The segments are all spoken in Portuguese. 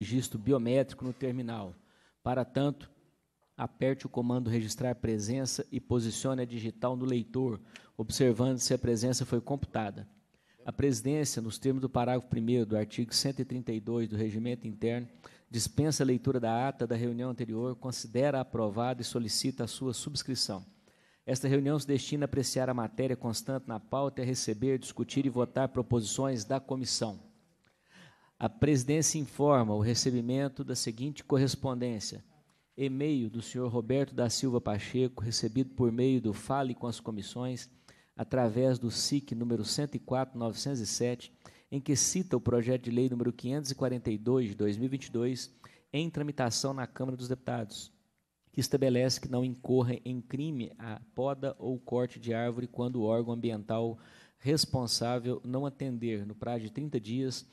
registro biométrico no terminal. Para tanto, aperte o comando registrar presença e posicione a digital no leitor, observando se a presença foi computada. A presidência, nos termos do parágrafo 1 do artigo 132 do Regimento Interno, dispensa a leitura da ata da reunião anterior, considera aprovada e solicita a sua subscrição. Esta reunião se destina a apreciar a matéria constante na pauta e a receber, discutir e votar proposições da comissão. A presidência informa o recebimento da seguinte correspondência: e-mail do senhor Roberto da Silva Pacheco, recebido por meio do Fale com as Comissões, através do SIC número 104907, em que cita o projeto de lei número 542 de 2022, em tramitação na Câmara dos Deputados, que estabelece que não incorre em crime a poda ou corte de árvore quando o órgão ambiental responsável não atender no prazo de 30 dias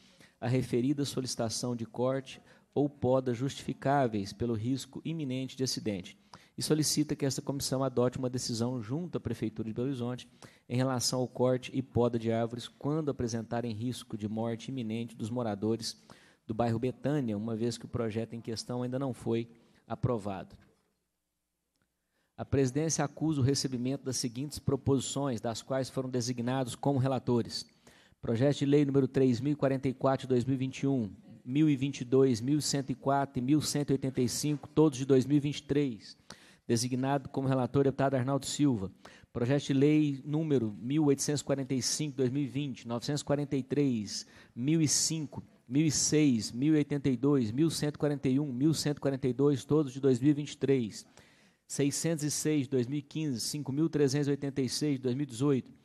a referida solicitação de corte ou poda justificáveis pelo risco iminente de acidente e solicita que essa comissão adote uma decisão junto à Prefeitura de Belo Horizonte em relação ao corte e poda de árvores quando apresentarem risco de morte iminente dos moradores do bairro Betânia, uma vez que o projeto em questão ainda não foi aprovado. A presidência acusa o recebimento das seguintes proposições, das quais foram designados como relatores: Projeto de Lei número 3044 de 2021, 1022, 1104 e 1185, todos de 2023. Designado como relator deputado Arnaldo Silva. Projeto de Lei número 1845 2020, 943, 1005, 1006, 1082, 1141, 1142, todos de 2023. 606 de 2015, 5386 de 2018.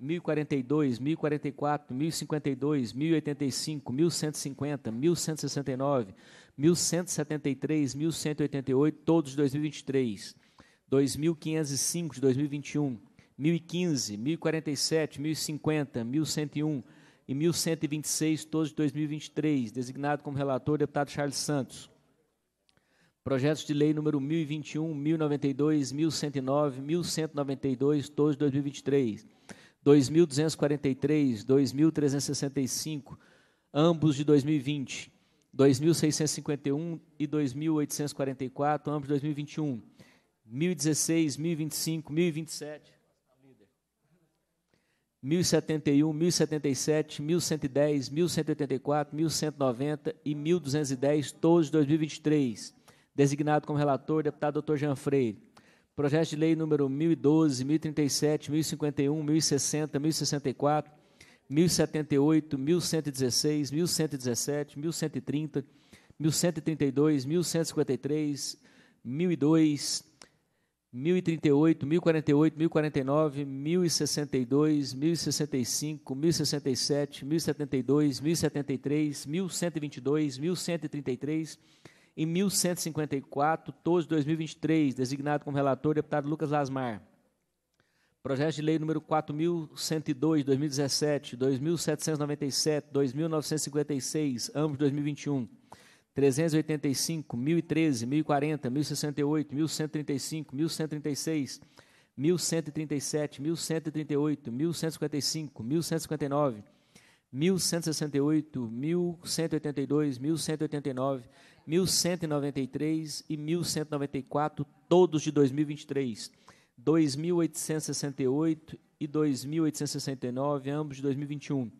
1042, 1044, 1052, 1085, 1150, 1169, 1173, 1188, todos de 2023, 2505 de 2021, 1015, 1047, 1050, 1101 e 1126, todos de 2023, designado como relator deputado Charles Santos. Projetos de lei número 1021, 1092, 1109, 1192, todos de 2023. 2.243, 2.365, ambos de 2020, 2.651 e 2.844, ambos de 2021, 1.016, 1.025, 1.027, 1.071, 1.077, 1.110, 1.184, 1.190 e 1.210, todos de 2023. Designado como relator, deputado Dr. Jean Freire projetos de lei número 1012, 1037, 1051, 1060, 1064, 1078, 1116, 1117, 1130, 1132, 1153, 1002, 1038, 1048, 1049, 1062, 1065, 1067, 1072, 1073, 1122, 1133, em 1154, 12 de 2023, designado como relator deputado Lucas Lasmar. Projeto de lei número 4102, 2017, 2797, 2956, ambos 2021. 385, 1013, 1040, 1068, 1135, 1136, 1137, 1138, 1155, 1159, 1168, 1182, 1189, 1193 e 1194, todos de 2023. 2868 e 2869, ambos de 2021.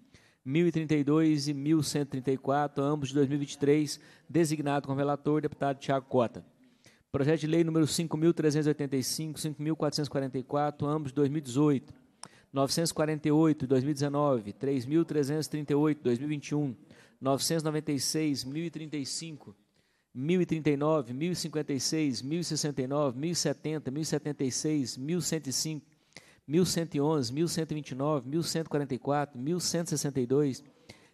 1032 e 1134, ambos de 2023, designado como relator deputado Tiago Cota. Projeto de lei número 5385, 5444, ambos de 2018. 948, 2019, 3.338, 2021, 996, 1.035, 1039, 1056, 1069, 1070, 1076, 1105, 1111, 1129, 1144, 1162,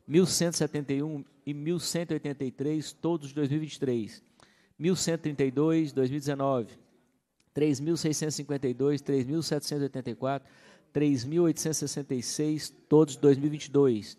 1171 e 1183, todos de 2023. 1132, 2019. 3652, 3784, 3866, todos de 2022.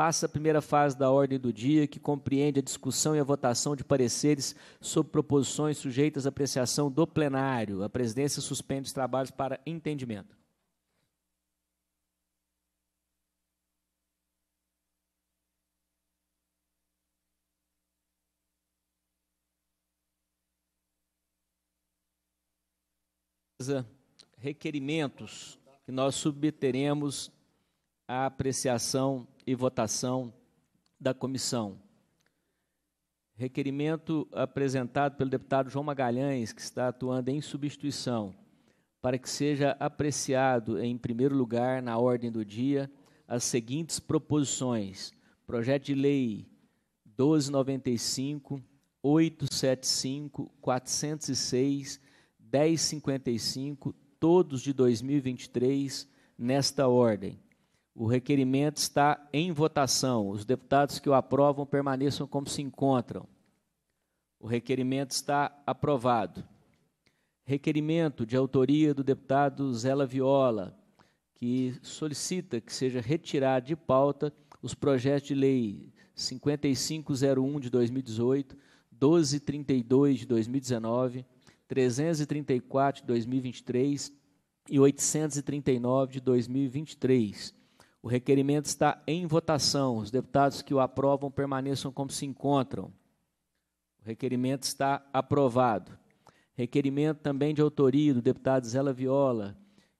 passa a primeira fase da ordem do dia, que compreende a discussão e a votação de pareceres sobre proposições sujeitas à apreciação do plenário. A presidência suspende os trabalhos para entendimento. Requerimentos que nós submeteremos à apreciação e votação da comissão. Requerimento apresentado pelo deputado João Magalhães, que está atuando em substituição, para que seja apreciado, em primeiro lugar, na ordem do dia, as seguintes proposições: projeto de lei 1295, 875, 406, 1055, todos de 2023, nesta ordem. O requerimento está em votação. Os deputados que o aprovam permaneçam como se encontram. O requerimento está aprovado. Requerimento de autoria do deputado Zela Viola, que solicita que seja retirado de pauta os projetos de lei 5501 de 2018, 1232 de 2019, 334 de 2023 e 839 de 2023 o requerimento está em votação. Os deputados que o aprovam permaneçam como se encontram. O requerimento está aprovado. Requerimento também de autoria do deputado Zela Viola,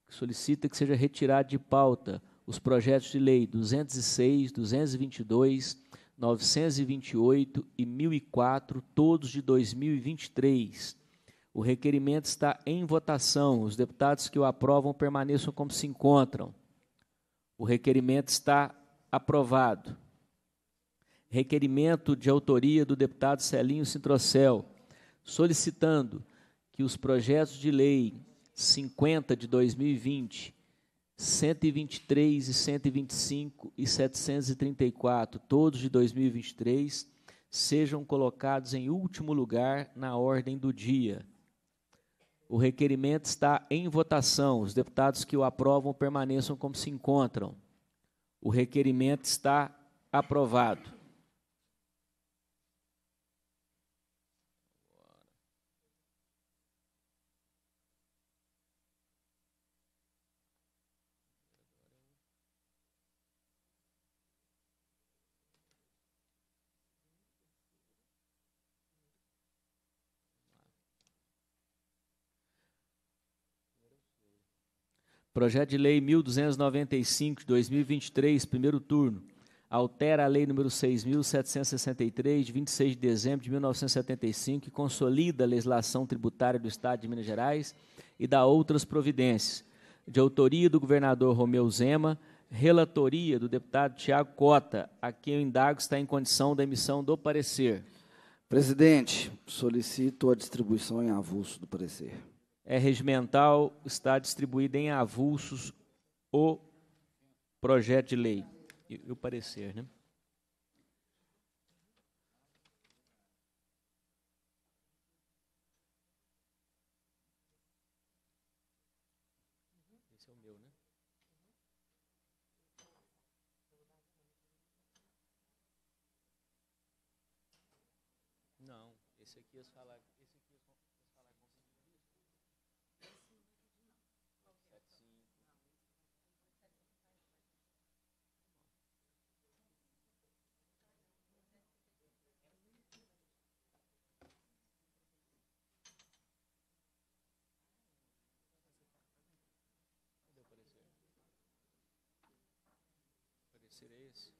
que solicita que seja retirado de pauta os projetos de lei 206, 222, 928 e 1004, todos de 2023. O requerimento está em votação. Os deputados que o aprovam permaneçam como se encontram. O requerimento está aprovado. Requerimento de autoria do deputado Celinho Sintrocel, solicitando que os projetos de lei 50 de 2020, 123 e 125 e 734, todos de 2023, sejam colocados em último lugar na ordem do dia o requerimento está em votação. Os deputados que o aprovam permaneçam como se encontram. O requerimento está aprovado. Projeto de Lei 1295 de 2023, primeiro turno, altera a Lei número 6.763, de 26 de dezembro de 1975, que consolida a legislação tributária do Estado de Minas Gerais e dá outras providências. De autoria do governador Romeu Zema, relatoria do deputado Tiago Cota, a quem o indago está em condição da emissão do parecer. Presidente, solicito a distribuição em avulso do parecer é, regimental está distribuído em avulsos o projeto de lei e o parecer, né? sereias.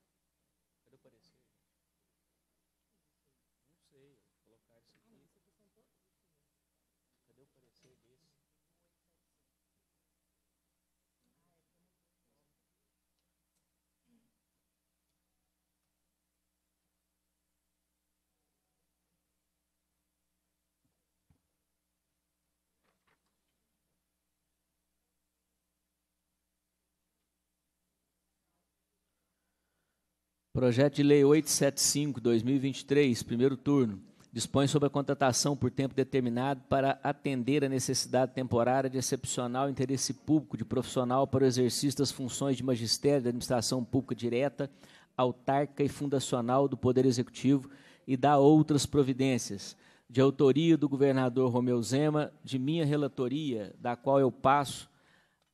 Projeto de Lei 875, 2023, primeiro turno, dispõe sobre a contratação por tempo determinado para atender a necessidade temporária de excepcional interesse público de profissional para o exercício das funções de magistério da administração pública direta, autarca e fundacional do Poder Executivo e dá outras providências, de autoria do governador Romeu Zema, de minha relatoria, da qual eu passo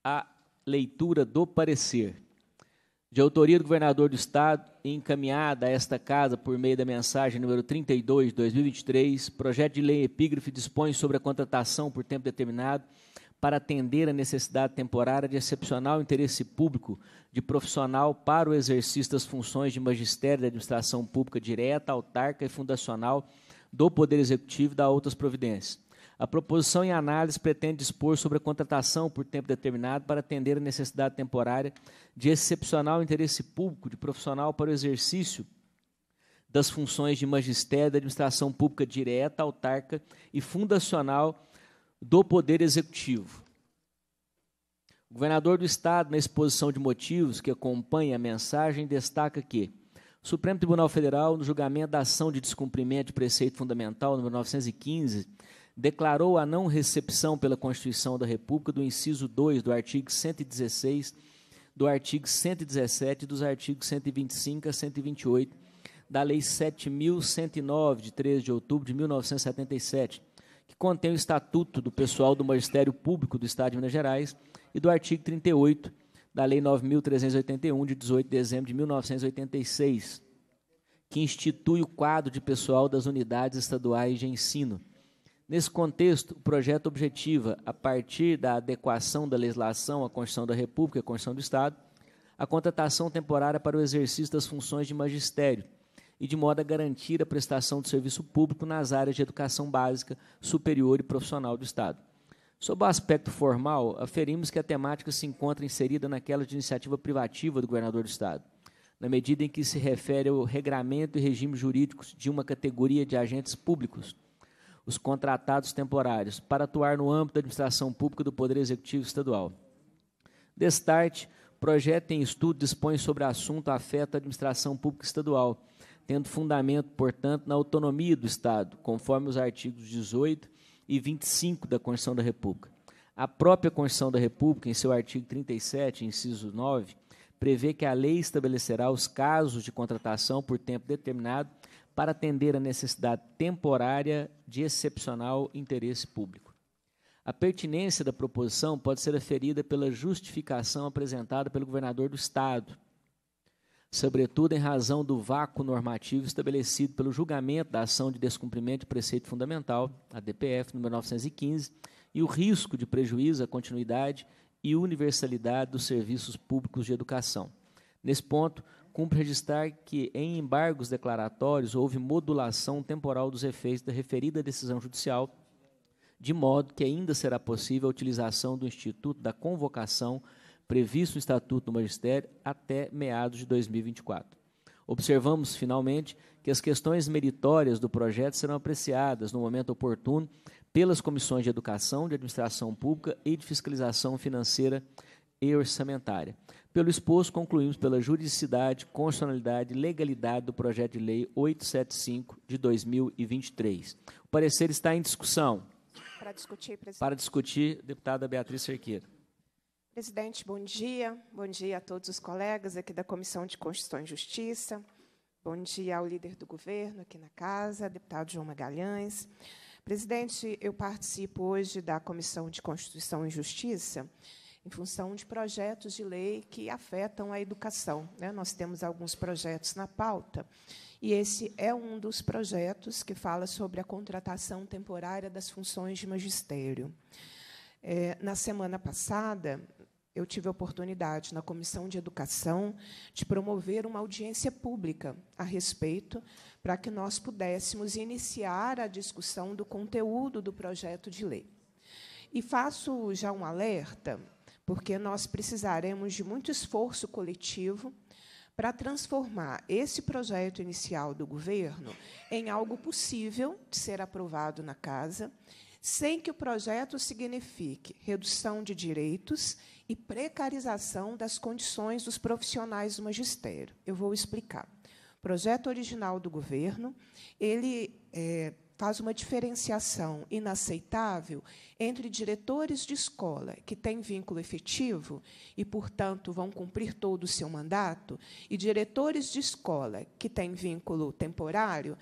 a leitura do parecer de autoria do governador do Estado, encaminhada a esta casa por meio da mensagem número 32 de 2023, projeto de lei epígrafe dispõe sobre a contratação por tempo determinado para atender a necessidade temporária de excepcional interesse público de profissional para o exercício das funções de magistério da administração pública direta, autarca e fundacional do Poder Executivo e da outras providências. A proposição em análise pretende dispor sobre a contratação por tempo determinado para atender a necessidade temporária de excepcional interesse público de profissional para o exercício das funções de magistério da administração pública direta, autarca e fundacional do Poder Executivo. O governador do Estado, na exposição de motivos que acompanha a mensagem, destaca que o Supremo Tribunal Federal, no julgamento da ação de descumprimento de preceito fundamental número 915 declarou a não recepção pela Constituição da República do inciso 2 do artigo 116, do artigo 117 e dos artigos 125 a 128 da Lei 7.109, de 13 de outubro de 1977, que contém o Estatuto do Pessoal do Magistério Público do Estado de Minas Gerais e do artigo 38 da Lei 9.381, de 18 de dezembro de 1986, que institui o quadro de pessoal das unidades estaduais de ensino Nesse contexto, o projeto objetiva, a partir da adequação da legislação à Constituição da República e à Constituição do Estado, a contratação temporária para o exercício das funções de magistério e de modo a garantir a prestação de serviço público nas áreas de educação básica, superior e profissional do Estado. Sob o aspecto formal, aferimos que a temática se encontra inserida naquela de iniciativa privativa do governador do Estado, na medida em que se refere ao regramento e regime jurídicos de uma categoria de agentes públicos, os contratados temporários para atuar no âmbito da administração pública do Poder Executivo Estadual. Destarte, projeto em estudo dispõe sobre assunto afeta a administração pública estadual, tendo fundamento, portanto, na autonomia do Estado, conforme os artigos 18 e 25 da Constituição da República. A própria Constituição da República, em seu artigo 37, inciso 9, prevê que a lei estabelecerá os casos de contratação por tempo determinado para atender a necessidade temporária de excepcional interesse público. A pertinência da proposição pode ser aferida pela justificação apresentada pelo governador do Estado, sobretudo em razão do vácuo normativo estabelecido pelo julgamento da ação de descumprimento de preceito fundamental, a DPF, número 915, e o risco de prejuízo à continuidade e universalidade dos serviços públicos de educação. Nesse ponto, Cumpre registrar que, em embargos declaratórios, houve modulação temporal dos efeitos da referida decisão judicial, de modo que ainda será possível a utilização do Instituto da Convocação previsto no Estatuto do Magistério até meados de 2024. Observamos, finalmente, que as questões meritórias do projeto serão apreciadas no momento oportuno pelas comissões de Educação, de Administração Pública e de Fiscalização Financeira e orçamentária. Pelo exposto, concluímos pela juridicidade, constitucionalidade e legalidade do projeto de lei 875 de 2023. O parecer está em discussão. Para discutir, presidente. Para discutir, deputada Beatriz Cerqueira. Presidente, bom dia. Bom dia a todos os colegas aqui da Comissão de Constituição e Justiça. Bom dia ao líder do governo aqui na casa, deputado João Magalhães. Presidente, eu participo hoje da Comissão de Constituição e Justiça em função de projetos de lei que afetam a educação. Né? Nós temos alguns projetos na pauta, e esse é um dos projetos que fala sobre a contratação temporária das funções de magistério. É, na semana passada, eu tive a oportunidade, na Comissão de Educação, de promover uma audiência pública a respeito, para que nós pudéssemos iniciar a discussão do conteúdo do projeto de lei. E faço já um alerta porque nós precisaremos de muito esforço coletivo para transformar esse projeto inicial do governo em algo possível de ser aprovado na casa, sem que o projeto signifique redução de direitos e precarização das condições dos profissionais do magistério. Eu vou explicar. O projeto original do governo ele é, faz uma diferenciação inaceitável entre diretores de escola que têm vínculo efetivo e, portanto, vão cumprir todo o seu mandato, e diretores de escola que têm vínculo temporário,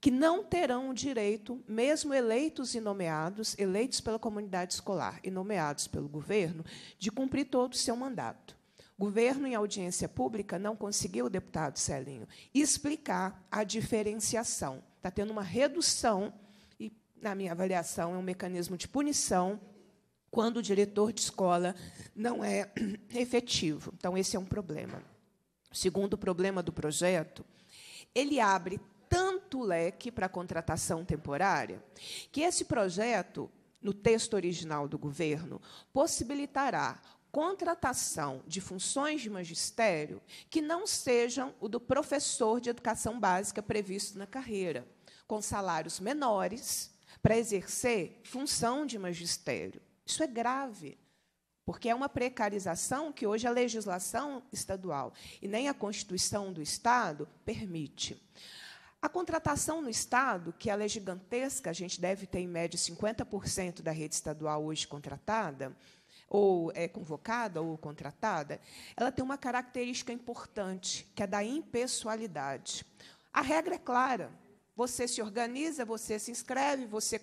que não terão o direito, mesmo eleitos e nomeados, eleitos pela comunidade escolar e nomeados pelo governo, de cumprir todo o seu mandato. O governo, em audiência pública, não conseguiu, deputado Celinho, explicar a diferenciação está tendo uma redução, e, na minha avaliação, é um mecanismo de punição quando o diretor de escola não é efetivo. Então, esse é um problema. O segundo problema do projeto, ele abre tanto leque para a contratação temporária que esse projeto, no texto original do governo, possibilitará contratação de funções de magistério que não sejam o do professor de educação básica previsto na carreira com salários menores para exercer função de magistério. Isso é grave, porque é uma precarização que hoje a legislação estadual e nem a Constituição do Estado permite. A contratação no Estado, que ela é gigantesca, a gente deve ter, em média, 50% da rede estadual hoje contratada, ou é convocada ou contratada, ela tem uma característica importante, que é da impessoalidade. A regra é clara, você se organiza, você se inscreve, você,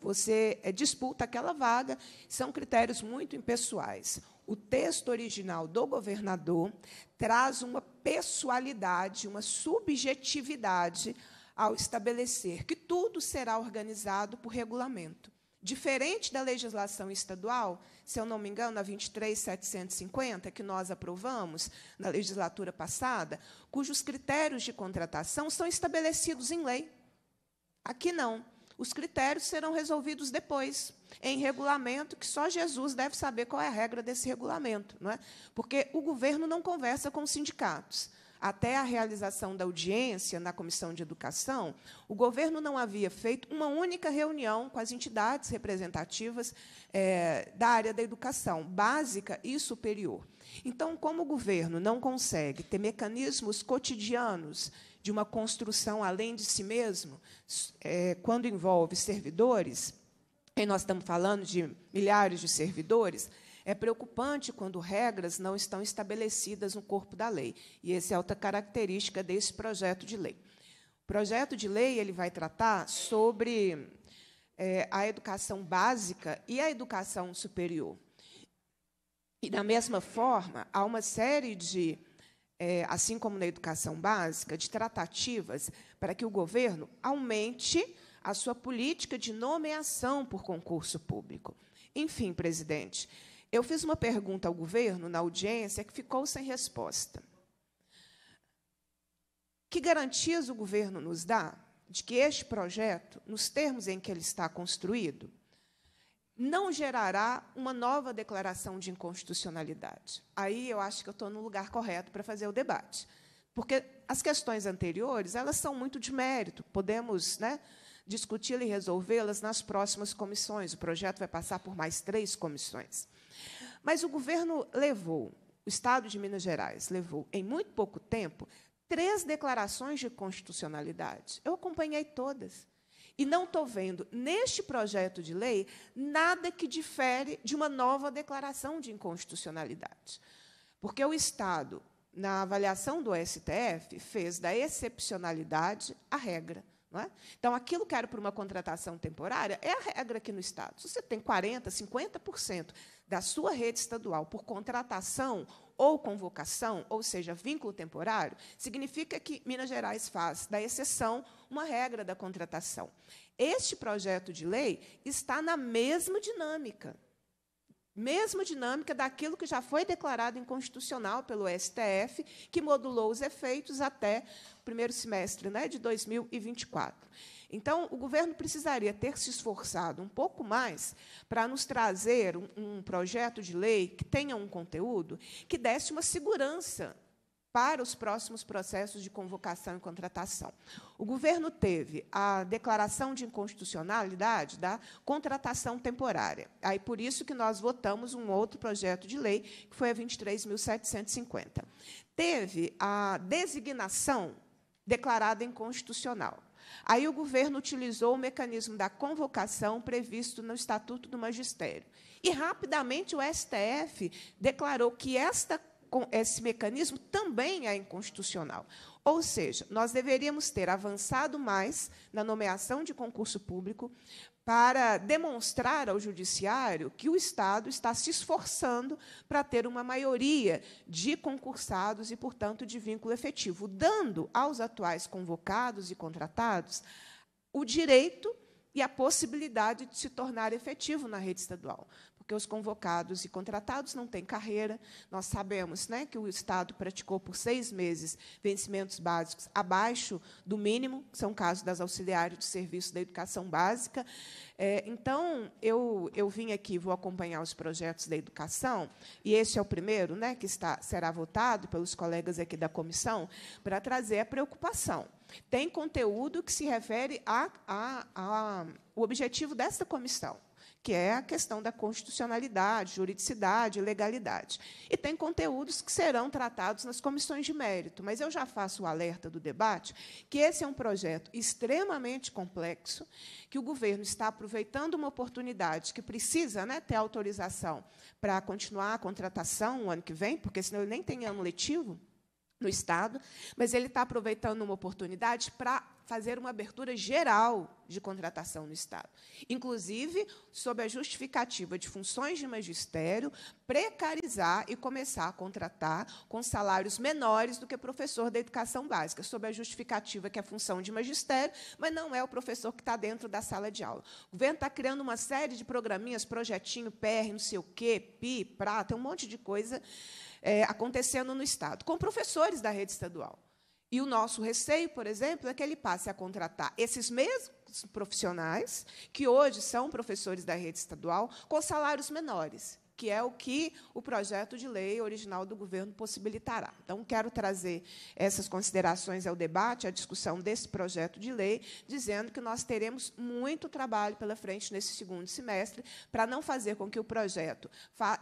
você é, disputa aquela vaga. São critérios muito impessoais. O texto original do governador traz uma pessoalidade, uma subjetividade ao estabelecer que tudo será organizado por regulamento. Diferente da legislação estadual, se eu não me engano, a 23.750, que nós aprovamos na legislatura passada, cujos critérios de contratação são estabelecidos em lei. Aqui não. Os critérios serão resolvidos depois, em regulamento, que só Jesus deve saber qual é a regra desse regulamento, não é? porque o governo não conversa com os sindicatos até a realização da audiência na Comissão de Educação, o governo não havia feito uma única reunião com as entidades representativas é, da área da educação, básica e superior. Então, como o governo não consegue ter mecanismos cotidianos de uma construção além de si mesmo, é, quando envolve servidores, e nós estamos falando de milhares de servidores, é preocupante quando regras não estão estabelecidas no corpo da lei, e essa é outra característica desse projeto de lei. O projeto de lei ele vai tratar sobre é, a educação básica e a educação superior. E, da mesma forma, há uma série de, é, assim como na educação básica, de tratativas para que o governo aumente a sua política de nomeação por concurso público. Enfim, presidente, eu fiz uma pergunta ao governo na audiência que ficou sem resposta. Que garantias o governo nos dá de que este projeto, nos termos em que ele está construído, não gerará uma nova declaração de inconstitucionalidade? Aí eu acho que eu estou no lugar correto para fazer o debate. Porque as questões anteriores, elas são muito de mérito. Podemos, né, discuti-la e resolvê-las nas próximas comissões. O projeto vai passar por mais três comissões. Mas o governo levou, o Estado de Minas Gerais levou, em muito pouco tempo, três declarações de constitucionalidade. Eu acompanhei todas. E não estou vendo neste projeto de lei nada que difere de uma nova declaração de inconstitucionalidade. Porque o Estado, na avaliação do STF, fez da excepcionalidade a regra. É? Então, aquilo que era para uma contratação temporária é a regra aqui no Estado. Se você tem 40%, 50% da sua rede estadual por contratação ou convocação, ou seja, vínculo temporário, significa que Minas Gerais faz da exceção uma regra da contratação. Este projeto de lei está na mesma dinâmica. Mesma dinâmica daquilo que já foi declarado inconstitucional pelo STF, que modulou os efeitos até o primeiro semestre né, de 2024. Então, o governo precisaria ter se esforçado um pouco mais para nos trazer um, um projeto de lei que tenha um conteúdo que desse uma segurança para os próximos processos de convocação e contratação. O governo teve a declaração de inconstitucionalidade da contratação temporária. Aí por isso que nós votamos um outro projeto de lei, que foi a 23.750. Teve a designação declarada inconstitucional. Aí o governo utilizou o mecanismo da convocação previsto no Estatuto do Magistério. E rapidamente o STF declarou que esta esse mecanismo também é inconstitucional. Ou seja, nós deveríamos ter avançado mais na nomeação de concurso público para demonstrar ao judiciário que o Estado está se esforçando para ter uma maioria de concursados e, portanto, de vínculo efetivo, dando aos atuais convocados e contratados o direito e a possibilidade de se tornar efetivo na rede estadual porque os convocados e contratados não têm carreira. Nós sabemos né, que o Estado praticou por seis meses vencimentos básicos abaixo do mínimo, que são casos das auxiliares do serviço da educação básica. É, então, eu, eu vim aqui, vou acompanhar os projetos da educação, e esse é o primeiro né, que está, será votado pelos colegas aqui da comissão, para trazer a preocupação. Tem conteúdo que se refere ao objetivo desta comissão que é a questão da constitucionalidade, juridicidade, legalidade. E tem conteúdos que serão tratados nas comissões de mérito, mas eu já faço o alerta do debate que esse é um projeto extremamente complexo, que o governo está aproveitando uma oportunidade que precisa né, ter autorização para continuar a contratação o ano que vem, porque senão ele nem tem ano letivo no Estado, mas ele está aproveitando uma oportunidade para fazer uma abertura geral de contratação no Estado, inclusive sob a justificativa de funções de magistério, precarizar e começar a contratar com salários menores do que professor da educação básica, sob a justificativa que é função de magistério, mas não é o professor que está dentro da sala de aula. O governo está criando uma série de programinhas, projetinho, PR, não sei o quê, PI, PRA, tem um monte de coisa é, acontecendo no Estado, com professores da rede estadual. E o nosso receio, por exemplo, é que ele passe a contratar esses mesmos profissionais, que hoje são professores da rede estadual, com salários menores, que é o que o projeto de lei original do governo possibilitará. Então, quero trazer essas considerações ao debate, à discussão desse projeto de lei, dizendo que nós teremos muito trabalho pela frente nesse segundo semestre, para não fazer com que o projeto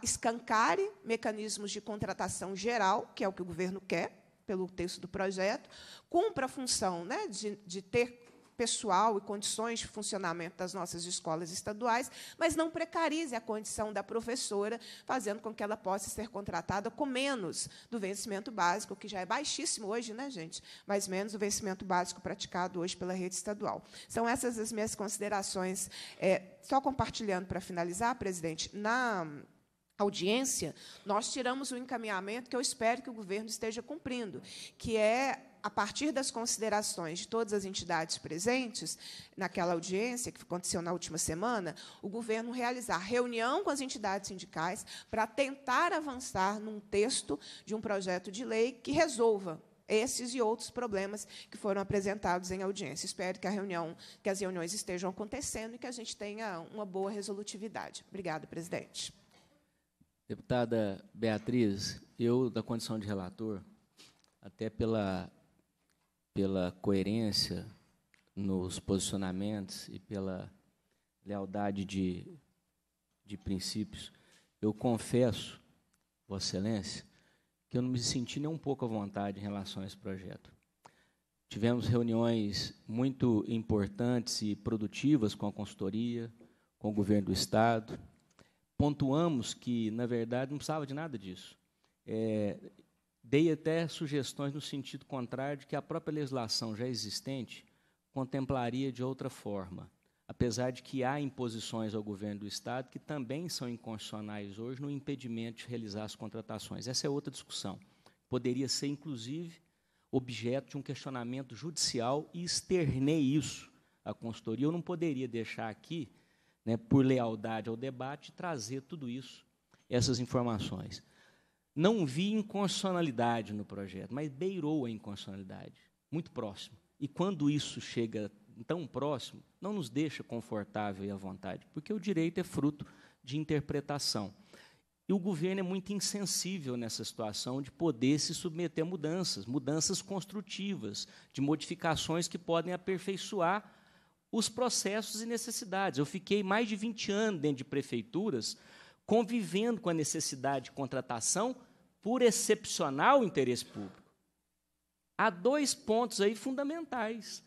escancare mecanismos de contratação geral, que é o que o governo quer, pelo texto do projeto, cumpra a função né, de, de ter pessoal e condições de funcionamento das nossas escolas estaduais, mas não precarize a condição da professora, fazendo com que ela possa ser contratada com menos do vencimento básico, que já é baixíssimo hoje, né, gente? Mas menos o vencimento básico praticado hoje pela rede estadual. São essas as minhas considerações. É, só compartilhando para finalizar, presidente, na audiência, nós tiramos um encaminhamento que eu espero que o governo esteja cumprindo, que é a partir das considerações de todas as entidades presentes naquela audiência que aconteceu na última semana, o governo realizar reunião com as entidades sindicais para tentar avançar num texto de um projeto de lei que resolva esses e outros problemas que foram apresentados em audiência. Espero que a reunião, que as reuniões estejam acontecendo e que a gente tenha uma boa resolutividade. Obrigada, presidente. Deputada Beatriz, eu, da condição de relator, até pela, pela coerência nos posicionamentos e pela lealdade de, de princípios, eu confesso, Vossa Excelência, que eu não me senti nem um pouco à vontade em relação a esse projeto. Tivemos reuniões muito importantes e produtivas com a consultoria, com o governo do Estado, pontuamos que, na verdade, não precisava de nada disso. É, dei até sugestões no sentido contrário de que a própria legislação já existente contemplaria de outra forma, apesar de que há imposições ao governo do Estado que também são inconstitucionais hoje no impedimento de realizar as contratações. Essa é outra discussão. Poderia ser, inclusive, objeto de um questionamento judicial e externei isso à consultoria. Eu não poderia deixar aqui né, por lealdade ao debate, trazer tudo isso, essas informações. Não vi inconstitucionalidade no projeto, mas beirou a inconstitucionalidade, muito próximo. E quando isso chega tão próximo, não nos deixa confortável e à vontade, porque o direito é fruto de interpretação. E o governo é muito insensível nessa situação de poder se submeter a mudanças, mudanças construtivas, de modificações que podem aperfeiçoar os processos e necessidades. Eu fiquei mais de 20 anos dentro de prefeituras, convivendo com a necessidade de contratação por excepcional interesse público. Há dois pontos aí fundamentais.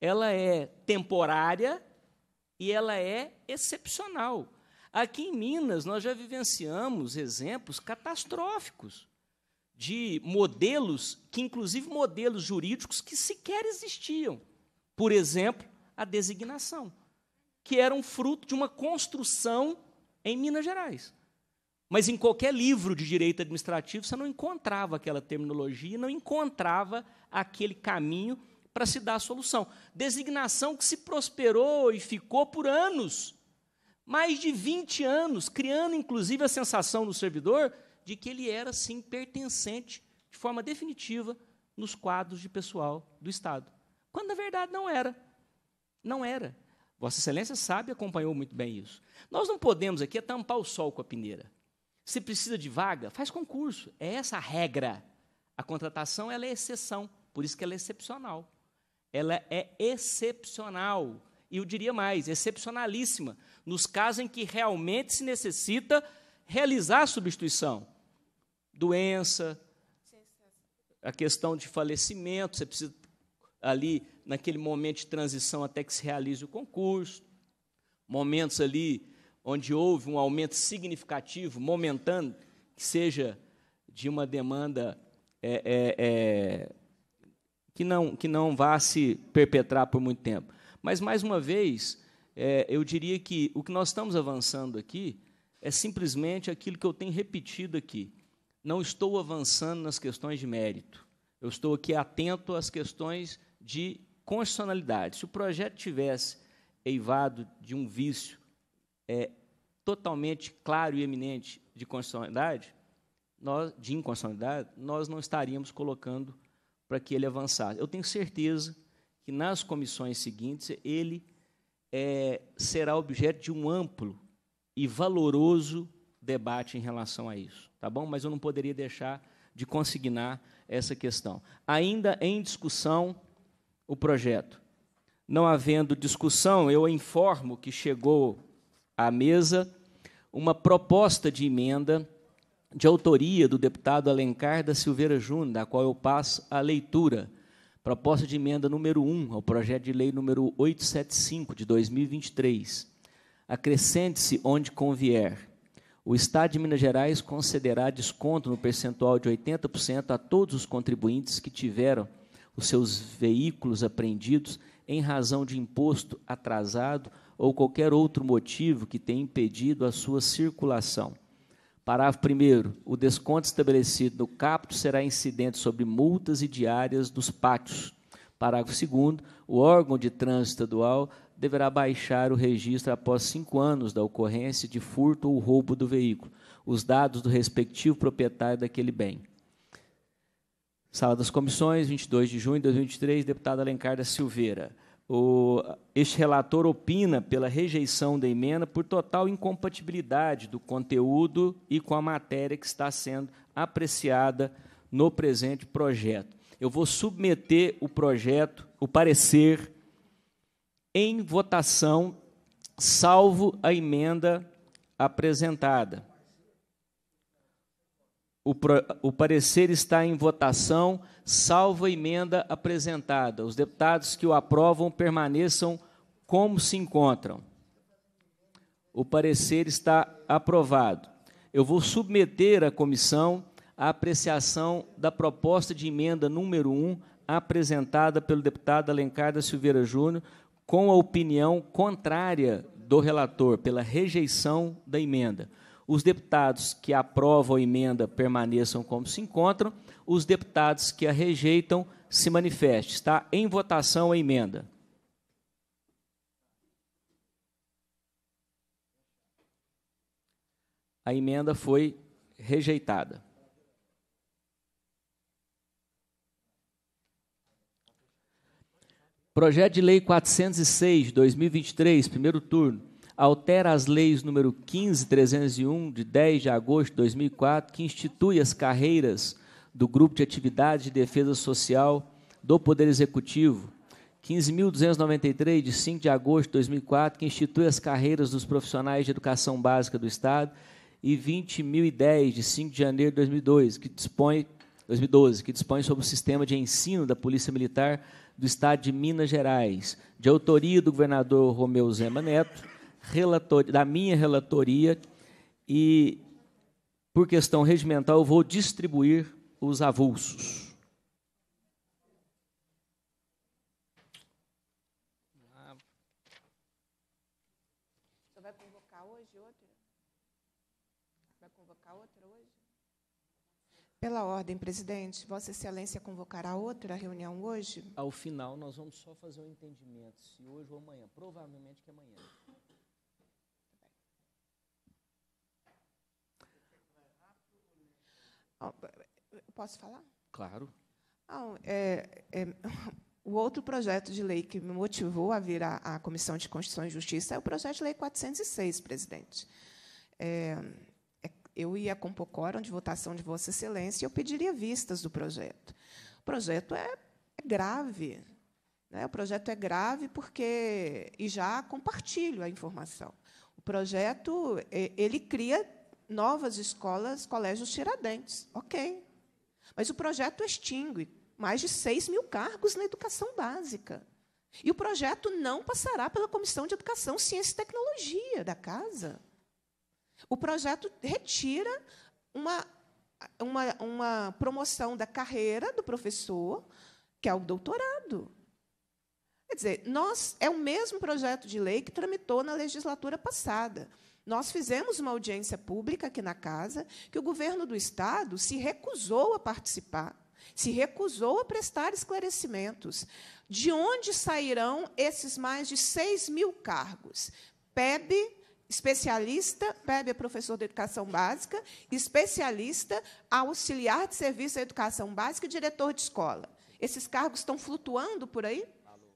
Ela é temporária e ela é excepcional. Aqui em Minas, nós já vivenciamos exemplos catastróficos de modelos, que inclusive modelos jurídicos que sequer existiam. Por exemplo, a designação, que era um fruto de uma construção em Minas Gerais. Mas em qualquer livro de direito administrativo você não encontrava aquela terminologia, não encontrava aquele caminho para se dar a solução. Designação que se prosperou e ficou por anos, mais de 20 anos, criando inclusive a sensação no servidor de que ele era sim pertencente de forma definitiva nos quadros de pessoal do Estado. Quando na verdade não era. Não era. Vossa Excelência sabe, acompanhou muito bem isso. Nós não podemos aqui tampar o sol com a peneira. Se precisa de vaga, faz concurso. É essa a regra. A contratação ela é exceção, por isso que ela é excepcional. Ela é excepcional. E eu diria mais, excepcionalíssima, nos casos em que realmente se necessita realizar a substituição. Doença, a questão de falecimento, você precisa ali naquele momento de transição até que se realize o concurso, momentos ali onde houve um aumento significativo, momentâneo, que seja de uma demanda é, é, é, que, não, que não vá se perpetrar por muito tempo. Mas, mais uma vez, é, eu diria que o que nós estamos avançando aqui é simplesmente aquilo que eu tenho repetido aqui. Não estou avançando nas questões de mérito. Eu estou aqui atento às questões de constitucionalidade. Se o projeto tivesse eivado de um vício é, totalmente claro e eminente de constitucionalidade, nós, de inconstitucionalidade, nós não estaríamos colocando para que ele avançasse. Eu tenho certeza que nas comissões seguintes ele é, será objeto de um amplo e valoroso debate em relação a isso, tá bom? Mas eu não poderia deixar de consignar essa questão. Ainda em discussão, o projeto. Não havendo discussão, eu informo que chegou à mesa uma proposta de emenda de autoria do deputado Alencar da Silveira Júnior, da qual eu passo a leitura. Proposta de emenda número 1 ao projeto de lei número 875 de 2023. Acrescente-se onde convier. O Estado de Minas Gerais concederá desconto no percentual de 80% a todos os contribuintes que tiveram os seus veículos apreendidos em razão de imposto atrasado ou qualquer outro motivo que tenha impedido a sua circulação. Parágrafo 1. O desconto estabelecido no capto será incidente sobre multas e diárias dos pátios. Parágrafo 2. O órgão de trânsito estadual deverá baixar o registro após cinco anos da ocorrência de furto ou roubo do veículo, os dados do respectivo proprietário daquele bem. Sala das Comissões, 22 de junho de 2023, deputado Alencar da Silveira. O, este relator opina pela rejeição da emenda por total incompatibilidade do conteúdo e com a matéria que está sendo apreciada no presente projeto. Eu vou submeter o projeto, o parecer, em votação, salvo a emenda apresentada. O, pro, o parecer está em votação, salvo a emenda apresentada. Os deputados que o aprovam permaneçam como se encontram. O parecer está aprovado. Eu vou submeter à comissão a apreciação da proposta de emenda número 1 apresentada pelo deputado Alencar da Silveira Júnior com a opinião contrária do relator pela rejeição da emenda. Os deputados que aprovam a emenda permaneçam como se encontram. Os deputados que a rejeitam se manifestem. Está em votação a emenda. A emenda foi rejeitada. Projeto de Lei 406, 2023, primeiro turno altera as leis número 15301 de 10 de agosto de 2004, que institui as carreiras do grupo de atividade de defesa social do Poder Executivo, 15.293 de 5 de agosto de 2004, que institui as carreiras dos profissionais de educação básica do Estado, e 20.010 de 5 de janeiro de 2002, que dispõe 2012, que dispõe sobre o sistema de ensino da Polícia Militar do Estado de Minas Gerais, de autoria do governador Romeu Zema Neto, relator, da minha relatoria e, por questão regimental, eu vou distribuir os avulsos. Você vai convocar hoje outra? Vai convocar outra hoje? Pela ordem, presidente, Vossa Excelência convocará outra reunião hoje? Ao final, nós vamos só fazer um entendimento, se hoje ou amanhã. Provavelmente que é amanhã. Posso falar? Claro. Não, ah, é, é, o outro projeto de lei que me motivou a vir à, à, Comissão de Constituição e Justiça é o projeto de lei 406, presidente. É, é, eu ia com o Pocórum de votação de Vossa Excelência e eu pediria vistas do projeto. O projeto é, é, grave. Né? O projeto é grave porque. E já compartilho a informação. O projeto é, ele cria novas escolas, colégios Tiradentes. Ok. Mas o projeto extingue mais de 6 mil cargos na educação básica. E o projeto não passará pela Comissão de Educação, Ciência e Tecnologia da Casa. O projeto retira uma, uma, uma promoção da carreira do professor, que é o doutorado. Quer dizer, nós é o mesmo projeto de lei que tramitou na legislatura passada. Nós fizemos uma audiência pública aqui na casa que o governo do Estado se recusou a participar, se recusou a prestar esclarecimentos. De onde sairão esses mais de 6 mil cargos? PEB, especialista, PEB é professor de educação básica, especialista, auxiliar de serviço à educação básica e diretor de escola. Esses cargos estão flutuando por aí?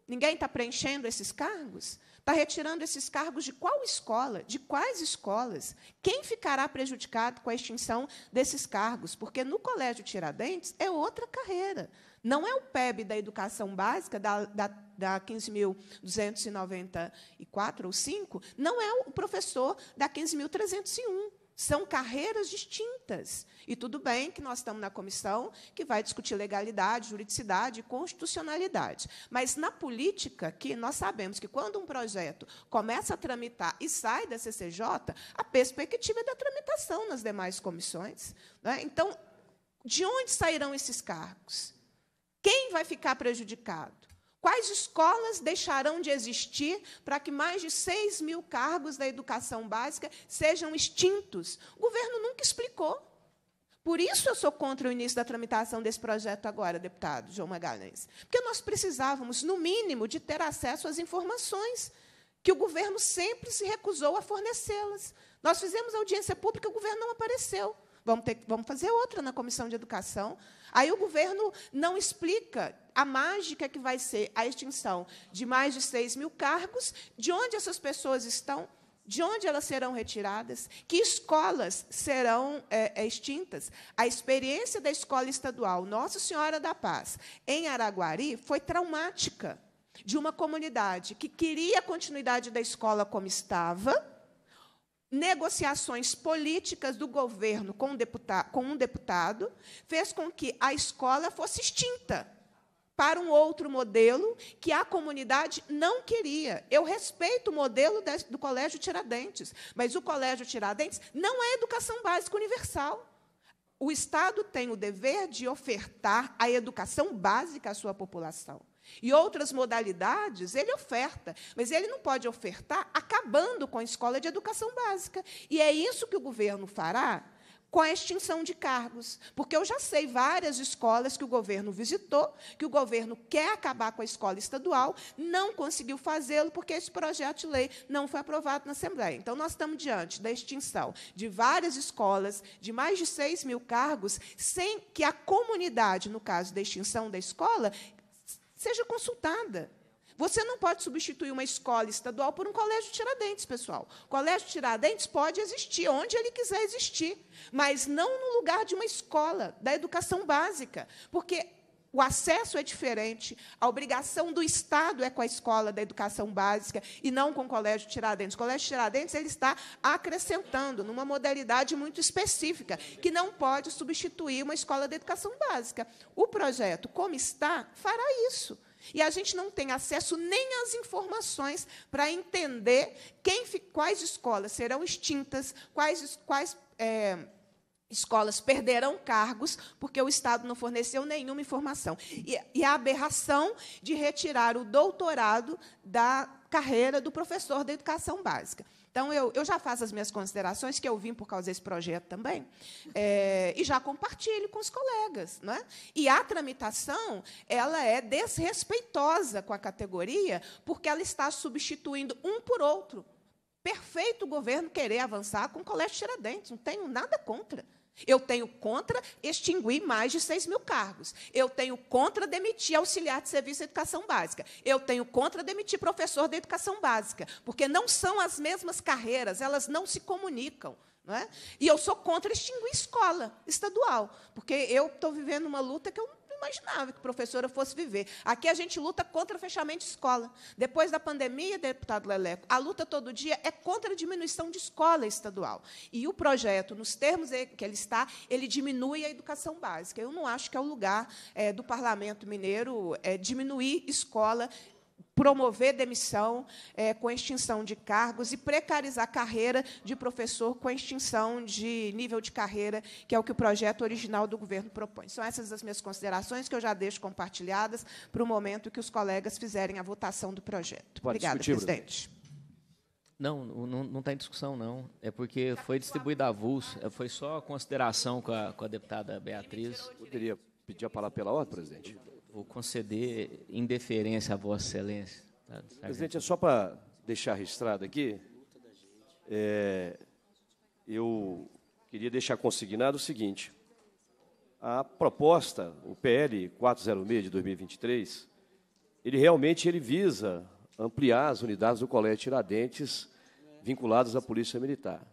Ninguém está preenchendo esses cargos? Está retirando esses cargos de qual escola? De quais escolas? Quem ficará prejudicado com a extinção desses cargos? Porque no Colégio Tiradentes é outra carreira. Não é o PEB da educação básica, da, da, da 15.294 ou 5, não é o professor da 15.301. São carreiras distintas. E tudo bem que nós estamos na comissão que vai discutir legalidade, juridicidade e constitucionalidade. Mas na política que nós sabemos que quando um projeto começa a tramitar e sai da CCJ, a perspectiva é da tramitação nas demais comissões. Né? Então, de onde sairão esses cargos? Quem vai ficar prejudicado? Quais escolas deixarão de existir para que mais de 6 mil cargos da educação básica sejam extintos? O governo nunca explicou. Por isso eu sou contra o início da tramitação desse projeto agora, deputado João Magalhães. Porque nós precisávamos, no mínimo, de ter acesso às informações que o governo sempre se recusou a fornecê-las. Nós fizemos audiência pública, o governo não apareceu. Vamos, ter, vamos fazer outra na Comissão de Educação Aí o governo não explica a mágica que vai ser a extinção de mais de 6 mil cargos, de onde essas pessoas estão, de onde elas serão retiradas, que escolas serão é, é, extintas. A experiência da escola estadual Nossa Senhora da Paz, em Araguari, foi traumática de uma comunidade que queria a continuidade da escola como estava negociações políticas do governo com um, deputado, com um deputado fez com que a escola fosse extinta para um outro modelo que a comunidade não queria. Eu respeito o modelo do Colégio Tiradentes, mas o Colégio Tiradentes não é educação básica universal. O Estado tem o dever de ofertar a educação básica à sua população. E outras modalidades ele oferta, mas ele não pode ofertar acabando com a escola de educação básica. E é isso que o governo fará com a extinção de cargos, porque eu já sei várias escolas que o governo visitou, que o governo quer acabar com a escola estadual, não conseguiu fazê-lo porque esse projeto de lei não foi aprovado na Assembleia. Então, nós estamos diante da extinção de várias escolas, de mais de 6 mil cargos, sem que a comunidade, no caso da extinção da escola, Seja consultada. Você não pode substituir uma escola estadual por um colégio Tiradentes, pessoal. O colégio Tiradentes pode existir onde ele quiser existir, mas não no lugar de uma escola da educação básica, porque o acesso é diferente, a obrigação do Estado é com a escola da educação básica e não com o Colégio Tiradentes. O Colégio Tiradentes ele está acrescentando numa modalidade muito específica, que não pode substituir uma escola da educação básica. O projeto, como está, fará isso. E a gente não tem acesso nem às informações para entender quem, quais escolas serão extintas, quais, quais é, escolas perderão cargos porque o Estado não forneceu nenhuma informação. E, e a aberração de retirar o doutorado da carreira do professor da educação básica. Então, eu, eu já faço as minhas considerações, que eu vim por causa desse projeto também, é, e já compartilho com os colegas. Não é? E a tramitação ela é desrespeitosa com a categoria, porque ela está substituindo um por outro. Perfeito o governo querer avançar com o Colégio Tiradentes, não tenho nada contra. Eu tenho contra extinguir mais de 6 mil cargos. Eu tenho contra demitir auxiliar de serviço de educação básica. Eu tenho contra demitir professor da educação básica, porque não são as mesmas carreiras, elas não se comunicam. Não é? E eu sou contra extinguir escola estadual, porque eu estou vivendo uma luta que eu não imaginava que professora fosse viver. Aqui a gente luta contra o fechamento de escola. Depois da pandemia, deputado Leleco, a luta todo dia é contra a diminuição de escola estadual. E o projeto, nos termos que ele está, ele diminui a educação básica. Eu não acho que é o lugar é, do parlamento mineiro é, diminuir escola promover demissão é, com extinção de cargos e precarizar a carreira de professor com extinção de nível de carreira, que é o que o projeto original do governo propõe. São essas as minhas considerações, que eu já deixo compartilhadas para o momento que os colegas fizerem a votação do projeto. Pode Obrigada, discutir, presidente. Não, não está em discussão, não. É porque foi distribuída avulso. Foi só consideração com a, com a deputada Beatriz. Poderia pedir a palavra pela ordem, presidente? Vou conceder em deferência Vossa Excelência. Tá, Presidente, é só para deixar registrado aqui. É, eu queria deixar consignado o seguinte: a proposta, o PL 406 de 2023, ele realmente ele visa ampliar as unidades do Colégio Tiradentes vinculadas à Polícia Militar,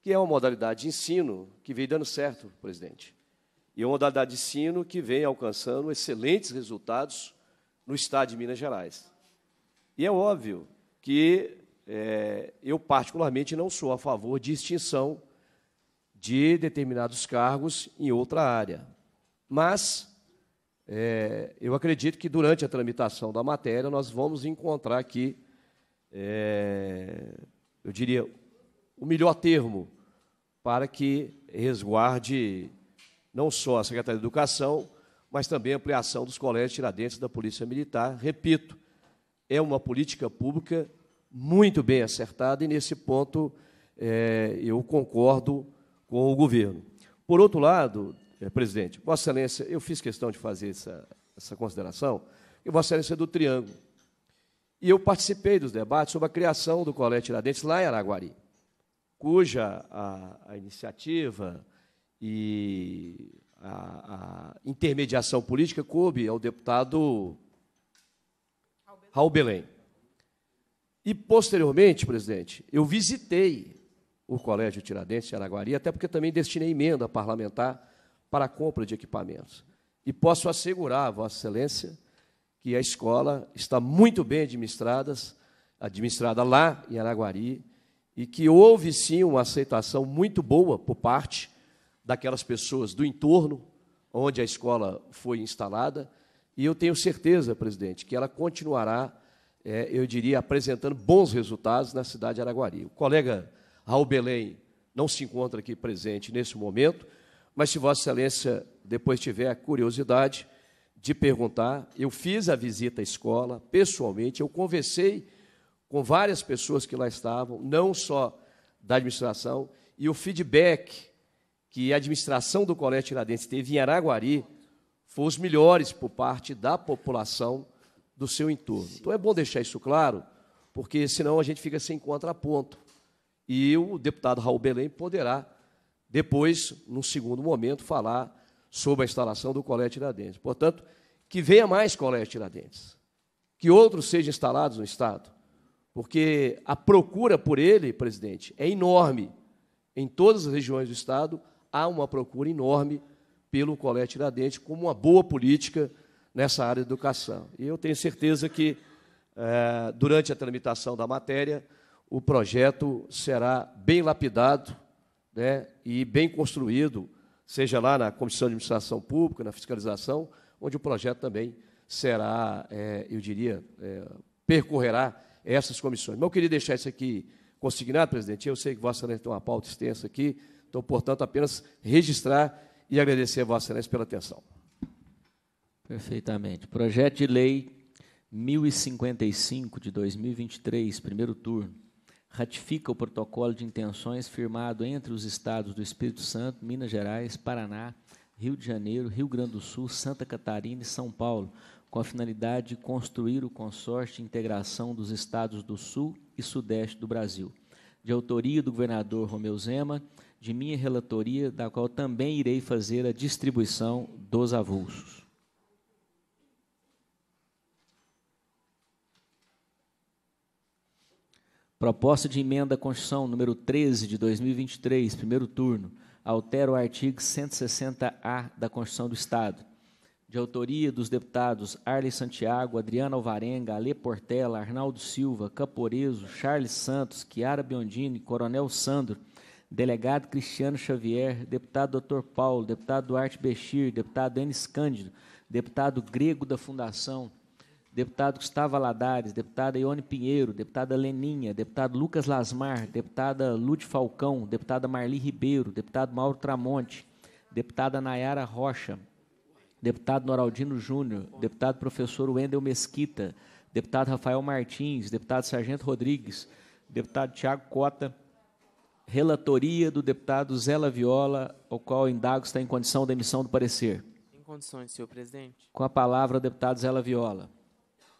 que é uma modalidade de ensino que vem dando certo, presidente e é uma modalidade de sino que vem alcançando excelentes resultados no estado de Minas Gerais. E é óbvio que é, eu, particularmente, não sou a favor de extinção de determinados cargos em outra área. Mas é, eu acredito que durante a tramitação da matéria nós vamos encontrar aqui, é, eu diria, o melhor termo para que resguarde não só a Secretaria de Educação, mas também a ampliação dos colégios Tiradentes da Polícia Militar. Repito, é uma política pública muito bem acertada e, nesse ponto, é, eu concordo com o governo. Por outro lado, é, presidente, Vossa Excelência, eu fiz questão de fazer essa, essa consideração, e Vossa Excelência é do Triângulo. E eu participei dos debates sobre a criação do Colégio Tiradentes lá em Araguari, cuja a, a iniciativa, e a, a intermediação política coube ao deputado Raul Belém. E, posteriormente, presidente, eu visitei o Colégio Tiradentes de Araguari, até porque também destinei emenda parlamentar para a compra de equipamentos. E posso assegurar, Vossa Excelência, que a escola está muito bem administrada, administrada lá em Araguari, e que houve sim uma aceitação muito boa por parte daquelas pessoas do entorno onde a escola foi instalada. E eu tenho certeza, presidente, que ela continuará, é, eu diria, apresentando bons resultados na cidade de Araguari. O colega Raul Belém não se encontra aqui presente nesse momento, mas se Vossa Excelência depois tiver a curiosidade de perguntar, eu fiz a visita à escola pessoalmente, eu conversei com várias pessoas que lá estavam, não só da administração, e o feedback que a administração do Colégio Tiradentes teve em Araguari foram os melhores por parte da população do seu entorno. Então é bom deixar isso claro, porque senão a gente fica sem contraponto. E o deputado Raul Belém poderá, depois, num segundo momento, falar sobre a instalação do Colégio Tiradentes. Portanto, que venha mais Colégio Tiradentes, que outros sejam instalados no Estado, porque a procura por ele, presidente, é enorme em todas as regiões do Estado há uma procura enorme pelo Colégio Tiradentes como uma boa política nessa área de educação. E eu tenho certeza que, eh, durante a tramitação da matéria, o projeto será bem lapidado né, e bem construído, seja lá na Comissão de Administração Pública, na fiscalização, onde o projeto também será, eh, eu diria, eh, percorrerá essas comissões. Mas eu queria deixar isso aqui consignado, presidente. Eu sei que Vossa Excelência tem uma pauta extensa aqui, então, portanto, apenas registrar e agradecer a Vossa Excelência pela atenção. Perfeitamente. Projeto de Lei 1055 de 2023, primeiro turno, ratifica o protocolo de intenções firmado entre os estados do Espírito Santo, Minas Gerais, Paraná, Rio de Janeiro, Rio Grande do Sul, Santa Catarina e São Paulo, com a finalidade de construir o consórcio de integração dos estados do Sul e Sudeste do Brasil. De autoria do governador Romeu Zema, de minha relatoria, da qual também irei fazer a distribuição dos avulsos. Proposta de emenda à Constituição número 13 de 2023, primeiro turno, altera o artigo 160-A da Constituição do Estado. De autoria dos deputados Arley Santiago, Adriana Alvarenga, Ale Portela, Arnaldo Silva, Caporeso, Charles Santos, Chiara Biondini, Coronel Sandro, delegado Cristiano Xavier, deputado Dr. Paulo, deputado Duarte Bechir, deputado Enes Cândido, deputado Grego da Fundação, deputado Gustavo Aladares, deputada Ione Pinheiro, deputada Leninha, deputado Lucas Lasmar, deputada Lute Falcão, deputada Marli Ribeiro, deputado Mauro Tramonte, deputada Nayara Rocha, deputado Noraldino Júnior, deputado professor Wendel Mesquita, deputado Rafael Martins, deputado Sargento Rodrigues, deputado Tiago Cota, relatoria do deputado Zé Laviola, ao qual indago está em condição de emissão do parecer. Em condições, senhor presidente. Com a palavra, deputado Zé Laviola.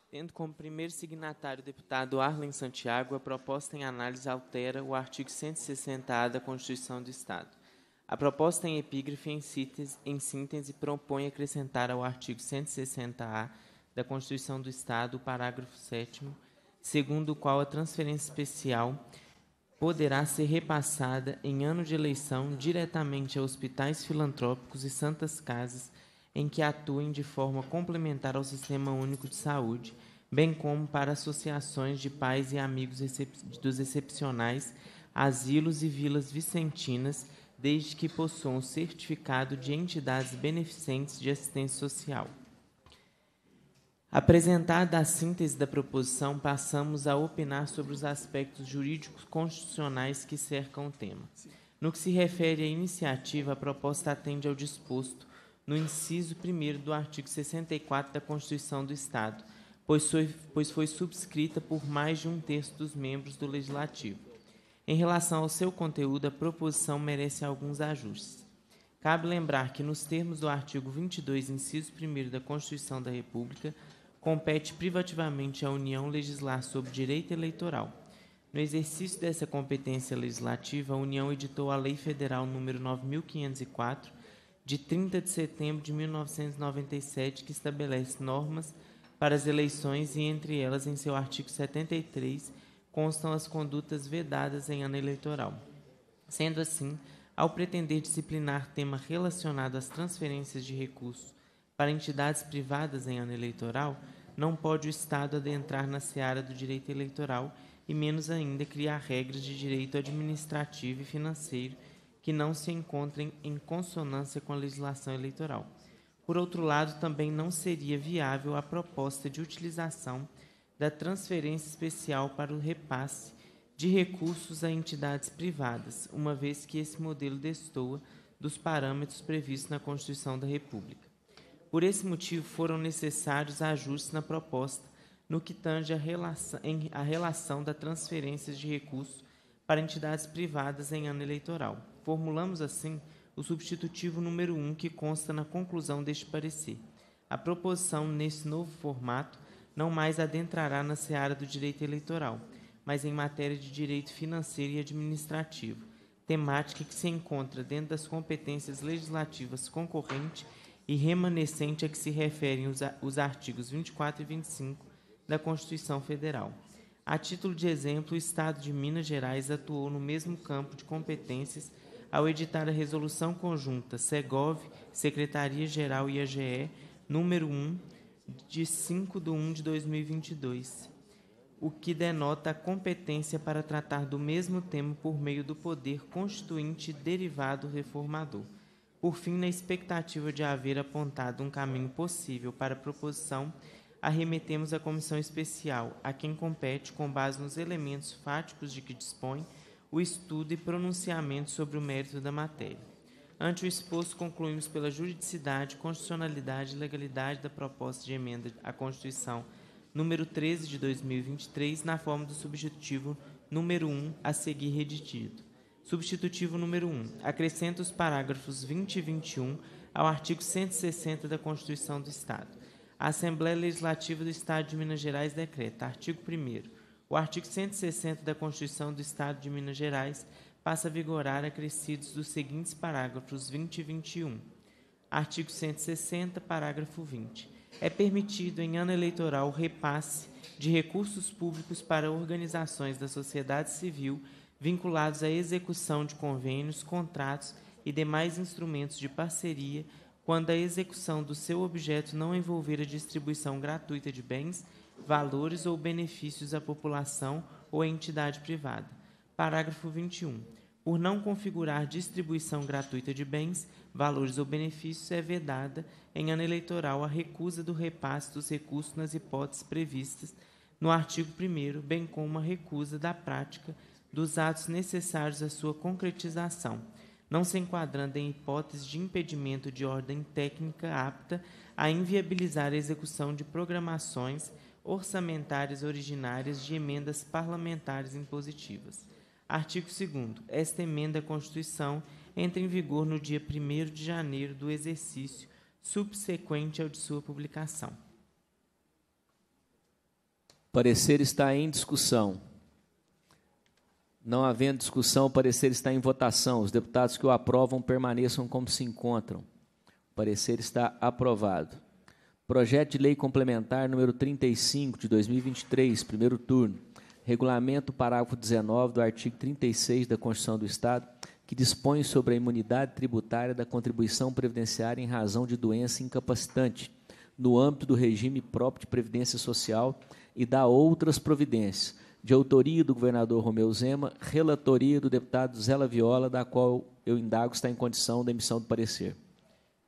Tendo como primeiro signatário o deputado Arlen Santiago, a proposta em análise altera o artigo 160-A da Constituição do Estado. A proposta em epígrafe em síntese, em síntese propõe acrescentar ao artigo 160-A da Constituição do Estado o parágrafo 7 segundo o qual a transferência especial poderá ser repassada em ano de eleição diretamente a hospitais filantrópicos e santas casas em que atuem de forma complementar ao Sistema Único de Saúde, bem como para associações de pais e amigos dos excepcionais, asilos e vilas vicentinas, desde que possuam certificado de entidades beneficentes de assistência social. Apresentada a síntese da proposição, passamos a opinar sobre os aspectos jurídicos constitucionais que cercam o tema. No que se refere à iniciativa, a proposta atende ao disposto no inciso 1 do artigo 64 da Constituição do Estado, pois foi, pois foi subscrita por mais de um terço dos membros do Legislativo. Em relação ao seu conteúdo, a proposição merece alguns ajustes. Cabe lembrar que, nos termos do artigo 22, inciso 1 da Constituição da República, compete privativamente à União legislar sobre direito eleitoral. No exercício dessa competência legislativa, a União editou a Lei Federal nº 9504, de 30 de setembro de 1997, que estabelece normas para as eleições e, entre elas, em seu artigo 73, constam as condutas vedadas em ano eleitoral. Sendo assim, ao pretender disciplinar tema relacionado às transferências de recursos para entidades privadas em ano eleitoral, não pode o Estado adentrar na seara do direito eleitoral e, menos ainda, criar regras de direito administrativo e financeiro que não se encontrem em consonância com a legislação eleitoral. Por outro lado, também não seria viável a proposta de utilização da transferência especial para o repasse de recursos a entidades privadas, uma vez que esse modelo destoa dos parâmetros previstos na Constituição da República. Por esse motivo, foram necessários ajustes na proposta no que tange a relação, a relação da transferência de recursos para entidades privadas em ano eleitoral. Formulamos, assim, o substitutivo número 1 um que consta na conclusão deste parecer. A proposição, nesse novo formato, não mais adentrará na seara do direito eleitoral, mas em matéria de direito financeiro e administrativo, temática que se encontra dentro das competências legislativas concorrentes e remanescente a que se referem os artigos 24 e 25 da Constituição Federal. A título de exemplo, o Estado de Minas Gerais atuou no mesmo campo de competências ao editar a Resolução Conjunta SEGOV, Secretaria-Geral e AGE, número 1, de 5 de 1 de 2022, o que denota a competência para tratar do mesmo tema por meio do poder constituinte derivado reformador. Por fim, na expectativa de haver apontado um caminho possível para a proposição, arremetemos à comissão especial, a quem compete, com base nos elementos fáticos de que dispõe, o estudo e pronunciamento sobre o mérito da matéria. Ante o exposto, concluímos pela juridicidade, constitucionalidade e legalidade da proposta de emenda à Constituição número 13 de 2023, na forma do subjetivo número 1 a seguir reditido. Substitutivo número 1. Acrescenta os parágrafos 20 e 21 ao artigo 160 da Constituição do Estado. A Assembleia Legislativa do Estado de Minas Gerais decreta: artigo 1. O artigo 160 da Constituição do Estado de Minas Gerais passa a vigorar acrescidos dos seguintes parágrafos 20 e 21. Artigo 160, parágrafo 20. É permitido em ano eleitoral o repasse de recursos públicos para organizações da sociedade civil vinculados à execução de convênios, contratos e demais instrumentos de parceria, quando a execução do seu objeto não envolver a distribuição gratuita de bens, valores ou benefícios à população ou à entidade privada. Parágrafo 21. Por não configurar distribuição gratuita de bens, valores ou benefícios, é vedada, em ano eleitoral, a recusa do repasse dos recursos nas hipóteses previstas no artigo 1, bem como a recusa da prática dos atos necessários à sua concretização, não se enquadrando em hipótese de impedimento de ordem técnica apta a inviabilizar a execução de programações orçamentárias originárias de emendas parlamentares impositivas. Artigo 2 Esta emenda à Constituição entra em vigor no dia 1 de janeiro do exercício subsequente ao de sua publicação. Parecer está em discussão. Não havendo discussão, o parecer está em votação. Os deputados que o aprovam permaneçam como se encontram. O parecer está aprovado. Projeto de Lei Complementar número 35 de 2023, primeiro turno. Regulamento, parágrafo 19 do artigo 36 da Constituição do Estado, que dispõe sobre a imunidade tributária da contribuição previdenciária em razão de doença incapacitante, no âmbito do regime próprio de previdência social e dá outras providências de autoria do governador Romeu Zema, relatoria do deputado Zela Viola, da qual eu indago está em condição da emissão do parecer.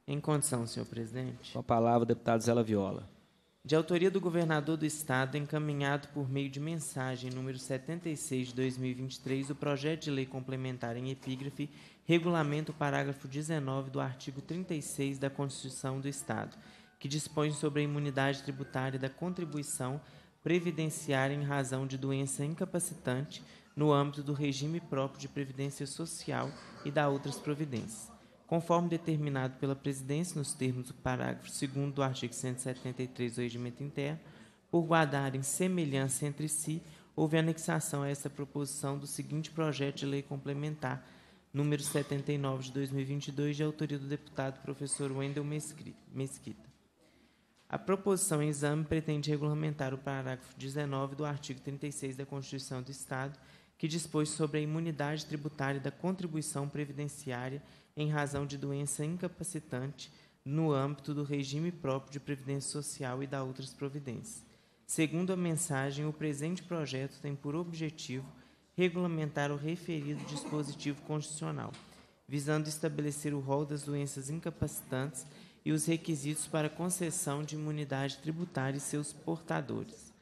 Em condição, senhor presidente. Com a palavra, deputado Zela Viola. De autoria do governador do Estado, encaminhado por meio de mensagem número 76 de 2023, o projeto de lei complementar em epígrafe regulamenta o parágrafo 19 do artigo 36 da Constituição do Estado, que dispõe sobre a imunidade tributária da contribuição previdenciária em razão de doença incapacitante no âmbito do regime próprio de previdência social e da outras providências, conforme determinado pela presidência nos termos do parágrafo 2 do artigo 173 do regimento interno, por guardarem semelhança entre si, houve anexação a esta proposição do seguinte projeto de lei complementar número 79 de 2022, de autoria do deputado professor Wendel Mesquita. A proposição em exame pretende regulamentar o parágrafo 19 do artigo 36 da Constituição do Estado, que dispõe sobre a imunidade tributária da contribuição previdenciária em razão de doença incapacitante no âmbito do regime próprio de previdência social e da outras providências. Segundo a mensagem, o presente projeto tem por objetivo regulamentar o referido dispositivo constitucional, visando estabelecer o rol das doenças incapacitantes e os requisitos para concessão de imunidade tributária e seus portadores,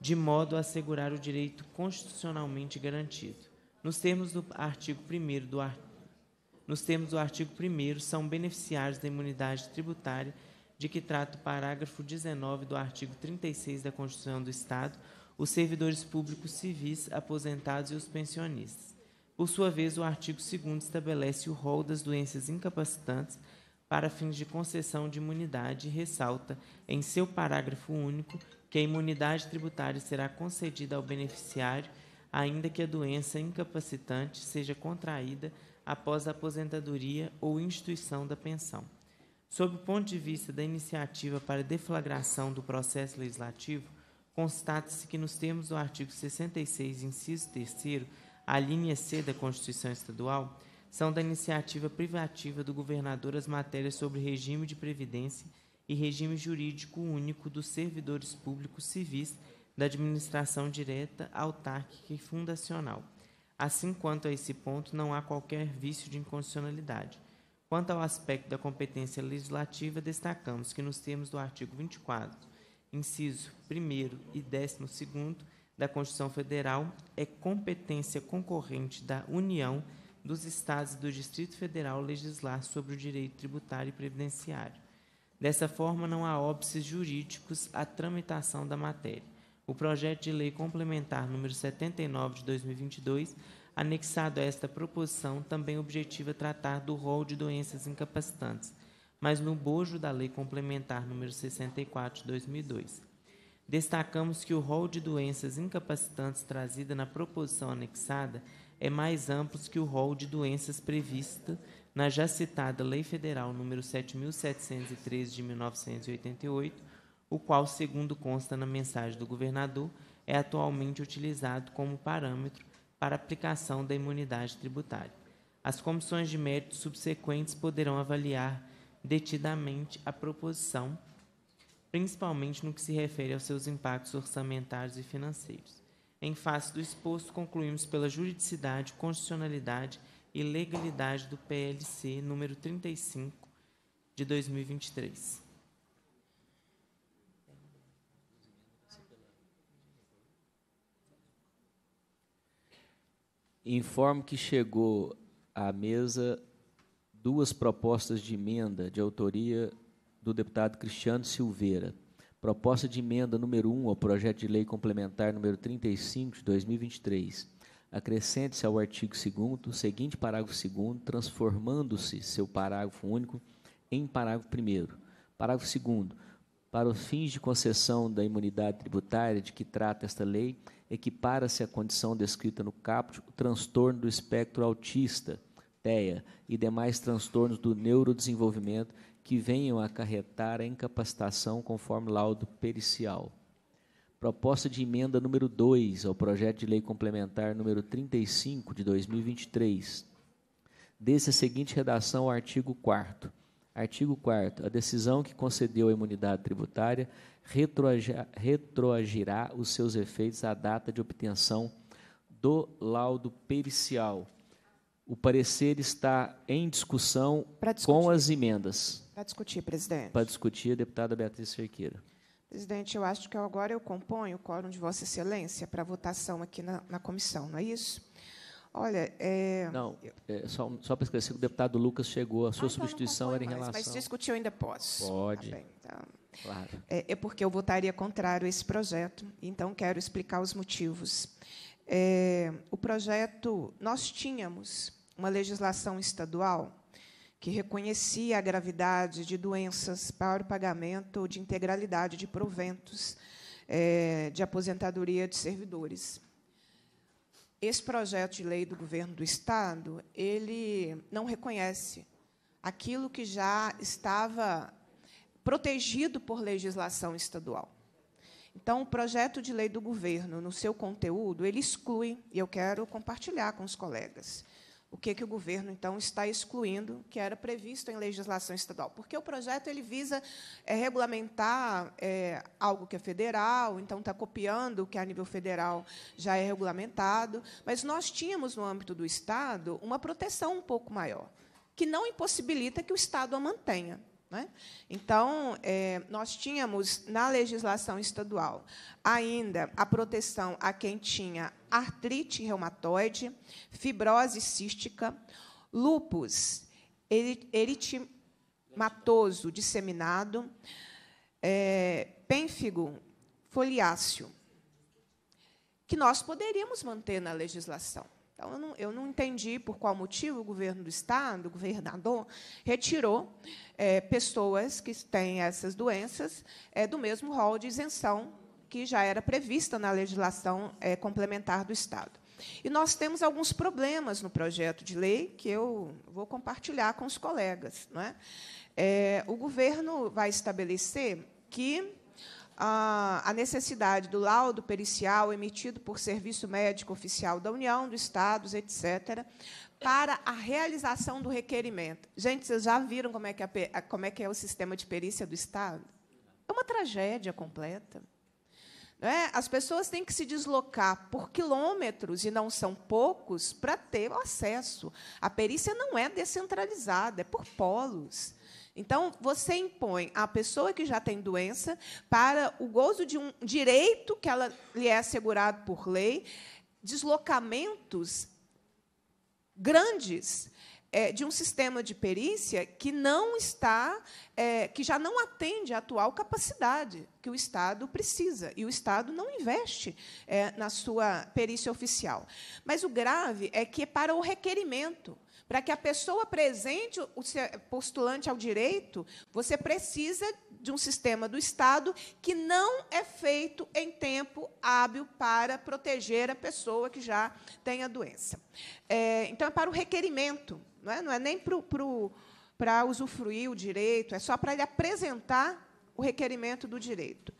de modo a assegurar o direito constitucionalmente garantido. Nos termos do artigo 1 do artigo nos termos do artigo 1 são beneficiários da imunidade tributária de que trata o parágrafo 19 do artigo 36 da Constituição do Estado, os servidores públicos civis, aposentados e os pensionistas. Por sua vez, o artigo 2 estabelece o rol das doenças incapacitantes para fins de concessão de imunidade e ressalta, em seu parágrafo único, que a imunidade tributária será concedida ao beneficiário, ainda que a doença incapacitante seja contraída após a aposentadoria ou instituição da pensão. Sob o ponto de vista da iniciativa para deflagração do processo legislativo, constata-se que, nos termos do artigo 66, inciso 3, a linha C da Constituição Estadual, são da iniciativa privativa do governador as matérias sobre regime de previdência e regime jurídico único dos servidores públicos civis da administração direta, autárquica e fundacional. Assim, quanto a esse ponto, não há qualquer vício de inconstitucionalidade. Quanto ao aspecto da competência legislativa, destacamos que, nos termos do artigo 24, inciso 1 e 12 da Constituição Federal, é competência concorrente da União dos Estados e do Distrito Federal legislar sobre o direito tributário e previdenciário. Dessa forma, não há óbices jurídicos à tramitação da matéria. O projeto de lei complementar número 79 de 2022, anexado a esta proposição, também objetiva tratar do rol de doenças incapacitantes, mas no bojo da lei complementar número 64 de 2002. Destacamos que o rol de doenças incapacitantes trazida na proposição anexada é mais amplos que o rol de doenças prevista na já citada Lei Federal nº 7.713 de 1988, o qual, segundo consta na mensagem do governador, é atualmente utilizado como parâmetro para aplicação da imunidade tributária. As comissões de mérito subsequentes poderão avaliar detidamente a proposição, principalmente no que se refere aos seus impactos orçamentários e financeiros. Em face do exposto, concluímos pela juridicidade, constitucionalidade e legalidade do PLC número 35 de 2023. Informo que chegou à mesa duas propostas de emenda de autoria do deputado Cristiano Silveira. Proposta de emenda número 1 ao projeto de lei complementar número 35 de 2023. Acrescente-se ao artigo 2 o seguinte parágrafo 2 transformando-se seu parágrafo único em parágrafo 1 Parágrafo 2 Para os fins de concessão da imunidade tributária de que trata esta lei, equipara-se à condição descrita no caput o transtorno do espectro autista, TEA, e demais transtornos do neurodesenvolvimento que venham a acarretar a incapacitação conforme laudo pericial. Proposta de emenda número 2 ao projeto de lei complementar número 35 de 2023. Desse a seguinte redação ao artigo 4 Artigo 4 A decisão que concedeu a imunidade tributária retroagirá os seus efeitos à data de obtenção do laudo pericial. O parecer está em discussão com as emendas. Para discutir, presidente. Para discutir, a deputada Beatriz Cerqueira. Presidente, eu acho que agora eu componho o quórum de Vossa Excelência para votação aqui na, na comissão, não é isso? Olha, é... Não, é, só, só para esclarecer, o deputado Lucas chegou, a sua ah, então substituição então era em mais, relação... Mas discutir eu ainda posso. Pode. Tá bem, então... Claro. É, é, porque eu votaria contrário a esse projeto, então quero explicar os motivos. É, o projeto, nós tínhamos uma legislação estadual que reconhecia a gravidade de doenças para o pagamento de integralidade de proventos é, de aposentadoria de servidores. Esse projeto de lei do governo do Estado ele não reconhece aquilo que já estava protegido por legislação estadual. Então, o projeto de lei do governo, no seu conteúdo, ele exclui, e eu quero compartilhar com os colegas, o que, que o governo, então, está excluindo, que era previsto em legislação estadual. Porque o projeto ele visa é, regulamentar é, algo que é federal, então está copiando o que a nível federal já é regulamentado, mas nós tínhamos, no âmbito do Estado, uma proteção um pouco maior, que não impossibilita que o Estado a mantenha. Né? Então, é, nós tínhamos na legislação estadual ainda a proteção a quem tinha artrite reumatoide, fibrose cística, lupus eritematoso disseminado, é, pênfigo foliáceo, que nós poderíamos manter na legislação. Então, eu não, eu não, entendi por qual motivo o governo do Estado, o governador, retirou é, pessoas que têm essas doenças é, do mesmo rol de isenção que já era prevista na legislação é, complementar do Estado. E nós temos alguns problemas no projeto de lei que eu vou compartilhar com os colegas. Não é? é o governo vai estabelecer que a necessidade do laudo pericial emitido por Serviço Médico Oficial da União, dos Estados, etc., para a realização do requerimento. Gente, vocês já viram como é que, como é, que é o sistema de perícia do Estado? É uma tragédia completa. É? As pessoas têm que se deslocar por quilômetros, e não são poucos, para ter acesso. A perícia não é descentralizada, é por polos. Então, você impõe à pessoa que já tem doença para o gozo de um direito que ela lhe é assegurado por lei, deslocamentos grandes é, de um sistema de perícia que não está, é, que já não atende à atual capacidade que o Estado precisa e o Estado não investe é, na sua perícia oficial. Mas o grave é que é para o requerimento para que a pessoa presente o postulante ao direito, você precisa de um sistema do Estado que não é feito em tempo hábil para proteger a pessoa que já tem a doença. É, então, é para o requerimento, não é, não é nem para, para usufruir o direito, é só para ele apresentar o requerimento do direito.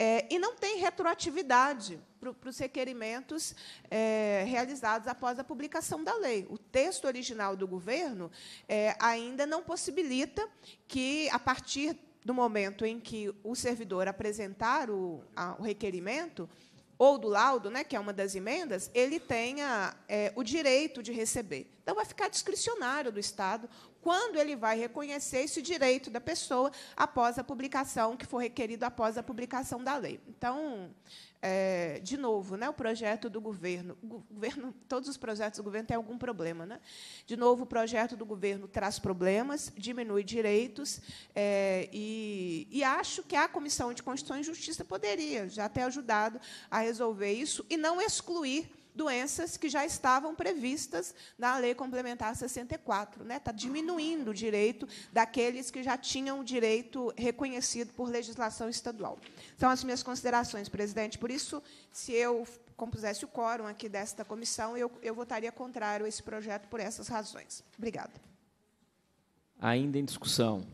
É, e não tem retroatividade para os requerimentos é, realizados após a publicação da lei. O texto original do governo é, ainda não possibilita que, a partir do momento em que o servidor apresentar o, a, o requerimento, ou do laudo, né, que é uma das emendas, ele tenha é, o direito de receber. Então, vai ficar discricionário do Estado quando ele vai reconhecer esse direito da pessoa após a publicação, que for requerido após a publicação da lei. Então, é, de novo, né, o projeto do governo, governo, todos os projetos do governo têm algum problema. Né? De novo, o projeto do governo traz problemas, diminui direitos, é, e, e, acho que a Comissão de Constituição e Justiça poderia já ter ajudado a resolver isso e não excluir doenças que já estavam previstas na Lei Complementar 64. Né? Está diminuindo o direito daqueles que já tinham o direito reconhecido por legislação estadual. São as minhas considerações, presidente. Por isso, se eu compusesse o quórum aqui desta comissão, eu, eu votaria contrário a esse projeto por essas razões. Obrigada. Ainda em discussão.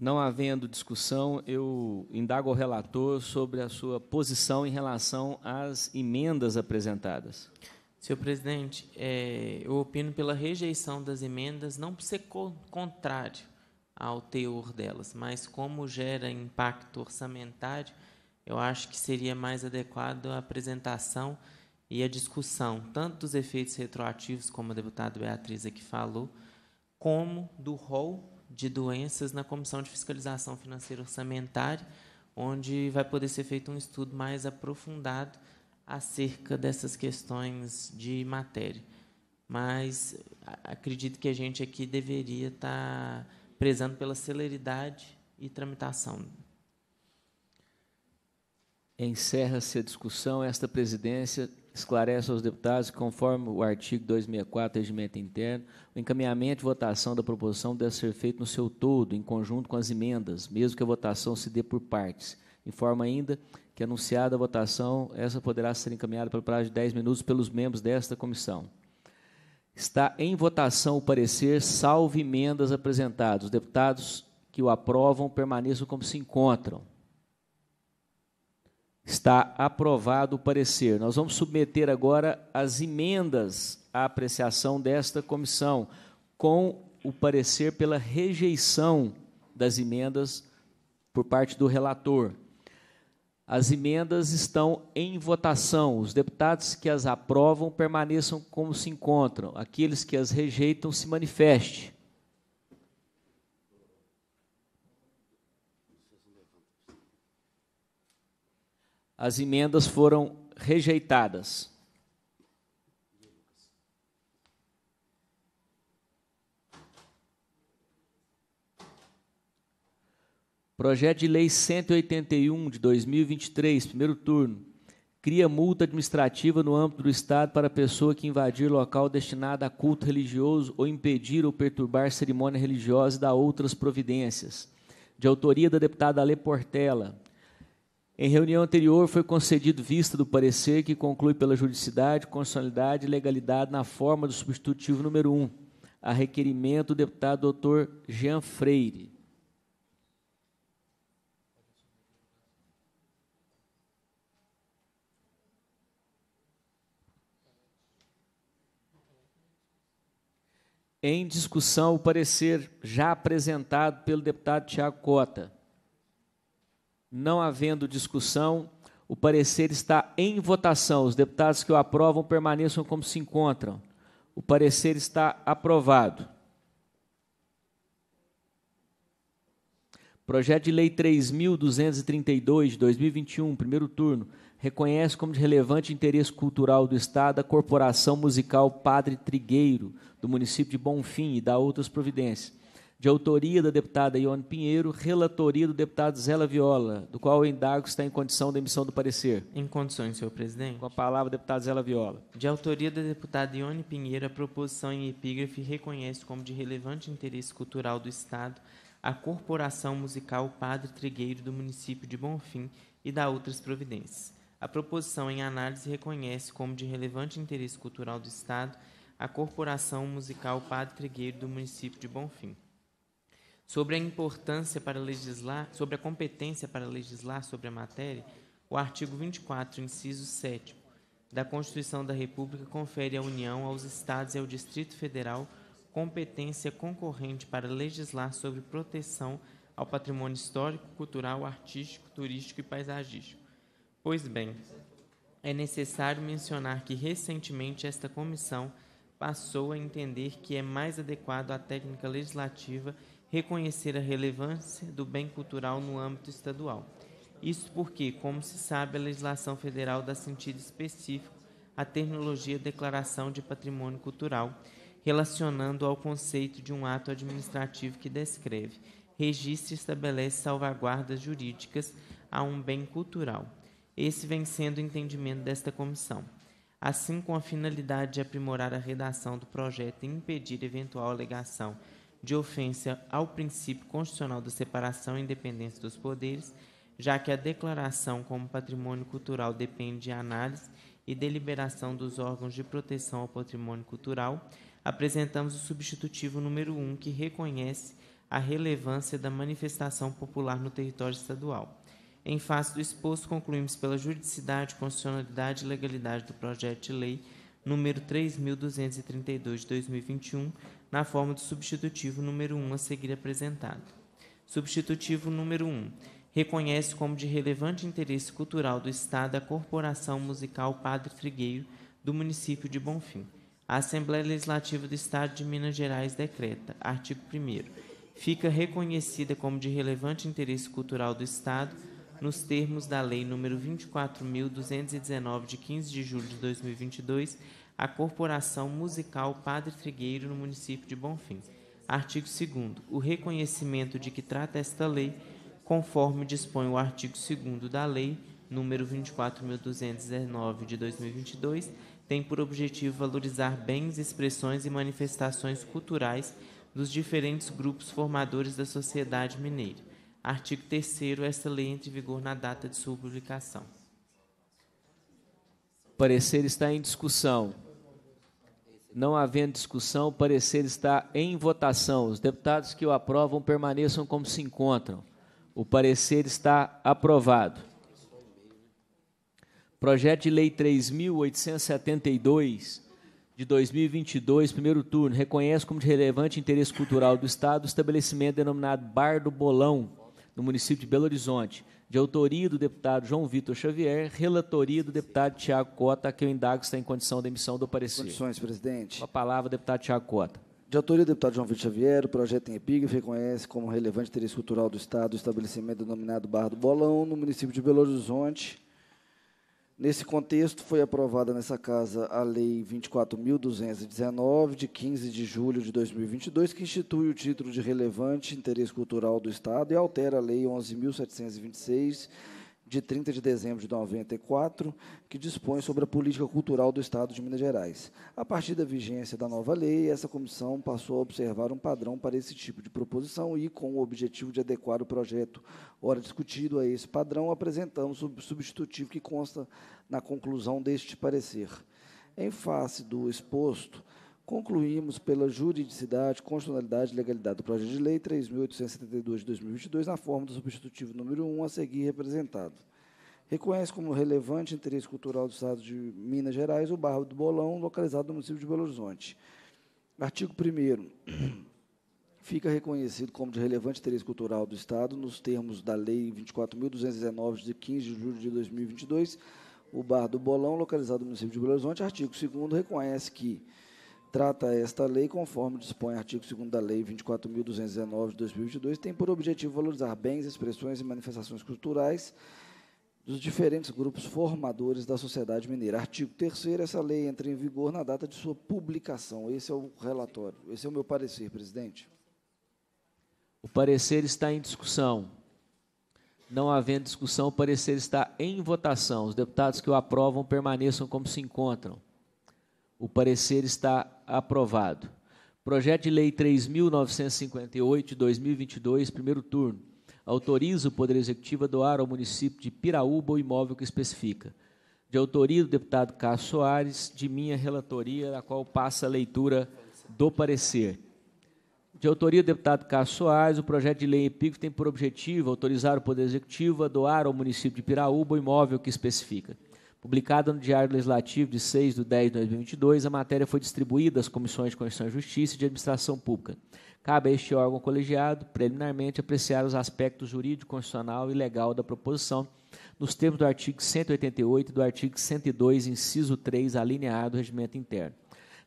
Não havendo discussão, eu indago ao relator sobre a sua posição em relação às emendas apresentadas. Senhor presidente, é, eu opino pela rejeição das emendas, não por ser contrário ao teor delas, mas como gera impacto orçamentário, eu acho que seria mais adequado a apresentação e a discussão, tanto dos efeitos retroativos, como a deputada Beatriz aqui falou, como do rol de doenças na Comissão de Fiscalização Financeira Orçamentária, onde vai poder ser feito um estudo mais aprofundado acerca dessas questões de matéria. Mas acredito que a gente aqui deveria estar tá prezando pela celeridade e tramitação. Encerra-se a discussão. Esta presidência esclarece aos deputados que, conforme o artigo 264 do Regimento Interno, o encaminhamento e votação da proposição deve ser feito no seu todo, em conjunto com as emendas, mesmo que a votação se dê por partes. Informa ainda que, anunciada a votação, essa poderá ser encaminhada pelo prazo de 10 minutos pelos membros desta comissão. Está em votação o parecer, salvo emendas apresentadas. Os deputados que o aprovam permaneçam como se encontram. Está aprovado o parecer. Nós vamos submeter agora as emendas à apreciação desta comissão, com o parecer pela rejeição das emendas por parte do relator. As emendas estão em votação. Os deputados que as aprovam permaneçam como se encontram. Aqueles que as rejeitam se manifeste. as emendas foram rejeitadas. Projeto de Lei 181 de 2023, primeiro turno, cria multa administrativa no âmbito do Estado para pessoa que invadir local destinado a culto religioso ou impedir ou perturbar cerimônia religiosa e dar outras providências. De autoria da deputada Ale Portela, em reunião anterior, foi concedido vista do parecer que conclui pela juridicidade, constitucionalidade e legalidade na forma do substitutivo número 1, a requerimento do deputado doutor Jean Freire. Em discussão, o parecer já apresentado pelo deputado Tiago Cota. Não havendo discussão, o parecer está em votação. Os deputados que o aprovam permaneçam como se encontram. O parecer está aprovado. Projeto de Lei 3.232, de 2021, primeiro turno, reconhece como de relevante interesse cultural do Estado a Corporação Musical Padre Trigueiro, do município de Bonfim, e dá outras providências de autoria da deputada Ione Pinheiro, relatoria do deputado Zé Viola, do qual o indago está em condição de emissão do parecer. Em condições, senhor presidente. Com a palavra, deputado Zé Viola. De autoria da deputada Ione Pinheiro, a proposição em epígrafe reconhece como de relevante interesse cultural do Estado a Corporação Musical Padre Trigueiro do município de Bonfim e da outras providências. A proposição em análise reconhece como de relevante interesse cultural do Estado a Corporação Musical Padre Trigueiro do município de Bonfim sobre a importância para legislar, sobre a competência para legislar sobre a matéria, o artigo 24, inciso 7 da Constituição da República confere à União, aos estados e ao Distrito Federal competência concorrente para legislar sobre proteção ao patrimônio histórico, cultural, artístico, turístico e paisagístico. Pois bem, é necessário mencionar que recentemente esta comissão passou a entender que é mais adequado à técnica legislativa reconhecer a relevância do bem cultural no âmbito estadual. Isso porque, como se sabe, a legislação federal dá sentido específico à terminologia Declaração de Patrimônio Cultural, relacionando ao conceito de um ato administrativo que descreve, registra e estabelece salvaguardas jurídicas a um bem cultural. Esse vem sendo o entendimento desta comissão. Assim, com a finalidade de aprimorar a redação do projeto e impedir eventual alegação de ofensa ao princípio constitucional da separação e independência dos poderes, já que a declaração como patrimônio cultural depende de análise e deliberação dos órgãos de proteção ao patrimônio cultural, apresentamos o substitutivo número 1, um, que reconhece a relevância da manifestação popular no território estadual. Em face do exposto, concluímos pela juridicidade, constitucionalidade e legalidade do projeto de lei número 3232 de 2021, na forma do substitutivo número 1 a seguir apresentado. Substitutivo número 1. Reconhece como de relevante interesse cultural do Estado a Corporação Musical Padre trigueiro do município de Bonfim. A Assembleia Legislativa do Estado de Minas Gerais decreta, artigo 1 fica reconhecida como de relevante interesse cultural do Estado nos termos da Lei nº 24.219, de 15 de julho de 2022, a Corporação Musical Padre Trigueiro no município de Bonfim. Artigo 2 O reconhecimento de que trata esta lei, conforme dispõe o artigo 2 da Lei número 24219 de 2022, tem por objetivo valorizar bens, expressões e manifestações culturais dos diferentes grupos formadores da sociedade mineira. Artigo 3 Esta lei entra em vigor na data de sua publicação. O parecer está em discussão. Não havendo discussão, o parecer está em votação. Os deputados que o aprovam permaneçam como se encontram. O parecer está aprovado. Projeto de Lei 3.872, de 2022, primeiro turno, reconhece como de relevante interesse cultural do Estado o estabelecimento denominado Bar do Bolão, no município de Belo Horizonte de autoria do deputado João Vitor Xavier, relatoria do deputado Tiago Cota, que eu indago se em condição de emissão do parecer. Condições, presidente. Com a palavra, deputado Tiago Cota. De autoria do deputado João Vitor Xavier, o projeto em epígrafe reconhece como relevante interesse cultural do Estado o estabelecimento denominado Barra do Bolão, no município de Belo Horizonte, Nesse contexto, foi aprovada nessa casa a Lei 24.219, de 15 de julho de 2022, que institui o título de relevante interesse cultural do Estado e altera a Lei 11.726, de 30 de dezembro de 94, que dispõe sobre a política cultural do Estado de Minas Gerais. A partir da vigência da nova lei, essa comissão passou a observar um padrão para esse tipo de proposição e, com o objetivo de adequar o projeto ora discutido a esse padrão, apresentamos o substitutivo que consta na conclusão deste parecer. Em face do exposto, concluímos pela juridicidade, constitucionalidade e legalidade do projeto de lei 3.872 de 2022, na forma do substitutivo número 1 a seguir representado. Reconhece como relevante interesse cultural do Estado de Minas Gerais o bairro do Bolão, localizado no município de Belo Horizonte. Artigo 1 Fica reconhecido como de relevante interesse cultural do Estado, nos termos da Lei 24.219, de 15 de julho de 2022, o bairro do Bolão, localizado no município de Belo Horizonte. Artigo 2 reconhece que trata esta lei conforme dispõe o artigo 2 da Lei 24.219 de 2022, tem por objetivo valorizar bens, expressões e manifestações culturais dos diferentes grupos formadores da sociedade mineira. Artigo 3 essa lei entra em vigor na data de sua publicação. Esse é o relatório. Esse é o meu parecer, presidente. O parecer está em discussão. Não havendo discussão, o parecer está em votação. Os deputados que o aprovam permaneçam como se encontram. O parecer está aprovado. Projeto de Lei 3.958, 2022, primeiro turno. Autoriza o Poder Executivo a doar ao município de Piraúba o imóvel que especifica. De autoria do deputado Cássio Soares, de minha relatoria, da qual passa a leitura do parecer. De autoria do deputado Cássio Soares, o projeto de lei EPICO tem por objetivo autorizar o Poder Executivo a doar ao município de Piraúba o imóvel que especifica. Publicada no Diário Legislativo de 6 de 10 de 2022, a matéria foi distribuída às Comissões de Constituição e Justiça e de Administração Pública. Cabe a este órgão colegiado, preliminarmente, apreciar os aspectos jurídico, constitucional e legal da proposição, nos termos do artigo 188 e do artigo 102, inciso 3, alineado do Regimento Interno.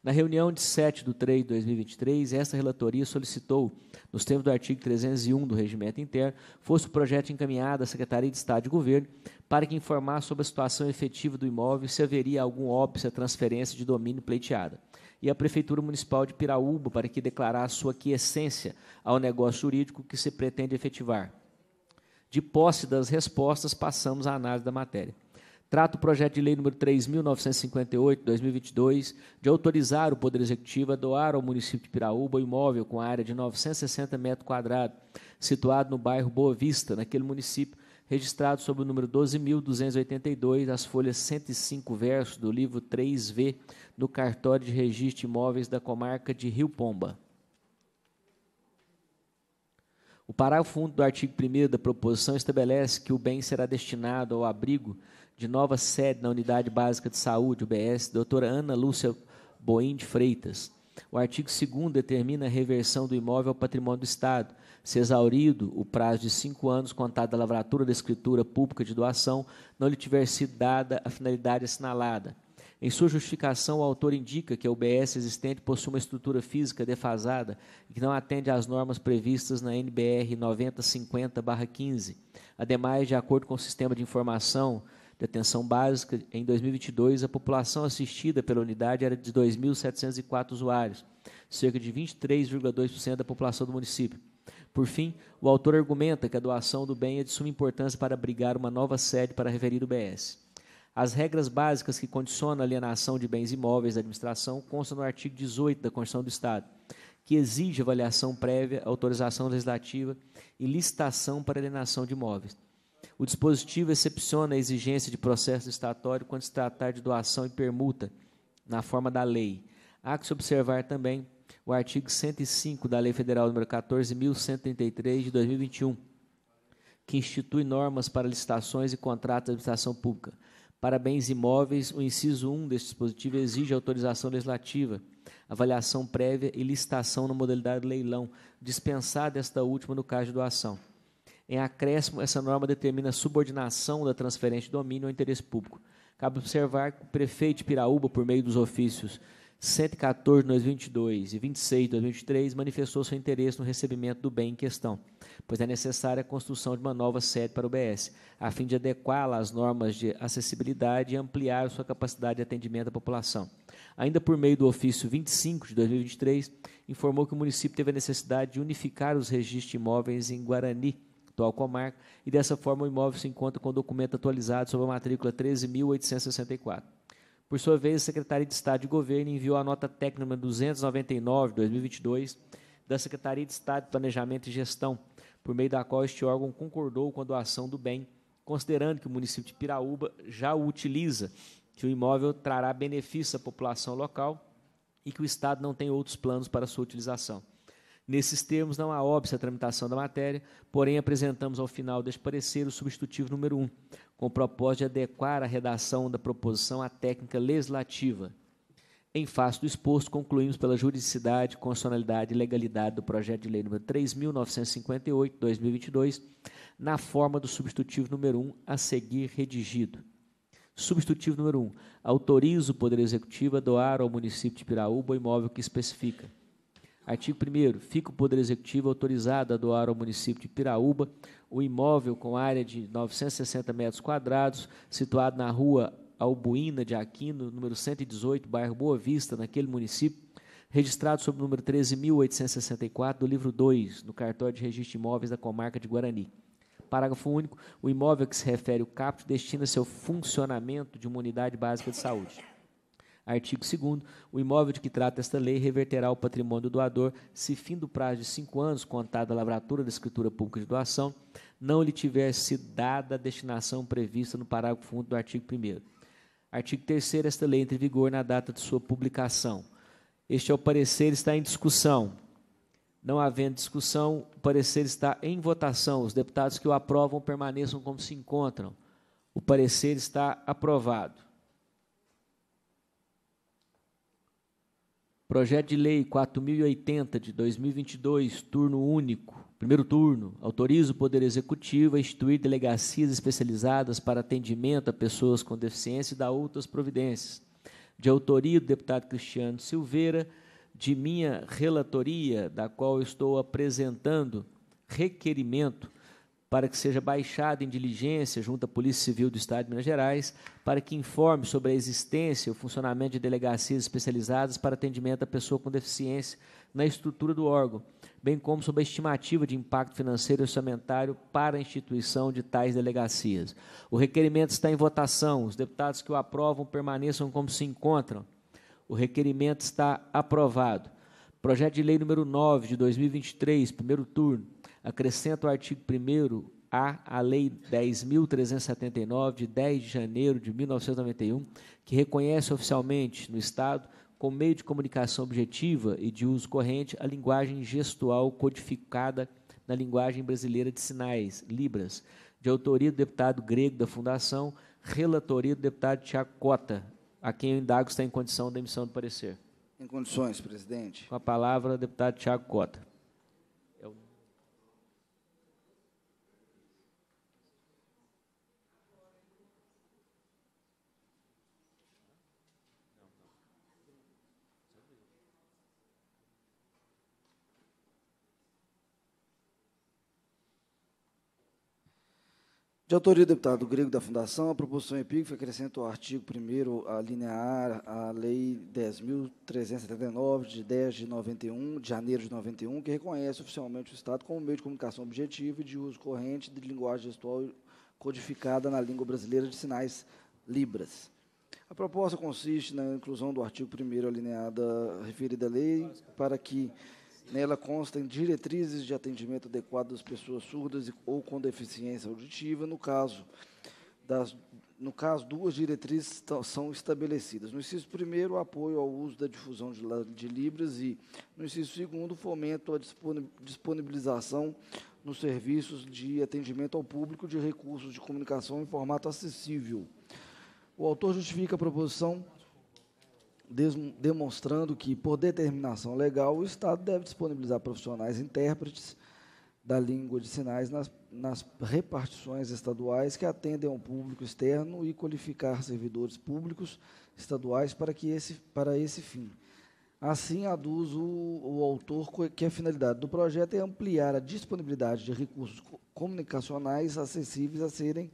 Na reunião de 7 de 3 de 2023, esta relatoria solicitou, nos termos do artigo 301 do Regimento Interno, fosse o projeto encaminhado à Secretaria de Estado de Governo para que informar sobre a situação efetiva do imóvel se haveria algum óbice à transferência de domínio pleiteada. E a Prefeitura Municipal de Piraúba para que declarar sua quiescência ao negócio jurídico que se pretende efetivar. De posse das respostas, passamos à análise da matéria. Trata o projeto de lei número 3.958-2022 de autorizar o Poder Executivo a doar ao município de Piraúba o imóvel com área de 960 metros quadrados, situado no bairro Boa Vista, naquele município, registrado sob o número 12.282, as folhas 105 versos do livro 3V, no cartório de registro de imóveis da comarca de Rio Pomba. O parágrafo 1 do artigo 1 da proposição estabelece que o bem será destinado ao abrigo de nova sede na Unidade Básica de Saúde, UBS, doutora Ana Lúcia Boim de Freitas, o artigo 2 determina a reversão do imóvel ao patrimônio do Estado. Se exaurido o prazo de cinco anos contado da lavratura da escritura pública de doação, não lhe tiver sido dada a finalidade assinalada. Em sua justificação, o autor indica que a UBS existente possui uma estrutura física defasada e que não atende às normas previstas na NBR 9050-15. Ademais, de acordo com o sistema de informação de atenção básica, em 2022, a população assistida pela unidade era de 2.704 usuários, cerca de 23,2% da população do município. Por fim, o autor argumenta que a doação do bem é de suma importância para abrigar uma nova sede para a referida BS. As regras básicas que condicionam a alienação de bens imóveis da administração constam no artigo 18 da Constituição do Estado, que exige avaliação prévia, autorização legislativa e licitação para alienação de imóveis. O dispositivo excepciona a exigência de processo estatório quando se tratar de doação e permuta na forma da lei. Há que se observar também o artigo 105 da Lei Federal nº 14.133 de 2021, que institui normas para licitações e contratos de administração pública. Para bens imóveis, o inciso 1 deste dispositivo exige autorização legislativa, avaliação prévia e licitação na modalidade leilão, dispensada esta última no caso de doação. Em acréscimo, essa norma determina a subordinação da transferência de domínio ao interesse público. Cabe observar que o prefeito de Piraúba, por meio dos ofícios 114 de 2022 e 26 de 2023, manifestou seu interesse no recebimento do bem em questão, pois é necessária a construção de uma nova sede para o BS, a fim de adequá-la às normas de acessibilidade e ampliar sua capacidade de atendimento à população. Ainda por meio do ofício 25 de 2023, informou que o município teve a necessidade de unificar os registros de imóveis em Guarani, atual comarca, e dessa forma o imóvel se encontra com o documento atualizado sobre a matrícula 13.864. Por sua vez, a Secretaria de Estado de Governo enviou a nota técnica 299/2022 da Secretaria de Estado de Planejamento e Gestão, por meio da qual este órgão concordou com a doação do bem, considerando que o município de Piraúba já o utiliza, que o imóvel trará benefício à população local e que o Estado não tem outros planos para sua utilização. Nesses termos, não há óbvio a tramitação da matéria, porém apresentamos ao final deste parecer o substitutivo número 1, com o propósito de adequar a redação da proposição à técnica legislativa. Em face do exposto, concluímos pela juridicidade, constitucionalidade e legalidade do projeto de lei número 3.958-2022, na forma do substitutivo número 1 a seguir redigido. Substitutivo número 1. Autoriza o Poder Executivo a doar ao município de Piraúba o imóvel que especifica. Artigo 1 Fica o Poder Executivo autorizado a doar ao município de Piraúba o imóvel com área de 960 metros quadrados, situado na rua Albuína de Aquino, número 118, bairro Boa Vista, naquele município, registrado sob o número 13.864 do livro 2, no cartório de registro de imóveis da comarca de Guarani. Parágrafo único. O imóvel a que se refere o caput destina-se ao funcionamento de uma unidade básica de saúde. Artigo 2 O imóvel de que trata esta lei reverterá ao patrimônio do doador se, fim do prazo de cinco anos, contada a lavratura da escritura pública de doação, não lhe tiver sido dada a destinação prevista no parágrafo 1 do artigo 1 Artigo 3 Esta lei entra em vigor na data de sua publicação. Este é o parecer está em discussão. Não havendo discussão, o parecer está em votação. Os deputados que o aprovam permaneçam como se encontram. O parecer está aprovado. Projeto de Lei 4080 de 2022, turno único. Primeiro turno. Autoriza o Poder Executivo a instituir delegacias especializadas para atendimento a pessoas com deficiência e dar outras providências. De autoria do deputado Cristiano Silveira, de minha relatoria, da qual estou apresentando requerimento para que seja baixado em diligência junto à Polícia Civil do Estado de Minas Gerais, para que informe sobre a existência e o funcionamento de delegacias especializadas para atendimento à pessoa com deficiência na estrutura do órgão, bem como sobre a estimativa de impacto financeiro e orçamentário para a instituição de tais delegacias. O requerimento está em votação. Os deputados que o aprovam permaneçam como se encontram. O requerimento está aprovado. Projeto de Lei número 9 de 2023, primeiro turno Acrescenta o artigo 1 A, a Lei 10.379, de 10 de janeiro de 1991, que reconhece oficialmente no Estado, como meio de comunicação objetiva e de uso corrente, a linguagem gestual codificada na linguagem brasileira de sinais, Libras, de autoria do deputado grego da Fundação, relatoria do deputado Tiago Cota, a quem eu indago está em condição da emissão do parecer. Em condições, presidente. Com a palavra, deputado Tiago Cota. De autoria do deputado Grego da Fundação, a proposição epígrafe acrescenta o artigo 1 alinear a Lei 10.379, de 10 de 91, de janeiro de 91, que reconhece oficialmente o Estado como meio de comunicação objetivo e de uso corrente de linguagem gestual codificada na língua brasileira de sinais Libras. A proposta consiste na inclusão do artigo 1 alineada referida à lei para que Nela constam diretrizes de atendimento adequado das pessoas surdas ou com deficiência auditiva, no caso das no caso, duas diretrizes são estabelecidas. No inciso primeiro, apoio ao uso da difusão de, de libras e, no inciso segundo, fomento à disponibilização nos serviços de atendimento ao público de recursos de comunicação em formato acessível. O autor justifica a proposição demonstrando que, por determinação legal, o Estado deve disponibilizar profissionais intérpretes da língua de sinais nas, nas repartições estaduais que atendem ao público externo e qualificar servidores públicos estaduais para, que esse, para esse fim. Assim, aduz o, o autor que a finalidade do projeto é ampliar a disponibilidade de recursos comunicacionais acessíveis a serem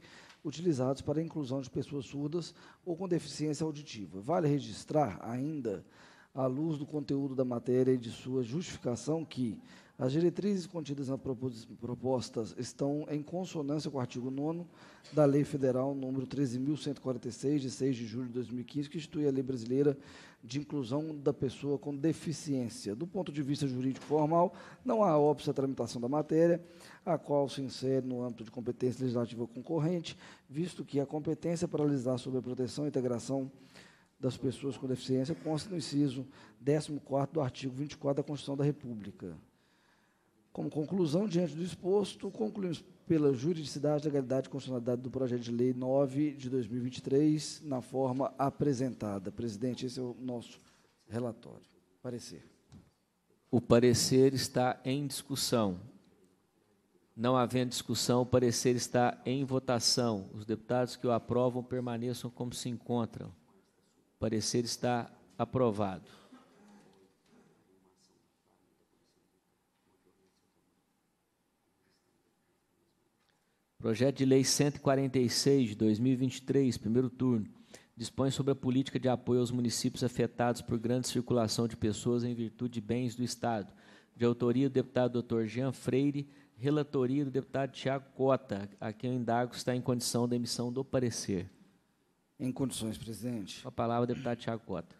utilizados para a inclusão de pessoas surdas ou com deficiência auditiva. Vale registrar ainda, à luz do conteúdo da matéria e de sua justificação, que as diretrizes contidas na proposta estão em consonância com o artigo 9 da Lei Federal nº 13.146, de 6 de julho de 2015, que institui a Lei Brasileira de Inclusão da Pessoa com Deficiência. Do ponto de vista jurídico formal, não há óbvio à tramitação da matéria a qual se insere no âmbito de competência legislativa concorrente, visto que a competência para legislar sobre a proteção e integração das pessoas com deficiência consta no inciso 14 do artigo 24 da Constituição da República. Como conclusão, diante do exposto, concluímos pela juridicidade, legalidade e constitucionalidade do projeto de lei 9 de 2023, na forma apresentada. Presidente, esse é o nosso relatório. Parecer. O parecer está em discussão. Não havendo discussão, o parecer está em votação. Os deputados que o aprovam permaneçam como se encontram. O parecer está aprovado. Projeto de Lei 146 de 2023, primeiro turno, dispõe sobre a política de apoio aos municípios afetados por grande circulação de pessoas em virtude de bens do Estado, de autoria do deputado Dr. Jean Freire, relatoria do deputado Tiago Cota, a quem eu indago está em condição da emissão do parecer. Em condições, presidente. Com a palavra, deputado Tiago Cota.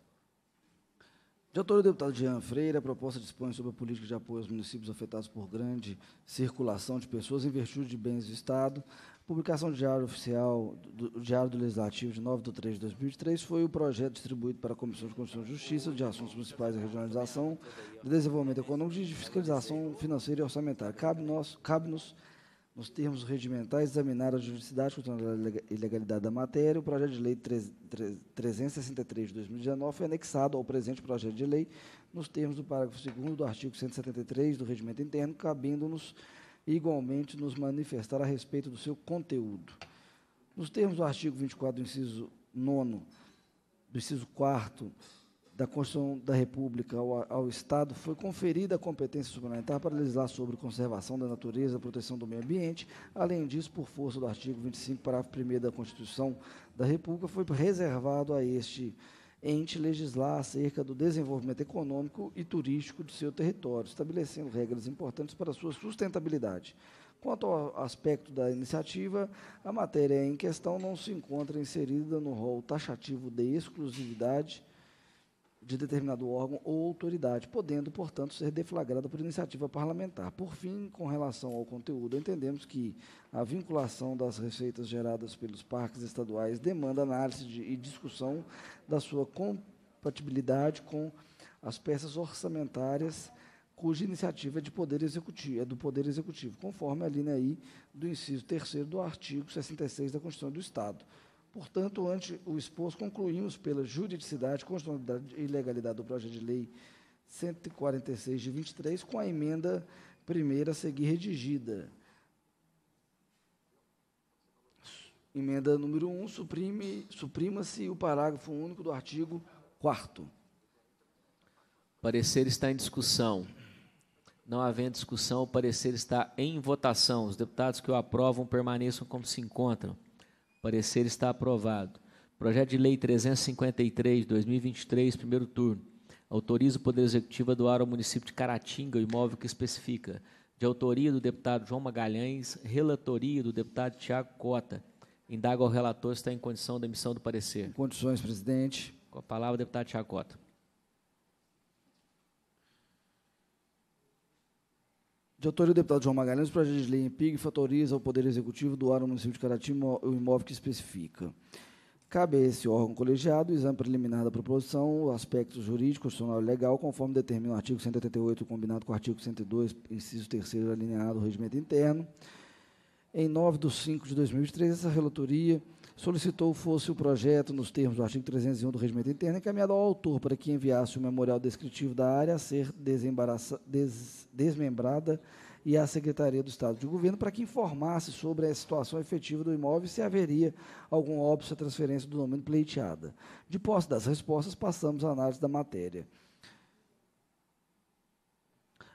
De autoria do deputado Jean Freire, a proposta dispõe sobre a política de apoio aos municípios afetados por grande circulação de pessoas em virtude de bens do Estado, Publicação do Diário Oficial, do, Diário do Legislativo de 9 de 3 de 2003, foi o projeto distribuído para a Comissão de Constituição de Justiça de Assuntos Municipais e Regionalização, de Desenvolvimento Econômico e de Fiscalização Financeira e Orçamentária. Cabe-nos, cabe nos, nos termos regimentais, examinar a juridicidade, a ilegalidade da matéria. O projeto de lei 3, 363 de 2019 foi anexado ao presente projeto de lei nos termos do parágrafo 2 do artigo 173 do Regimento Interno, cabendo-nos e igualmente nos manifestar a respeito do seu conteúdo. Nos termos do artigo 24 do inciso 9, do inciso 4 da Constituição da República ao, ao, Estado, foi conferida a competência suplementar para legislar sobre conservação da natureza, proteção do meio ambiente. Além disso, por força do artigo 25, parágrafo 1 da Constituição da República, foi reservado a este ente legislar acerca do desenvolvimento econômico e turístico do seu território, estabelecendo regras importantes para sua sustentabilidade. Quanto ao aspecto da iniciativa, a matéria em questão não se encontra inserida no rol taxativo de exclusividade de determinado órgão ou autoridade, podendo, portanto, ser deflagrada por iniciativa parlamentar. Por fim, com relação ao conteúdo, entendemos que a vinculação das receitas geradas pelos parques estaduais demanda análise de, e discussão da sua compatibilidade com as peças orçamentárias cuja iniciativa é, de poder executivo, é do Poder Executivo, conforme a linha aí do inciso 3 do artigo 66 da Constituição do Estado. Portanto, ante o exposto, concluímos pela juridicidade, constitucionalidade e legalidade do projeto de lei 146 de 23, com a emenda primeira a seguir redigida. Emenda número 1, um, suprime, suprima-se o parágrafo único do artigo 4 Parecer está em discussão. Não havendo discussão, o parecer está em votação. Os deputados que o aprovam permaneçam como se encontram. Parecer está aprovado. Projeto de Lei 353, 2023, primeiro turno. Autoriza o Poder Executivo a doar ao município de Caratinga o imóvel que especifica. De autoria do deputado João Magalhães, relatoria do deputado Tiago Cota. Indaga ao relator se está em condição da emissão do parecer. Em condições, presidente. Com a palavra, deputado Tiago Cota. De autoria do deputado João Magalhães, o projeto de lei em PIG autoriza ao Poder Executivo doar ao município de Caratinga o imóvel que especifica. Cabe a esse órgão colegiado o exame preliminar da proposição, aspectos jurídicos, constitucional e legal, conforme determina o artigo 188, combinado com o artigo 102, inciso 3 alinhado do regimento interno. Em 9 de 5 de 2013 essa relatoria solicitou fosse o projeto, nos termos do artigo 301 do Regimento Interno, encaminhado ao autor para que enviasse o memorial descritivo da área a ser des desmembrada e à Secretaria do Estado de Governo para que informasse sobre a situação efetiva do imóvel e se haveria algum óbvio à transferência do domínio pleiteada. De posse das respostas, passamos à análise da matéria.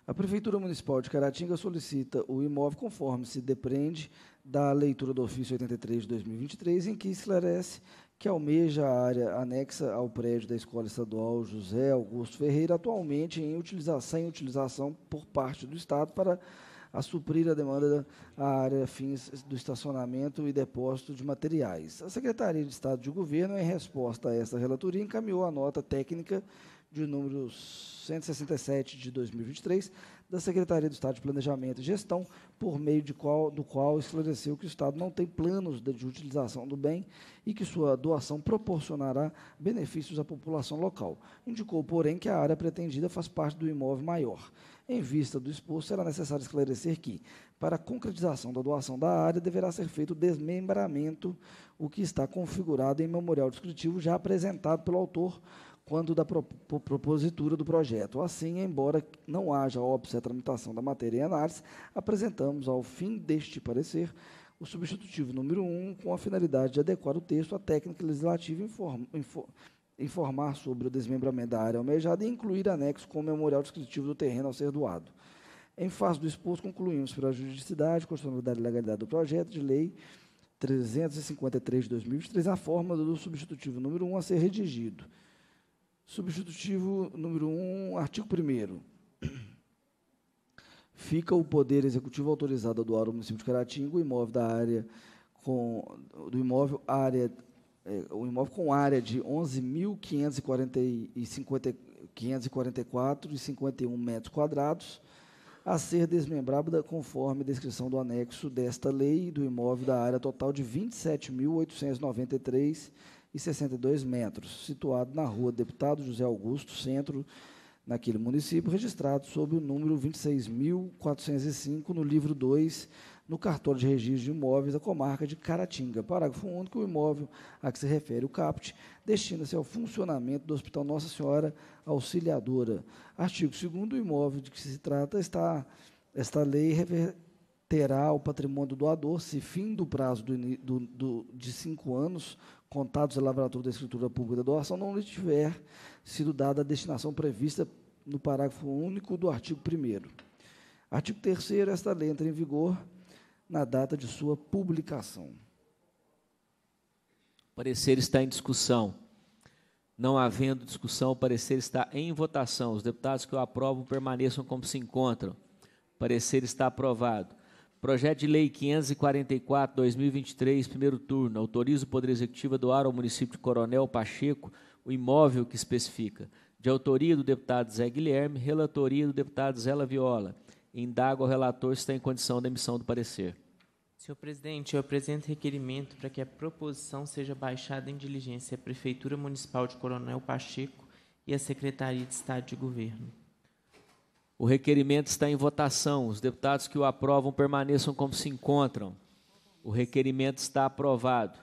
A Prefeitura Municipal de Caratinga solicita o imóvel conforme se depreende da leitura do ofício 83 de 2023, em que esclarece que almeja a área anexa ao prédio da Escola Estadual José Augusto Ferreira, atualmente em utilização, em utilização por parte do Estado para a suprir a demanda da área fins do estacionamento e depósito de materiais. A Secretaria de Estado de Governo, em resposta a essa relatoria, encaminhou a nota técnica de número 167 de 2023, da Secretaria do Estado de Planejamento e Gestão, por meio qual, do qual esclareceu que o Estado não tem planos de utilização do bem e que sua doação proporcionará benefícios à população local. Indicou, porém, que a área pretendida faz parte do imóvel maior. Em vista do exposto, será necessário esclarecer que, para a concretização da doação da área, deverá ser feito o desmembramento, o que está configurado em memorial descritivo já apresentado pelo autor quanto da propositura do projeto. Assim, embora não haja óbvio a tramitação da matéria em análise, apresentamos ao fim deste parecer o substitutivo número 1 um, com a finalidade de adequar o texto à técnica legislativa e informar sobre o desmembramento da área almejada e incluir anexo com o memorial descritivo do terreno ao ser doado. Em face do exposto, concluímos pela juridicidade, constitucionalidade e legalidade do projeto de lei 353 de 2003 a forma do substitutivo número 1 um a ser redigido. Substitutivo número 1, um, artigo 1 Fica o poder executivo autorizado a doar o município de Caratinga o imóvel da área com do imóvel área é, o imóvel com área de 11.544,51 metros quadrados a ser desmembrada conforme a descrição do anexo desta lei do imóvel da área total de 27.893 e 62 metros, situado na rua Deputado José Augusto, centro, naquele município, registrado sob o número 26.405 no livro 2, no cartório de registro de imóveis da comarca de Caratinga. Parágrafo único, o imóvel a que se refere o CAPT destina-se ao funcionamento do Hospital Nossa Senhora Auxiliadora. Artigo 2 o imóvel de que se trata está esta lei reverterá terá o patrimônio do doador se fim do prazo do, do, do, de cinco anos contados pela lavratura da escritura pública da doação não lhe tiver sido dada a destinação prevista no parágrafo único do artigo 1 Artigo 3 esta lei entra em vigor na data de sua publicação. O parecer está em discussão. Não havendo discussão, o parecer está em votação. Os deputados que o aprovam permaneçam como se encontram. O parecer está aprovado. Projeto de Lei 544, 2023, primeiro turno, autoriza o Poder Executivo a doar ao município de Coronel Pacheco o imóvel que especifica. De autoria do deputado Zé Guilherme, relatoria do deputado Zé Viola. Indago o relator se está em condição da emissão do parecer. Senhor presidente, eu apresento requerimento para que a proposição seja baixada em diligência à Prefeitura Municipal de Coronel Pacheco e à Secretaria de Estado de Governo. O requerimento está em votação. Os deputados que o aprovam permaneçam como se encontram. O requerimento está aprovado.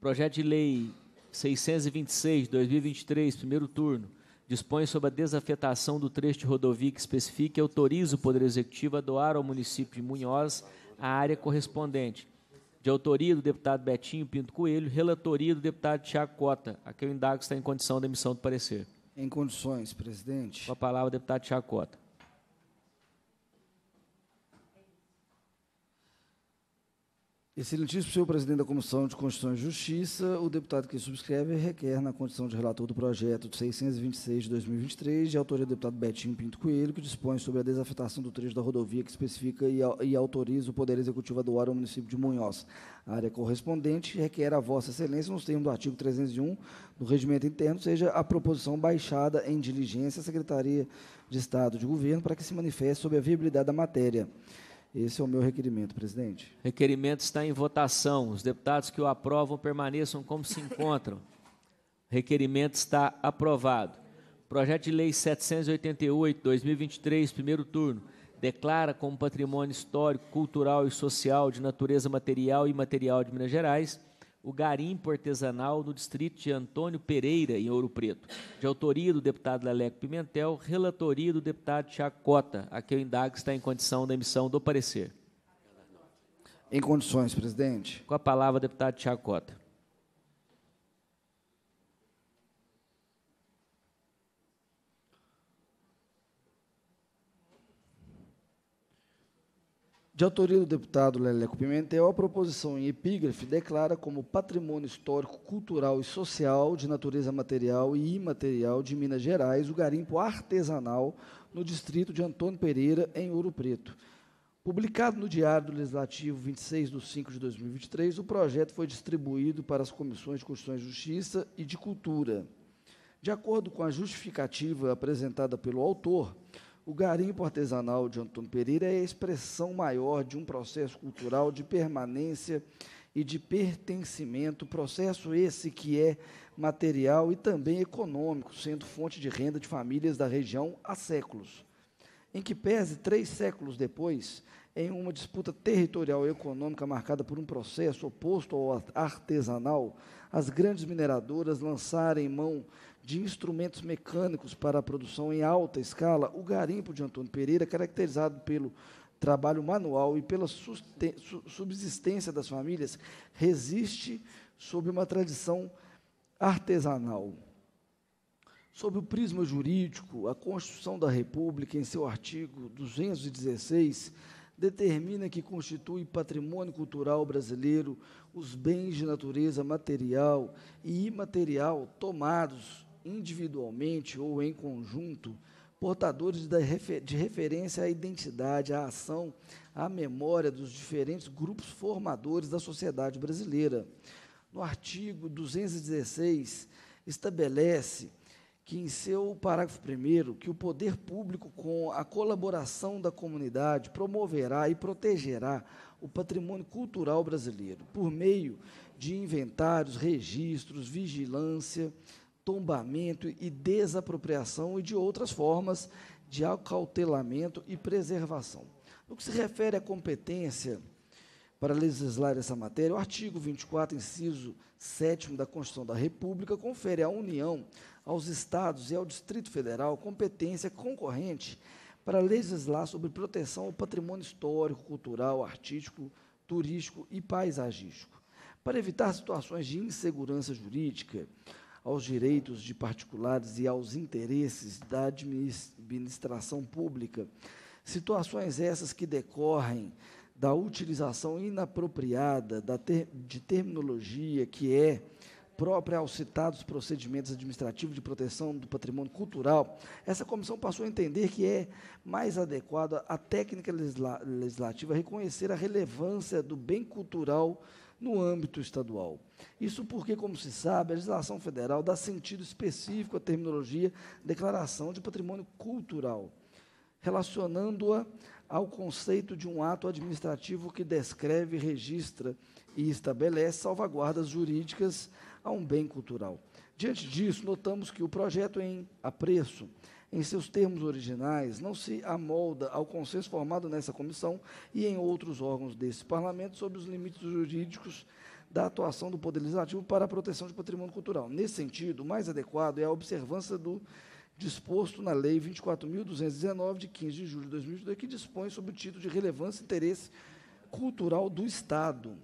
Projeto de Lei 626, 2023, primeiro turno, dispõe sobre a desafetação do trecho de rodovia que especifica e autoriza o Poder Executivo a doar ao município de Munhoz a área correspondente. De autoria do deputado Betinho Pinto Coelho, relatoria do deputado Tiago Cota. Aqui eu indago se está em condição da emissão do parecer. Em condições, presidente. Com a palavra, deputado Tiago Cota. Excelentíssimo senhor presidente da Comissão de Constituição e Justiça, o deputado que subscreve requer, na condição de relator do projeto de 626 de 2023, de autoria do deputado Betinho Pinto Coelho, que dispõe sobre a desafetação do trecho da rodovia que especifica e, e autoriza o Poder Executivo a doar ao município de Munhoz. A área correspondente requer a Vossa Excelência, nos termos do artigo 301 do Regimento Interno, seja a proposição baixada em diligência à Secretaria de Estado de Governo para que se manifeste sobre a viabilidade da matéria. Esse é o meu requerimento, presidente. Requerimento está em votação. Os deputados que o aprovam permaneçam como se encontram. Requerimento está aprovado. Projeto de Lei 788, 2023, primeiro turno. Declara como patrimônio histórico, cultural e social de natureza material e imaterial de Minas Gerais o garimpo artesanal no distrito de Antônio Pereira, em Ouro Preto, de autoria do deputado Leleco Pimentel, relatoria do deputado Tiago Cota, a quem o indago está em condição da emissão do parecer. Em condições, presidente. Com a palavra, deputado Tiago Cota. De autoria do deputado Leleco Pimentel, a proposição em epígrafe declara como patrimônio histórico, cultural e social de natureza material e imaterial de Minas Gerais o garimpo artesanal no distrito de Antônio Pereira, em Ouro Preto. Publicado no Diário do Legislativo 26 de 5 de 2023, o projeto foi distribuído para as comissões de Constituição e Justiça e de Cultura. De acordo com a justificativa apresentada pelo autor, o garimpo artesanal de Antônio Pereira é a expressão maior de um processo cultural de permanência e de pertencimento, processo esse que é material e também econômico, sendo fonte de renda de famílias da região há séculos. Em que pese três séculos depois, em uma disputa territorial e econômica marcada por um processo oposto ao artesanal, as grandes mineradoras lançarem mão de instrumentos mecânicos para a produção em alta escala, o garimpo de Antônio Pereira, caracterizado pelo trabalho manual e pela subsistência das famílias, resiste sob uma tradição artesanal. Sob o prisma jurídico, a Constituição da República, em seu artigo 216, determina que constitui patrimônio cultural brasileiro os bens de natureza material e imaterial tomados individualmente ou em conjunto, portadores de referência à identidade, à ação, à memória dos diferentes grupos formadores da sociedade brasileira. No artigo 216, estabelece que, em seu parágrafo primeiro, que o poder público, com a colaboração da comunidade, promoverá e protegerá o patrimônio cultural brasileiro por meio de inventários, registros, vigilância, tombamento e desapropriação e de outras formas de acautelamento e preservação. No que se refere à competência para legislar essa matéria, o artigo 24, inciso 7 da Constituição da República, confere à União, aos Estados e ao Distrito Federal competência concorrente para legislar sobre proteção ao patrimônio histórico, cultural, artístico, turístico e paisagístico. Para evitar situações de insegurança jurídica, aos direitos de particulares e aos interesses da administração pública. Situações essas que decorrem da utilização inapropriada da ter, de terminologia que é própria aos citados procedimentos administrativos de proteção do patrimônio cultural, essa comissão passou a entender que é mais adequada a técnica legislativa reconhecer a relevância do bem cultural no âmbito estadual. Isso porque, como se sabe, a legislação federal dá sentido específico à terminologia declaração de patrimônio cultural, relacionando-a ao conceito de um ato administrativo que descreve, registra e estabelece salvaguardas jurídicas a um bem cultural. Diante disso, notamos que o projeto é em apreço em seus termos originais, não se amolda ao consenso formado nessa comissão e em outros órgãos desse parlamento sobre os limites jurídicos da atuação do Poder Legislativo para a proteção de patrimônio cultural. Nesse sentido, o mais adequado é a observância do disposto na Lei 24.219, de 15 de julho de 2002, que dispõe sobre o título de relevância e interesse cultural do Estado.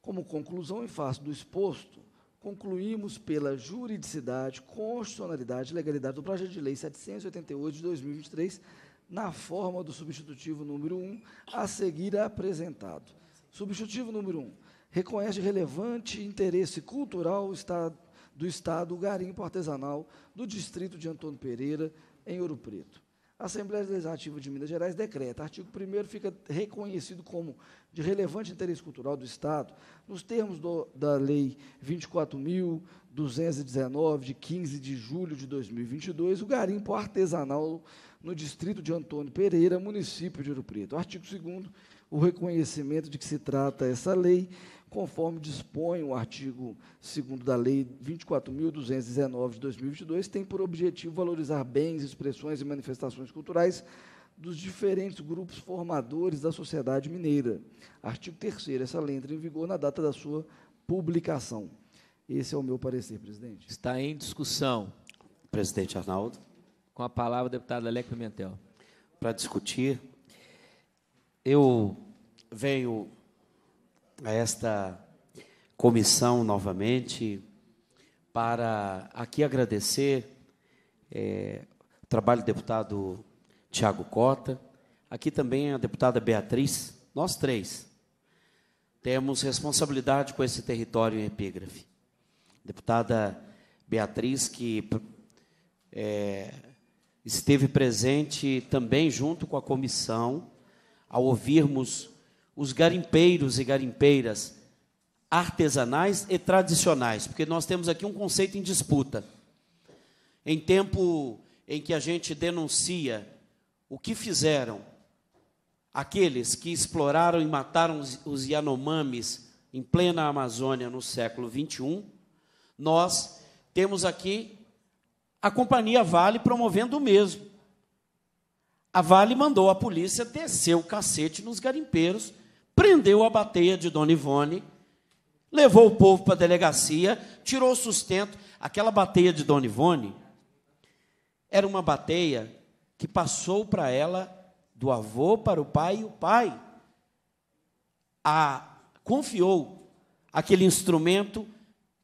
Como conclusão, em face do exposto, concluímos pela juridicidade, constitucionalidade e legalidade do projeto de lei 788 de 2023, na forma do substitutivo número 1, a seguir apresentado. Substitutivo número 1. Reconhece relevante interesse cultural do Estado o garimpo artesanal do distrito de Antônio Pereira, em Ouro Preto. A Assembleia Legislativa de Minas Gerais decreta, artigo 1 fica reconhecido como de relevante interesse cultural do Estado, nos termos do, da Lei 24.219, de 15 de julho de 2022, o garimpo artesanal no distrito de Antônio Pereira, município de Ouro Preto. Artigo 2 o reconhecimento de que se trata essa lei conforme dispõe o artigo 2 da Lei 24.219 de 2022, tem por objetivo valorizar bens, expressões e manifestações culturais dos diferentes grupos formadores da sociedade mineira. Artigo 3 essa lei entra em vigor na data da sua publicação. Esse é o meu parecer, presidente. Está em discussão. Presidente Arnaldo. Com a palavra, deputado Alec Pimentel. Para discutir, eu venho a esta comissão novamente para aqui agradecer é, o trabalho do deputado Tiago Cota, aqui também a deputada Beatriz, nós três temos responsabilidade com esse território em epígrafe. Deputada Beatriz, que é, esteve presente também junto com a comissão, ao ouvirmos os garimpeiros e garimpeiras artesanais e tradicionais, porque nós temos aqui um conceito em disputa. Em tempo em que a gente denuncia o que fizeram aqueles que exploraram e mataram os, Yanomamis em plena Amazônia no século 21, nós temos aqui a companhia Vale promovendo o mesmo. A Vale mandou a polícia descer o cacete nos garimpeiros prendeu a bateia de Dona Ivone, levou o povo para a delegacia, tirou o sustento. Aquela bateia de Dona Ivone era uma bateia que passou para ela do avô para o pai e o pai a confiou aquele instrumento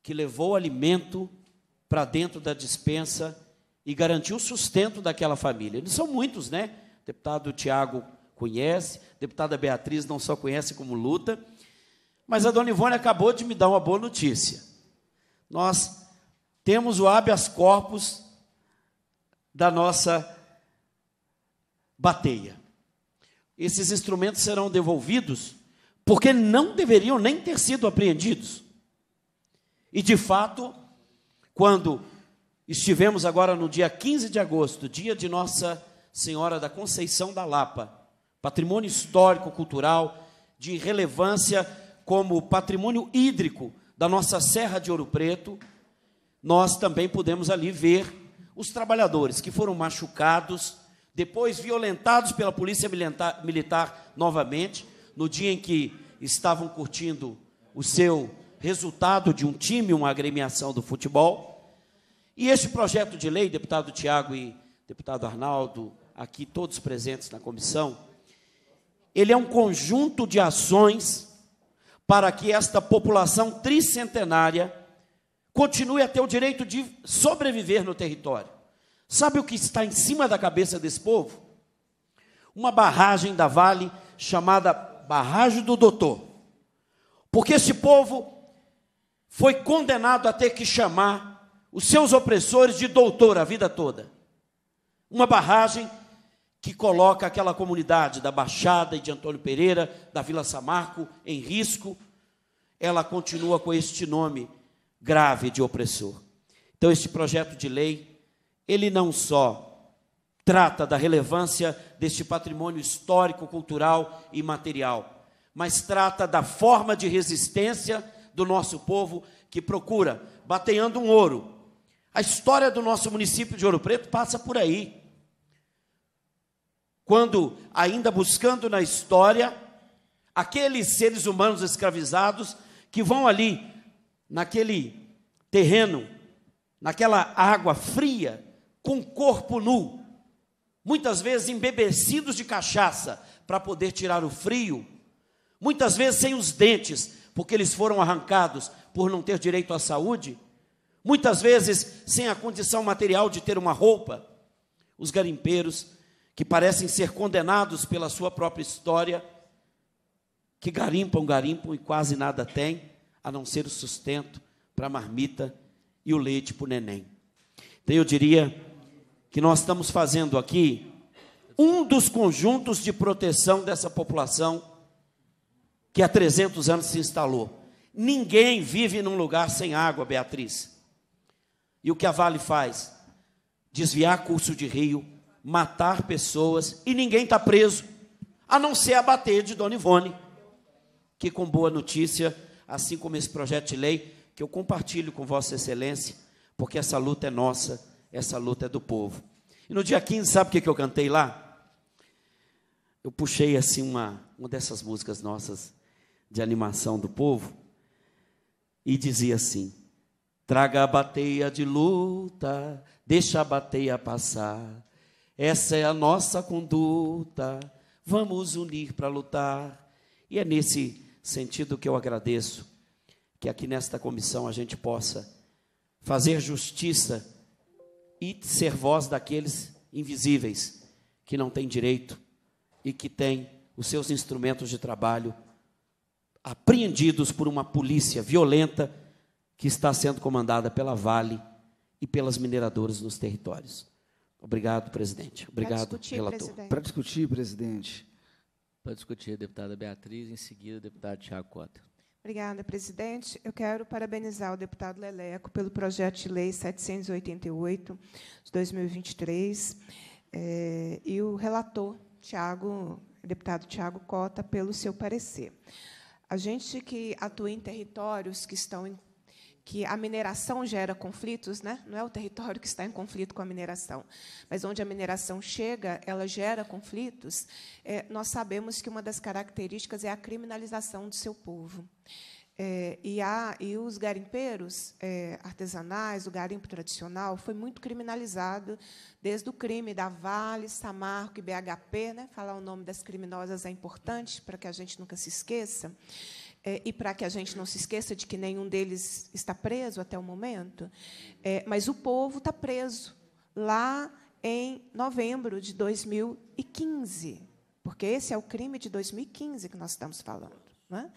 que levou alimento para dentro da dispensa e garantiu o sustento daquela família. Eles são muitos, né? deputado Tiago conhece, a deputada Beatriz não só conhece como luta, mas a dona Ivone acabou de me dar uma boa notícia. Nós temos o habeas corpus da nossa bateia. Esses instrumentos serão devolvidos porque não deveriam nem ter sido apreendidos. E de fato, quando estivemos agora no dia 15 de agosto, dia de Nossa Senhora da Conceição da Lapa, patrimônio histórico, cultural, de relevância como patrimônio hídrico da nossa Serra de Ouro Preto, nós também podemos ali ver os trabalhadores que foram machucados, depois violentados pela polícia militar, militar novamente, no dia em que estavam curtindo o seu resultado de um time, uma agremiação do futebol. E este projeto de lei, deputado Tiago e deputado Arnaldo, aqui todos presentes na comissão, ele é um conjunto de ações para que esta população tricentenária continue a ter o direito de sobreviver no território. Sabe o que está em cima da cabeça desse povo? Uma barragem da Vale chamada Barragem do Doutor. Porque esse povo foi condenado a ter que chamar os seus opressores de doutor a vida toda. Uma barragem que coloca aquela comunidade da Baixada e de Antônio Pereira, da Vila Samarco, em risco, ela continua com este nome grave de opressor. Então, este projeto de lei, ele não só trata da relevância deste patrimônio histórico, cultural e material, mas trata da forma de resistência do nosso povo que procura, bateando um ouro. A história do nosso município de Ouro Preto passa por aí quando, ainda buscando na história, aqueles seres humanos escravizados que vão ali, naquele terreno, naquela água fria, com corpo nu, muitas vezes embebecidos de cachaça para poder tirar o frio, muitas vezes sem os dentes, porque eles foram arrancados por não ter direito à saúde, muitas vezes sem a condição material de ter uma roupa. Os garimpeiros que parecem ser condenados pela sua própria história, que garimpam, garimpam e quase nada têm, a não ser o sustento para a marmita e o leite para o neném. Então eu diria que nós estamos fazendo aqui um dos conjuntos de proteção dessa população que há 300 anos se instalou. Ninguém vive num lugar sem água, Beatriz. E o que a Vale faz? Desviar curso de rio, matar pessoas e ninguém está preso, a não ser a bater de Dona Ivone. Que com boa notícia, assim como esse projeto de lei, que eu compartilho com Vossa Excelência, porque essa luta é nossa, essa luta é do povo. E no dia 15, sabe o que, que eu cantei lá? Eu puxei assim uma, uma dessas músicas nossas de animação do povo e dizia assim: Traga a bateia de luta, deixa a bateia passar. Essa é a nossa conduta. Vamos unir para lutar. E é nesse sentido que eu agradeço que aqui nesta comissão a gente possa fazer justiça e ser voz daqueles invisíveis que não têm direito e que têm os seus instrumentos de trabalho apreendidos por uma polícia violenta que está sendo comandada pela Vale e pelas mineradoras nos territórios. Obrigado, presidente. Obrigado, discutir, relator. Para discutir, presidente. Para discutir, deputada Beatriz, em seguida, deputado Tiago Cota. Obrigada, presidente. Eu quero parabenizar o deputado Leleco pelo projeto de lei 788 de 2023 é, eh, e o relator, deputado Tiago Cota, pelo seu parecer. A gente que atua em territórios que estão em que a mineração gera conflitos, né? não é o território que está em conflito com a mineração, mas onde a mineração chega, ela gera conflitos, é, nós sabemos que uma das características é a criminalização do seu povo. É, e, há, e, os garimpeiros é, artesanais, o garimpo tradicional, foi muito criminalizado, desde o crime da Vale, Samarco e BHP. Né? Falar o nome das criminosas é importante para que a gente nunca se esqueça. É, e para que a gente não se esqueça de que nenhum deles está preso até o momento, é, mas o povo está preso lá em novembro de 2015, porque esse é o crime de 2015 que nós estamos falando. Né?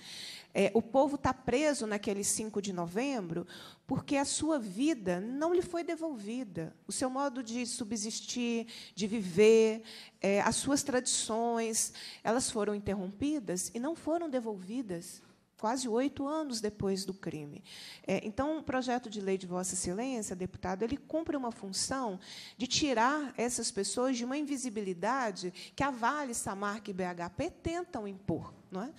É? o povo está preso naquele 5 de novembro porque a sua vida não lhe foi devolvida. O seu modo de subsistir, de viver, é, as suas tradições, elas foram interrompidas e não foram devolvidas quase oito anos depois do crime. É, então, o projeto de lei de Vossa Excelência, deputado, ele cumpre uma função de tirar essas pessoas de uma invisibilidade que a Vale, Samarca e BHP tentam impor. É?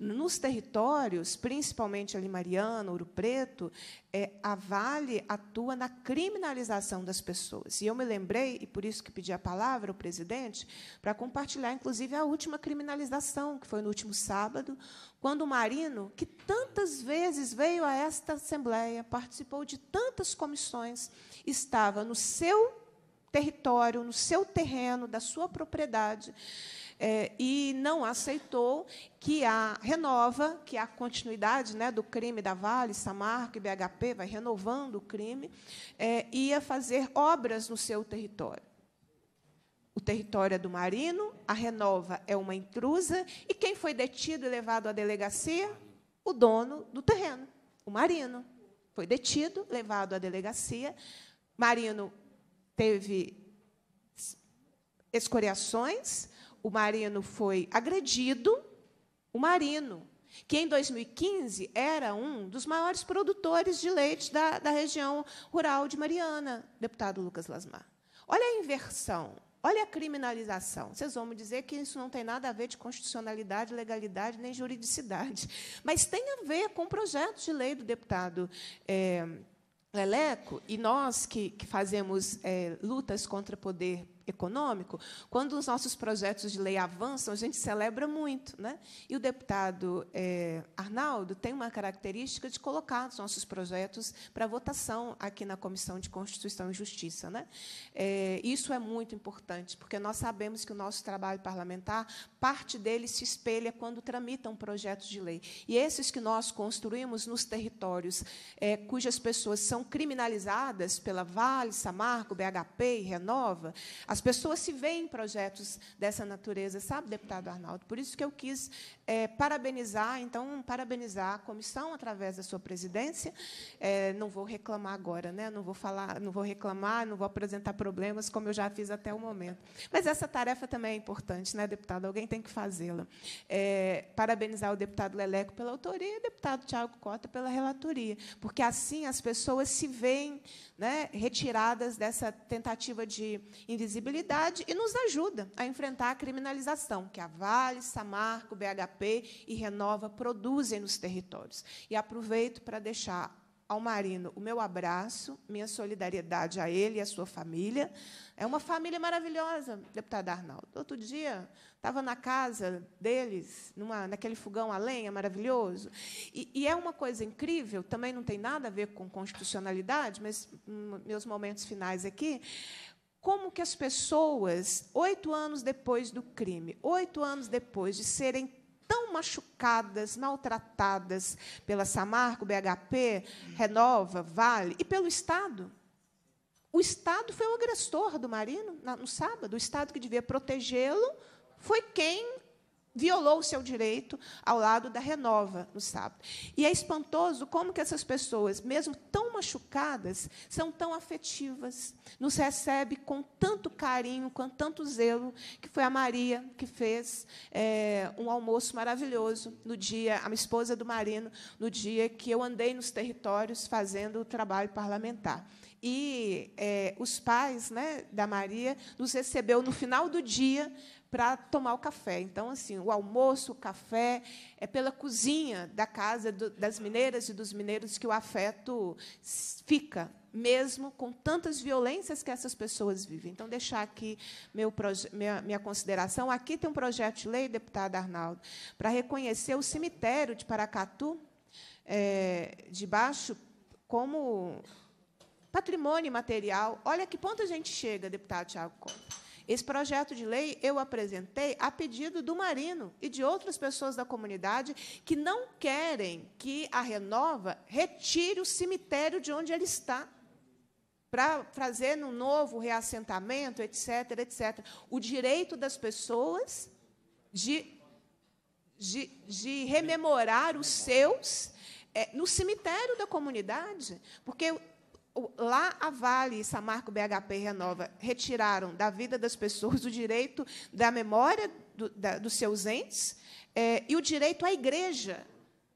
Nos territórios, principalmente ali Mariana, Ouro Preto, é, a Vale atua na criminalização das pessoas. E eu me lembrei, e por isso que pedi a palavra ao presidente, para compartilhar, inclusive, a última criminalização, que foi no último sábado, quando o Marino, que tantas vezes veio a esta Assembleia, participou de tantas comissões, estava no seu território, no seu terreno, da sua propriedade, é, e não aceitou que a renova, que a continuidade né, do crime da Vale, Samarco e BHP, vai renovando o crime, é, ia fazer obras no seu território. O território é do marino, a Renova é uma intrusa, e quem foi detido e levado à delegacia? O dono do terreno, o marino. Foi detido, levado à delegacia. Marino teve escoriações, o marino foi agredido, o marino, que em 2015 era um dos maiores produtores de leite da, da região rural de Mariana, deputado Lucas Lasmar. Olha a inversão. Olha a criminalização. Vocês vão me dizer que isso não tem nada a ver de constitucionalidade, legalidade nem juridicidade, mas tem a ver com o projeto de lei do deputado. É, eh, Leleco, e nós que, que fazemos é, lutas contra poder econômico, quando os nossos projetos de lei avançam, a gente celebra muito. Né? E o deputado é, Arnaldo tem uma característica de colocar os nossos projetos para votação aqui na Comissão de Constituição e Justiça. Né? É, isso é muito importante, porque nós sabemos que o nosso trabalho parlamentar, parte dele se espelha quando tramitam projetos de lei. E esses que nós construímos nos territórios é, cujas pessoas são criminalizadas pela Vale, Samarco, BHP e Renova, as pessoas se veem em projetos dessa natureza, sabe, deputado Arnaldo? Por isso que eu quis é, parabenizar, então, parabenizar a comissão através da sua presidência. É, não vou reclamar agora, né? não vou falar, não vou reclamar, não vou apresentar problemas, como eu já fiz até o momento. Mas essa tarefa também é importante, né, deputado? Alguém tem que fazê-la. É, parabenizar o deputado Leleco pela autoria e o deputado Tiago Cota pela relatoria, porque assim as pessoas se veem né, retiradas dessa tentativa de invisibilidade e nos ajuda a enfrentar a criminalização que a Vale, Samarco, BHP e Renova produzem nos territórios. E aproveito para deixar ao Marino o meu abraço, minha solidariedade a ele e à sua família. É uma família maravilhosa, deputada Arnaldo. Outro dia, estava na casa deles, numa, naquele fogão a lenha maravilhoso. E, e, é uma coisa incrível, também não tem nada a ver com constitucionalidade, mas meus momentos finais aqui como que as pessoas, oito anos depois do crime, oito anos depois de serem tão machucadas, maltratadas pela Samarco, BHP, Renova, Vale e pelo Estado. O Estado foi o agressor do Marino no sábado. O Estado que devia protegê-lo foi quem violou o seu direito ao lado da Renova no sábado. E é espantoso como que essas pessoas, mesmo tão machucadas, são tão afetivas, nos recebe com tanto carinho, com tanto zelo, que foi a Maria que fez é, um almoço maravilhoso no dia, a minha esposa do Marino, no dia que eu andei nos territórios fazendo o trabalho parlamentar. E é, os pais né, da Maria nos recebeu no final do dia para tomar o café. Então, assim, o almoço, o café, é pela cozinha da casa do, das mineiras e dos mineiros que o afeto fica, mesmo com tantas violências que essas pessoas vivem. Então, deixar aqui meu minha, minha consideração. Aqui tem um projeto de lei, deputada Arnaldo, para reconhecer o cemitério de Paracatu, é, de baixo, como patrimônio material. Olha que ponto a gente chega, deputado Tiago Costa. Esse projeto de lei eu apresentei a pedido do Marino e de outras pessoas da comunidade que não querem que a Renova retire o cemitério de onde ele está para fazer um novo reassentamento, etc, etc. O direito das pessoas de, de, de rememorar os seus é, no cemitério da comunidade, porque Lá a Vale e Samarco BHP Renova retiraram da vida das pessoas o direito da memória do, da, dos seus entes é, e o direito à igreja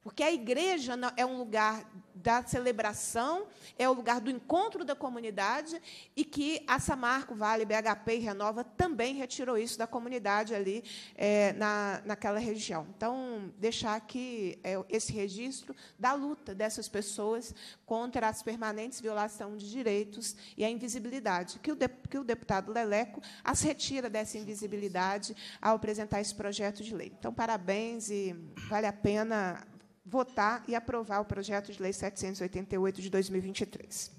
porque a igreja é um lugar da celebração, é o lugar do encontro da comunidade, e que a Samarco, Vale, BHP e Renova também retirou isso da comunidade ali é, na, naquela região. Então, deixar aqui é, esse registro da luta dessas pessoas contra as permanentes violações de direitos e a invisibilidade, que o, de, que o deputado Leleco as retira dessa invisibilidade ao apresentar esse projeto de lei. Então, parabéns e vale a pena votar e aprovar o projeto de lei 788 de 2023.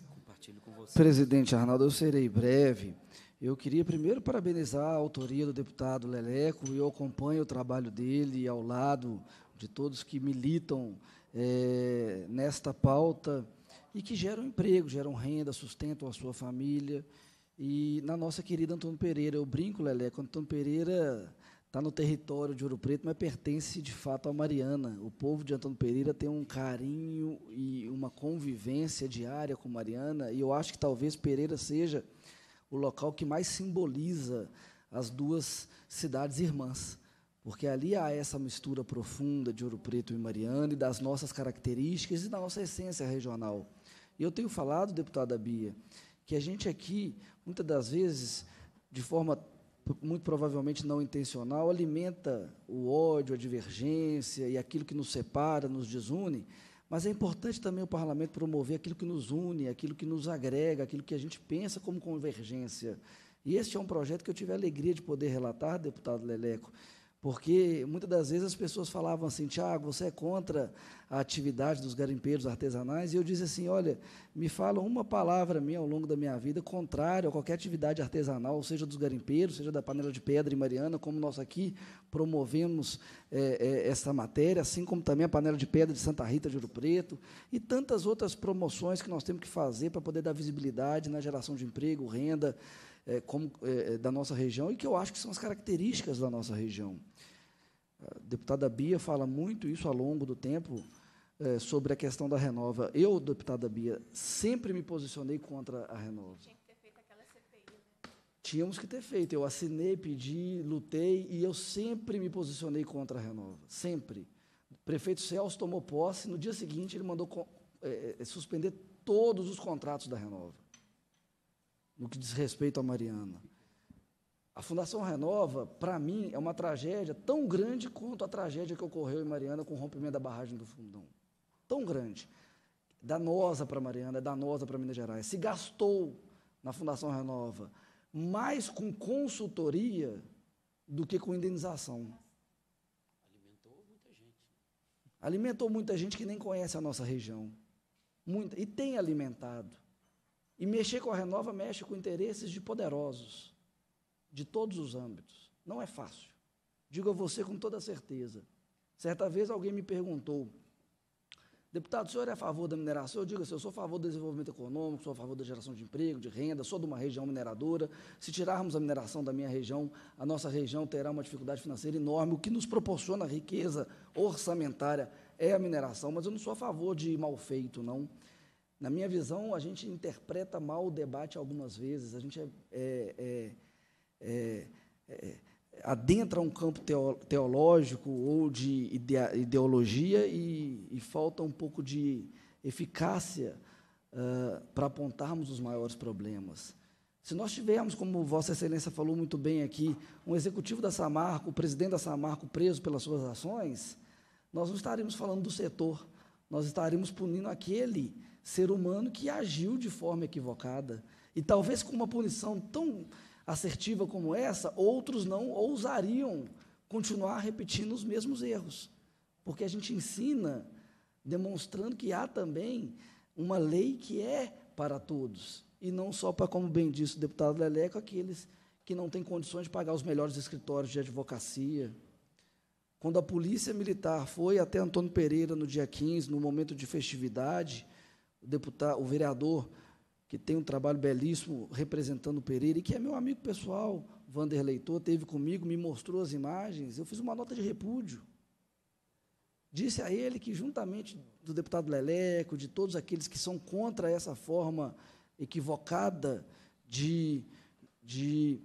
Presidente Arnaldo, eu serei breve. Eu queria primeiro parabenizar a autoria do deputado Leleco, eu acompanho o trabalho dele ao lado de todos que militam é, nesta pauta e que geram emprego, geram renda, sustentam a sua família. E na nossa querida Antônio Pereira, eu brinco, Leleco, Antônio Pereira está no território de Ouro Preto, mas pertence de fato a Mariana. O povo de Antônio Pereira tem um carinho e uma convivência diária com Mariana, e eu acho que talvez Pereira seja o local que mais simboliza as duas cidades irmãs, porque ali há essa mistura profunda de Ouro Preto e Mariana e das nossas características e da nossa essência regional. E eu tenho falado, deputada Bia, que a gente aqui, muitas das vezes, de forma muito provavelmente não intencional, alimenta o ódio, a divergência e aquilo que nos separa, nos desune. Mas é importante também o parlamento promover aquilo que nos une, aquilo que nos agrega, aquilo que a gente pensa como convergência. E este é um projeto que eu tive a alegria de poder relatar, deputado Leleco, porque muitas das vezes as pessoas falavam assim, Tiago, você é contra a atividade dos garimpeiros artesanais? E eu dizia assim, olha, me fala uma palavra minha ao longo da minha vida contrária a qualquer atividade artesanal, seja dos garimpeiros, seja da panela de pedra em Mariana, como nós aqui promovemos é, é, essa matéria, assim como também a panela de pedra de Santa Rita de Ouro Preto e tantas outras promoções que nós temos que fazer para poder dar visibilidade na geração de emprego, renda, é, como, da nossa região e que eu acho que são as características da nossa região. A deputada Bia fala muito isso ao longo do tempo é, sobre a questão da Renova. Eu, deputada Bia, sempre me posicionei contra a Renova. Tinha que ter feito aquela CPI, né? Tínhamos que ter feito. Eu assinei, pedi, lutei e eu sempre me posicionei contra a Renova. Sempre. O prefeito Celso tomou posse, no dia seguinte ele mandou é, é, suspender todos os contratos da Renova, no que diz respeito à Mariana. A Fundação Renova, para mim, é uma tragédia tão grande quanto a tragédia que ocorreu em Mariana com o rompimento da barragem do Fundão. Tão grande. Danosa para Mariana, é danosa para Minas Gerais. Se gastou na Fundação Renova mais com consultoria do que com indenização. Alimentou muita gente. Alimentou muita gente que nem conhece a nossa região. Muita, e tem alimentado. E mexer com a Renova mexe com interesses de poderosos de todos os âmbitos. Não é fácil. Digo a você com toda certeza. Certa vez alguém me perguntou, deputado, o senhor é a favor da mineração? Eu digo assim, eu sou a favor do desenvolvimento econômico, sou a favor da geração de emprego, de renda, sou de uma região mineradora. Se tirarmos a mineração da minha região, a nossa região terá uma dificuldade financeira enorme. O que nos proporciona riqueza orçamentária é a mineração, mas eu não sou a favor de mal feito, não. Na minha visão, a gente interpreta mal o debate algumas vezes, a gente é, é, é é, é, adentra um campo teológico ou de ideologia e, e falta um pouco de eficácia uh, para apontarmos os maiores problemas. Se nós tivermos, como Vossa Excelência falou muito bem aqui, um executivo da Samarco, o presidente da Samarco preso pelas suas ações, nós não estaríamos falando do setor, nós estariamos punindo aquele ser humano que agiu de forma equivocada. E talvez com uma punição tão assertiva como essa, outros não ousariam continuar repetindo os mesmos erros. Porque a gente ensina demonstrando que há também uma lei que é para todos, e não só para, como bem disse o deputado Leleco, aqueles que não têm condições de pagar os melhores escritórios de advocacia. Quando a polícia militar foi até Antônio Pereira no dia 15, no momento de festividade, o, deputado, o vereador que tem um trabalho belíssimo representando o Pereira, e que é meu amigo pessoal, Vander Leitor, teve comigo, me mostrou as imagens, eu fiz uma nota de repúdio. Disse a ele que, juntamente do deputado Leleco, de todos aqueles que são contra essa forma equivocada de, de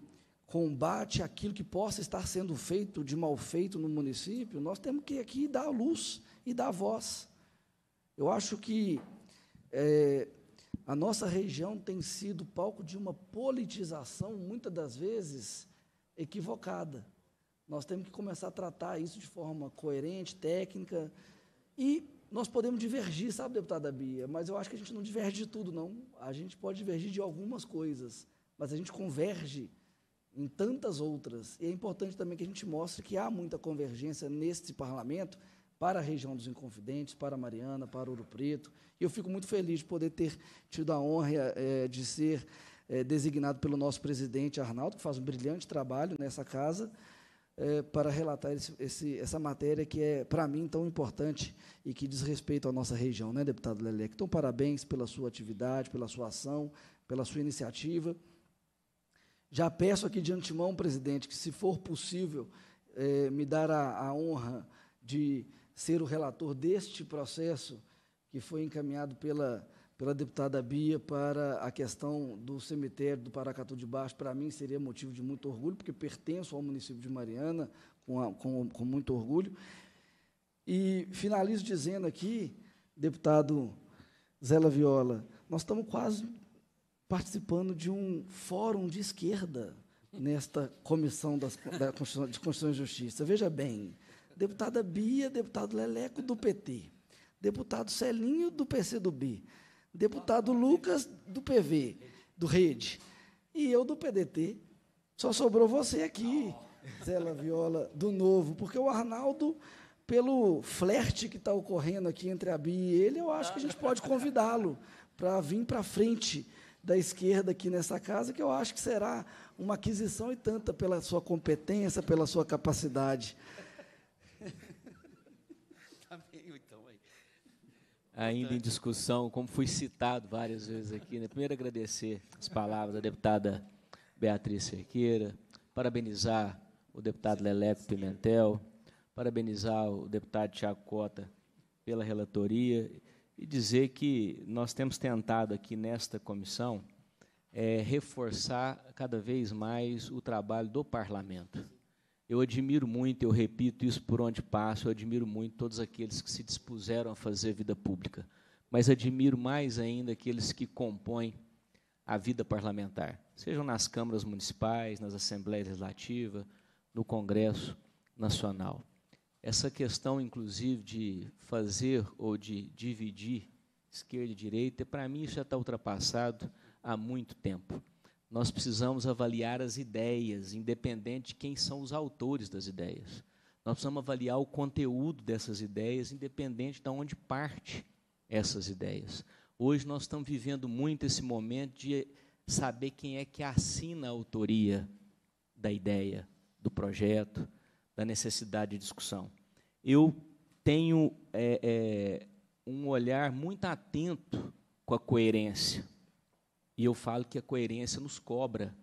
combate àquilo que possa estar sendo feito de mal feito no município, nós temos que aqui dar a luz e dar a voz. Eu acho que é, a nossa região tem sido palco de uma politização, muitas das vezes equivocada. Nós temos que começar a tratar isso de forma coerente, técnica. E nós podemos divergir, sabe, deputada Bia? Mas eu acho que a gente não diverge de tudo, não. A gente pode divergir de algumas coisas, mas a gente converge em tantas outras. E é importante também que a gente mostre que há muita convergência neste parlamento para a região dos Inconfidentes, para Mariana, para Ouro Preto. E eu fico muito feliz de poder ter tido a honra é, de ser é, designado pelo nosso presidente Arnaldo, que faz um brilhante trabalho nessa casa, é, para relatar esse, esse, essa matéria que é, para mim, tão importante e que diz respeito à nossa região, né, deputado Lelec? Então, parabéns pela sua atividade, pela sua ação, pela sua iniciativa. Já peço aqui de antemão, presidente, que, se for possível, me dar a, a honra de ser o relator deste processo que foi encaminhado pela, pela deputada Bia para a questão do cemitério do Paracatu de Baixo, para mim seria motivo de muito orgulho, porque pertenço ao município de Mariana com, a, com, com muito orgulho. E finalizo dizendo aqui, deputado Zela Viola, nós estamos quase participando de um fórum de esquerda nesta comissão das, da Constituição, de Constituição e Justiça. Veja bem, deputada Bia, deputado Leleco, do PT, deputado Celinho, do PCdoB, deputado Lucas, do PV, do Rede, e eu, do PDT. Só sobrou você aqui, Zela Viola, do Novo, porque o Arnaldo, pelo flerte que está ocorrendo aqui entre a Bia e ele, eu acho que a gente pode convidá-lo para vir para frente da esquerda aqui nessa casa, que eu acho que será uma aquisição e tanta pela sua competência, pela sua capacidade. Tá meio então aí. Ainda em discussão, como fui citado várias vezes aqui, né? primeiro agradecer as palavras da deputada Beatriz Cerqueira, parabenizar o deputado Lelepe Pimentel, parabenizar o deputado Tiago Cota pela relatoria e dizer que nós temos tentado aqui nesta comissão é, reforçar cada vez mais o trabalho do parlamento. Eu admiro muito, eu repito isso por onde passo, eu admiro muito todos aqueles que se dispuseram a fazer vida pública, mas admiro mais ainda aqueles que compõem a vida parlamentar, sejam nas câmaras municipais, nas assembleias legislativas, no Congresso Nacional. Essa questão, inclusive, de fazer ou de dividir esquerda e direita, para mim isso já está ultrapassado há muito tempo nós precisamos avaliar as ideias, independente de quem são os autores das ideias. Nós precisamos avaliar o conteúdo dessas ideias, independente de onde parte essas ideias. Hoje nós estamos vivendo muito esse momento de saber quem é que assina a autoria da ideia, do projeto, da necessidade de discussão. Eu tenho é, é, um olhar muito atento com a coerência e eu falo que a coerência nos cobra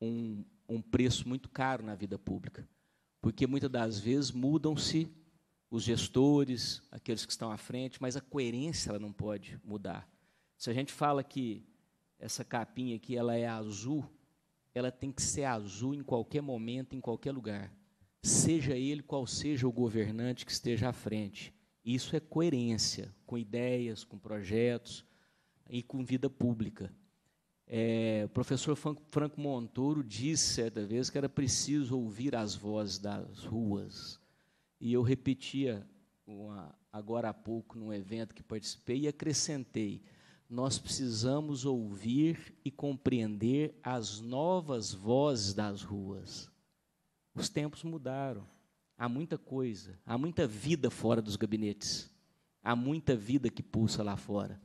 um, um preço muito caro na vida pública, porque muitas das vezes mudam-se os gestores, aqueles que estão à frente, mas a coerência ela não pode mudar. Se a gente fala que essa capinha aqui ela é azul, ela tem que ser azul em qualquer momento, em qualquer lugar. Seja ele qual seja o governante que esteja à frente. Isso é coerência com ideias, com projetos, e com vida pública. É, o professor Franco Montoro disse certa vez que era preciso ouvir as vozes das ruas. E eu repetia uma, agora há pouco num evento que participei e acrescentei: nós precisamos ouvir e compreender as novas vozes das ruas. Os tempos mudaram. Há muita coisa, há muita vida fora dos gabinetes, há muita vida que pulsa lá fora.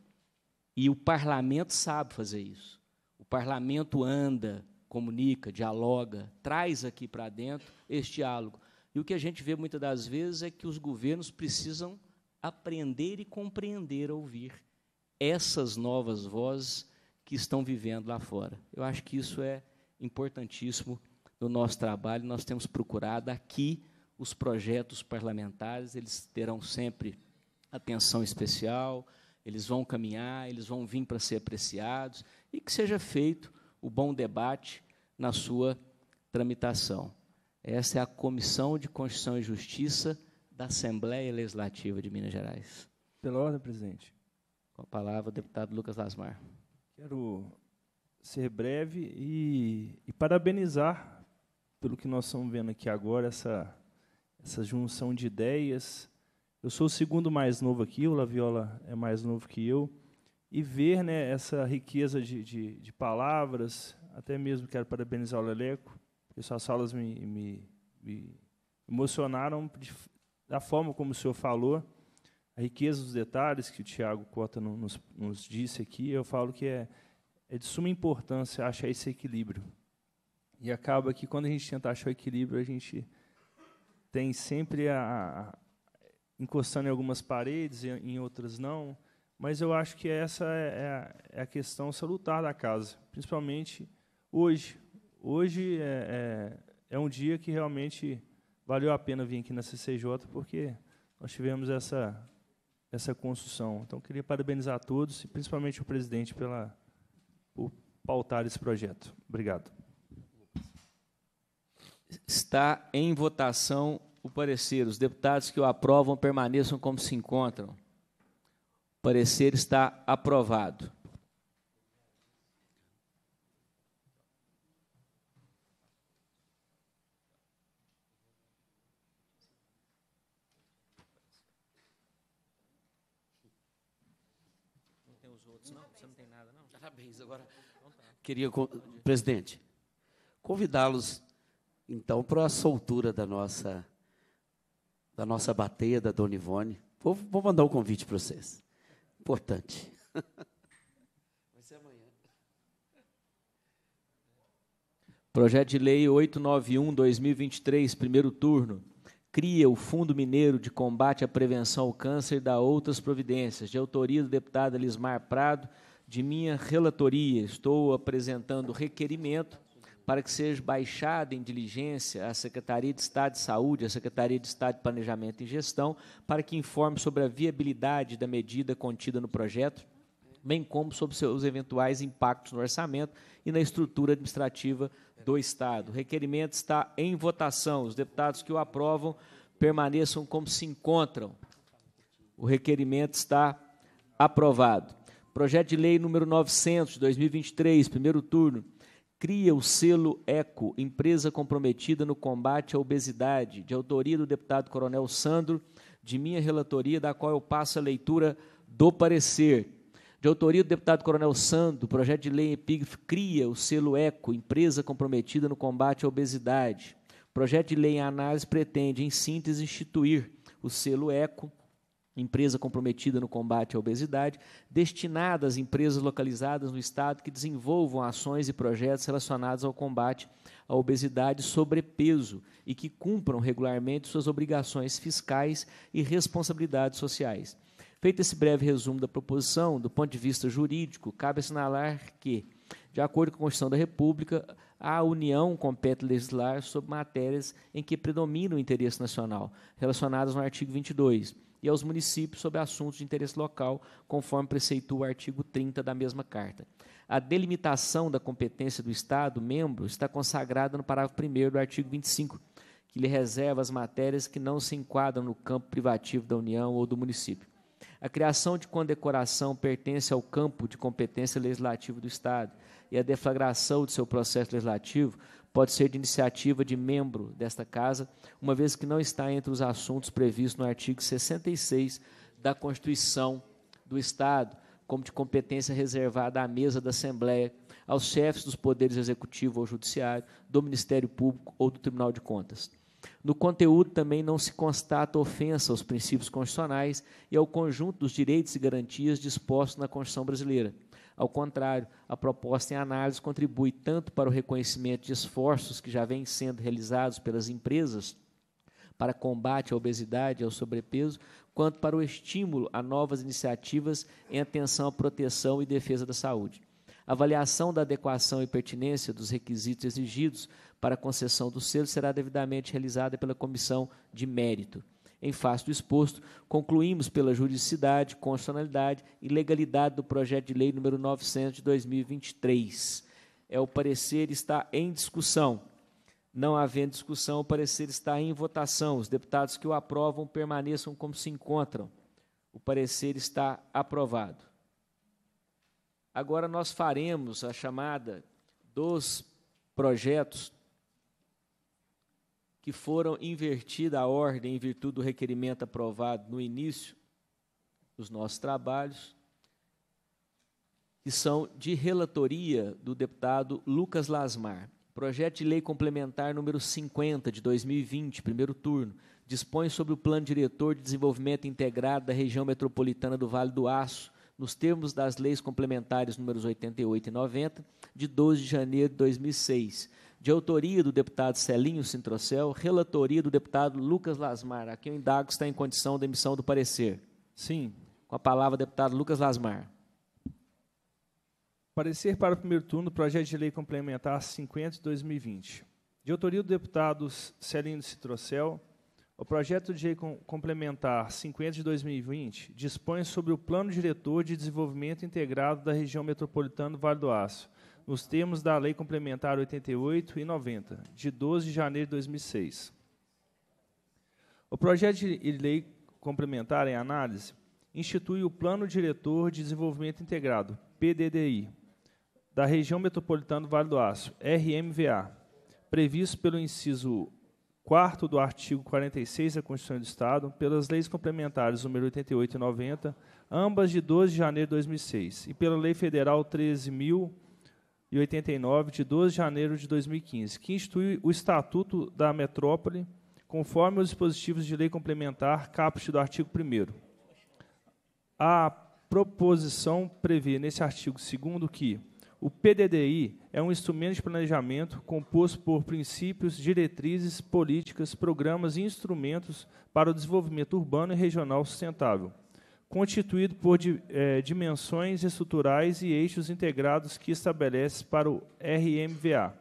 E o parlamento sabe fazer isso. O parlamento anda, comunica, dialoga, traz aqui para dentro esse diálogo. E o que a gente vê muitas das vezes é que os governos precisam aprender e compreender a ouvir essas novas vozes que estão vivendo lá fora. Eu acho que isso é importantíssimo no nosso trabalho. Nós temos procurado aqui os projetos parlamentares, eles terão sempre atenção especial eles vão caminhar, eles vão vir para ser apreciados e que seja feito o bom debate na sua tramitação. Essa é a Comissão de Constituição e Justiça da Assembleia Legislativa de Minas Gerais. Pela ordem, presidente. Com a palavra, o deputado Lucas Lasmar. Quero ser breve e, e parabenizar pelo que nós estamos vendo aqui agora, essa, essa junção de ideias, eu sou o segundo mais novo aqui, o Laviola é mais novo que eu, e ver né, essa riqueza de, de, de palavras, até mesmo quero parabenizar o Leleco, porque suas salas me, me, me emocionaram de, da forma como o senhor falou, a riqueza dos detalhes que o Tiago Cota nos, nos, disse aqui, eu falo que é, é de suma importância achar esse equilíbrio. E acaba que quando a gente tenta achar o equilíbrio, a gente tem sempre a, encostando em algumas paredes, em outras não, mas eu acho que essa é, é, é a, questão salutar da casa, principalmente hoje. Hoje é, é, é um dia que realmente valeu a pena vir aqui na CCJ, porque nós tivemos essa, essa construção. Então, queria parabenizar a todos, e principalmente o presidente, pela, por pautar esse projeto. Obrigado. Está em votação o parecer, os deputados que o aprovam permaneçam como se encontram. O parecer está aprovado. agora. Queria, presidente, convidá-los então para a soltura da nossa da nossa bateia da Dona Ivone. Vou, vou mandar o um convite para vocês. Importante. Vai ser amanhã. Projeto de Lei 891-2023, primeiro turno. Cria o Fundo Mineiro de Combate à Prevenção ao Câncer e da outras providências, de autoria do deputado Lismar Prado, de minha relatoria. Estou apresentando requerimento para que seja baixada em diligência à Secretaria de Estado de Saúde, à Secretaria de Estado de Planejamento e Gestão, para que informe sobre a viabilidade da medida contida no projeto, bem como sobre seus eventuais impactos no orçamento e na estrutura administrativa do Estado. O requerimento está em votação. Os deputados que o aprovam permaneçam como se encontram. O requerimento está aprovado. Projeto de Lei número 900 de 2023, primeiro turno cria o selo ECO, empresa comprometida no combate à obesidade, de autoria do deputado Coronel Sandro, de minha relatoria, da qual eu passo a leitura do parecer. De autoria do deputado Coronel Sandro, projeto de lei epígrafe cria o selo ECO, empresa comprometida no combate à obesidade. projeto de lei em análise pretende, em síntese, instituir o selo ECO empresa comprometida no combate à obesidade, destinada às empresas localizadas no Estado que desenvolvam ações e projetos relacionados ao combate à obesidade sobrepeso e que cumpram regularmente suas obrigações fiscais e responsabilidades sociais. Feito esse breve resumo da proposição, do ponto de vista jurídico, cabe assinalar que, de acordo com a Constituição da República, a União compete legislar sobre matérias em que predomina o interesse nacional, relacionadas no artigo 22 e aos municípios sobre assuntos de interesse local, conforme preceitua o artigo 30 da mesma carta. A delimitação da competência do Estado membro está consagrada no parágrafo 1 do artigo 25, que lhe reserva as matérias que não se enquadram no campo privativo da União ou do município. A criação de condecoração pertence ao campo de competência legislativa do Estado e a deflagração de seu processo legislativo pode ser de iniciativa de membro desta casa, uma vez que não está entre os assuntos previstos no artigo 66 da Constituição do Estado, como de competência reservada à mesa da Assembleia, aos chefes dos poderes executivo ou judiciário, do Ministério Público ou do Tribunal de Contas. No conteúdo também não se constata ofensa aos princípios constitucionais e ao conjunto dos direitos e garantias dispostos na Constituição brasileira ao contrário, a proposta em análise contribui tanto para o reconhecimento de esforços que já vêm sendo realizados pelas empresas para combate à obesidade e ao sobrepeso, quanto para o estímulo a novas iniciativas em atenção à proteção e defesa da saúde. A avaliação da adequação e pertinência dos requisitos exigidos para a concessão do selo será devidamente realizada pela Comissão de Mérito. Em face do exposto, concluímos pela juridicidade, constitucionalidade e legalidade do projeto de lei número 900 de 2023. É o parecer está em discussão. Não havendo discussão, o parecer está em votação. Os deputados que o aprovam permaneçam como se encontram. O parecer está aprovado. Agora nós faremos a chamada dos projetos que foram invertida a ordem em virtude do requerimento aprovado no início dos nossos trabalhos, que são de relatoria do deputado Lucas Lasmar. Projeto de Lei Complementar número 50 de 2020, primeiro turno, dispõe sobre o Plano Diretor de Desenvolvimento Integrado da Região Metropolitana do Vale do Aço, nos termos das leis complementares números 88 e 90, de 12 de janeiro de 2006 de autoria do deputado Celinho Sintrocel, relatoria do deputado Lucas Lasmar, Aqui o eu indago está em condição de emissão do parecer. Sim. Com a palavra, deputado Lucas Lasmar. Parecer para o primeiro turno, projeto de lei complementar 50 de 2020. De autoria do deputado Celinho Citrocel, o projeto de lei complementar 50 de 2020 dispõe sobre o Plano Diretor de Desenvolvimento Integrado da Região Metropolitana do Vale do Aço, nos termos da Lei Complementar 88 e 90, de 12 de janeiro de 2006. O projeto de lei complementar em análise institui o Plano Diretor de Desenvolvimento Integrado, PDDI, da Região Metropolitana do Vale do Aço, RMVA, previsto pelo inciso 4 do artigo 46 da Constituição do Estado, pelas leis complementares número 88 e 90, ambas de 12 de janeiro de 2006, e pela Lei Federal 13.000 e 89, de 12 de janeiro de 2015, que institui o Estatuto da Metrópole, conforme os dispositivos de lei complementar caput do artigo 1. A proposição prevê nesse artigo 2 que o PDDI é um instrumento de planejamento composto por princípios, diretrizes, políticas, programas e instrumentos para o desenvolvimento urbano e regional sustentável constituído por di, é, dimensões estruturais e eixos integrados que estabelece para o RMVA.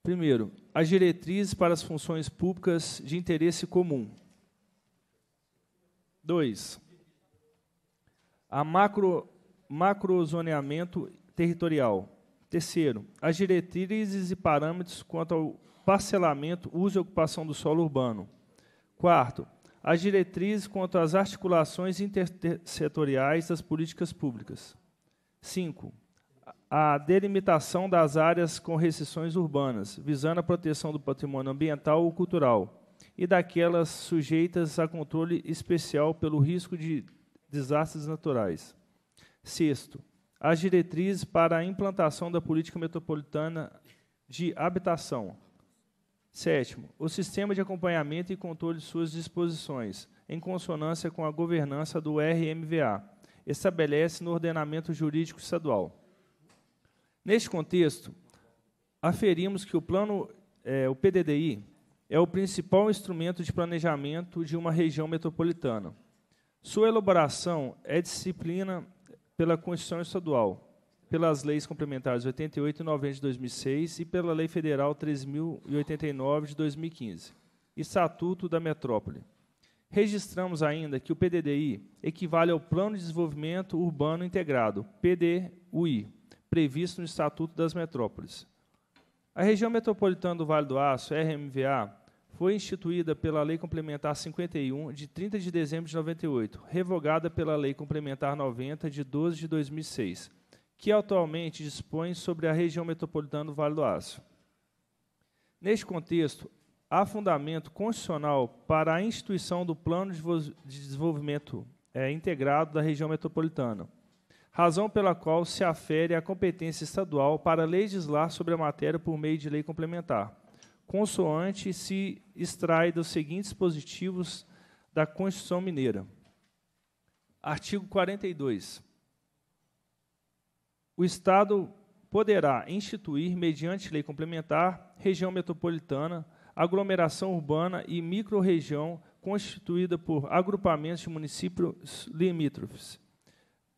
Primeiro, as diretrizes para as funções públicas de interesse comum. Dois, a macro, macrozoneamento territorial. Terceiro, as diretrizes e parâmetros quanto ao parcelamento, uso e ocupação do solo urbano. Quarto, as diretrizes quanto às articulações intersetoriais das políticas públicas. 5. A delimitação das áreas com restrições urbanas, visando a proteção do patrimônio ambiental ou cultural, e daquelas sujeitas a controle especial pelo risco de desastres naturais. Sexto, as diretrizes para a implantação da política metropolitana de habitação, Sétimo, o sistema de acompanhamento e controle de suas disposições, em consonância com a governança do RMVA, estabelece no ordenamento jurídico estadual. Neste contexto, aferimos que o plano, é, o PDDI, é o principal instrumento de planejamento de uma região metropolitana. Sua elaboração é disciplina pela Constituição Estadual, pelas leis complementares 88 e 90 de 2006 e pela Lei Federal 3089 de 2015 e Estatuto da Metrópole. Registramos ainda que o PDDI equivale ao Plano de Desenvolvimento Urbano Integrado, PDUI, previsto no Estatuto das Metrópoles. A região metropolitana do Vale do Aço, RMVA, foi instituída pela Lei Complementar 51 de 30 de dezembro de 98, revogada pela Lei Complementar 90 de 12 de 2006 que atualmente dispõe sobre a região metropolitana do Vale do Aço. Neste contexto, há fundamento constitucional para a instituição do Plano de Desenvolvimento é, Integrado da Região Metropolitana, razão pela qual se afere a competência estadual para legislar sobre a matéria por meio de lei complementar, consoante se extrai dos seguintes dispositivos da Constituição Mineira. Artigo 42 o Estado poderá instituir, mediante lei complementar, região metropolitana, aglomeração urbana e microrregião constituída por agrupamentos de municípios limítrofes,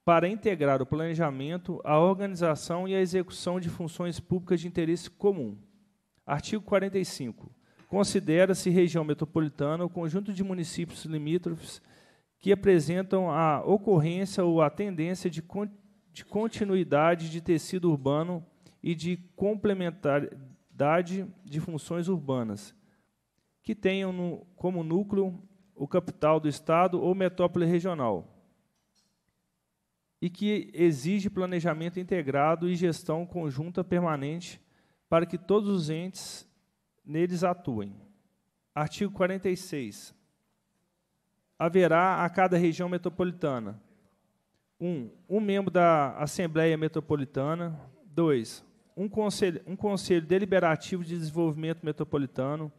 para integrar o planejamento, a organização e a execução de funções públicas de interesse comum. Artigo 45. Considera-se região metropolitana o conjunto de municípios limítrofes que apresentam a ocorrência ou a tendência de de continuidade de tecido urbano e de complementaridade de funções urbanas, que tenham no, como núcleo o capital do Estado ou metrópole regional, e que exige planejamento integrado e gestão conjunta permanente para que todos os entes neles atuem. Artigo 46. Haverá a cada região metropolitana um, um membro da Assembleia Metropolitana. Dois, um conselho, um conselho deliberativo de desenvolvimento metropolitano.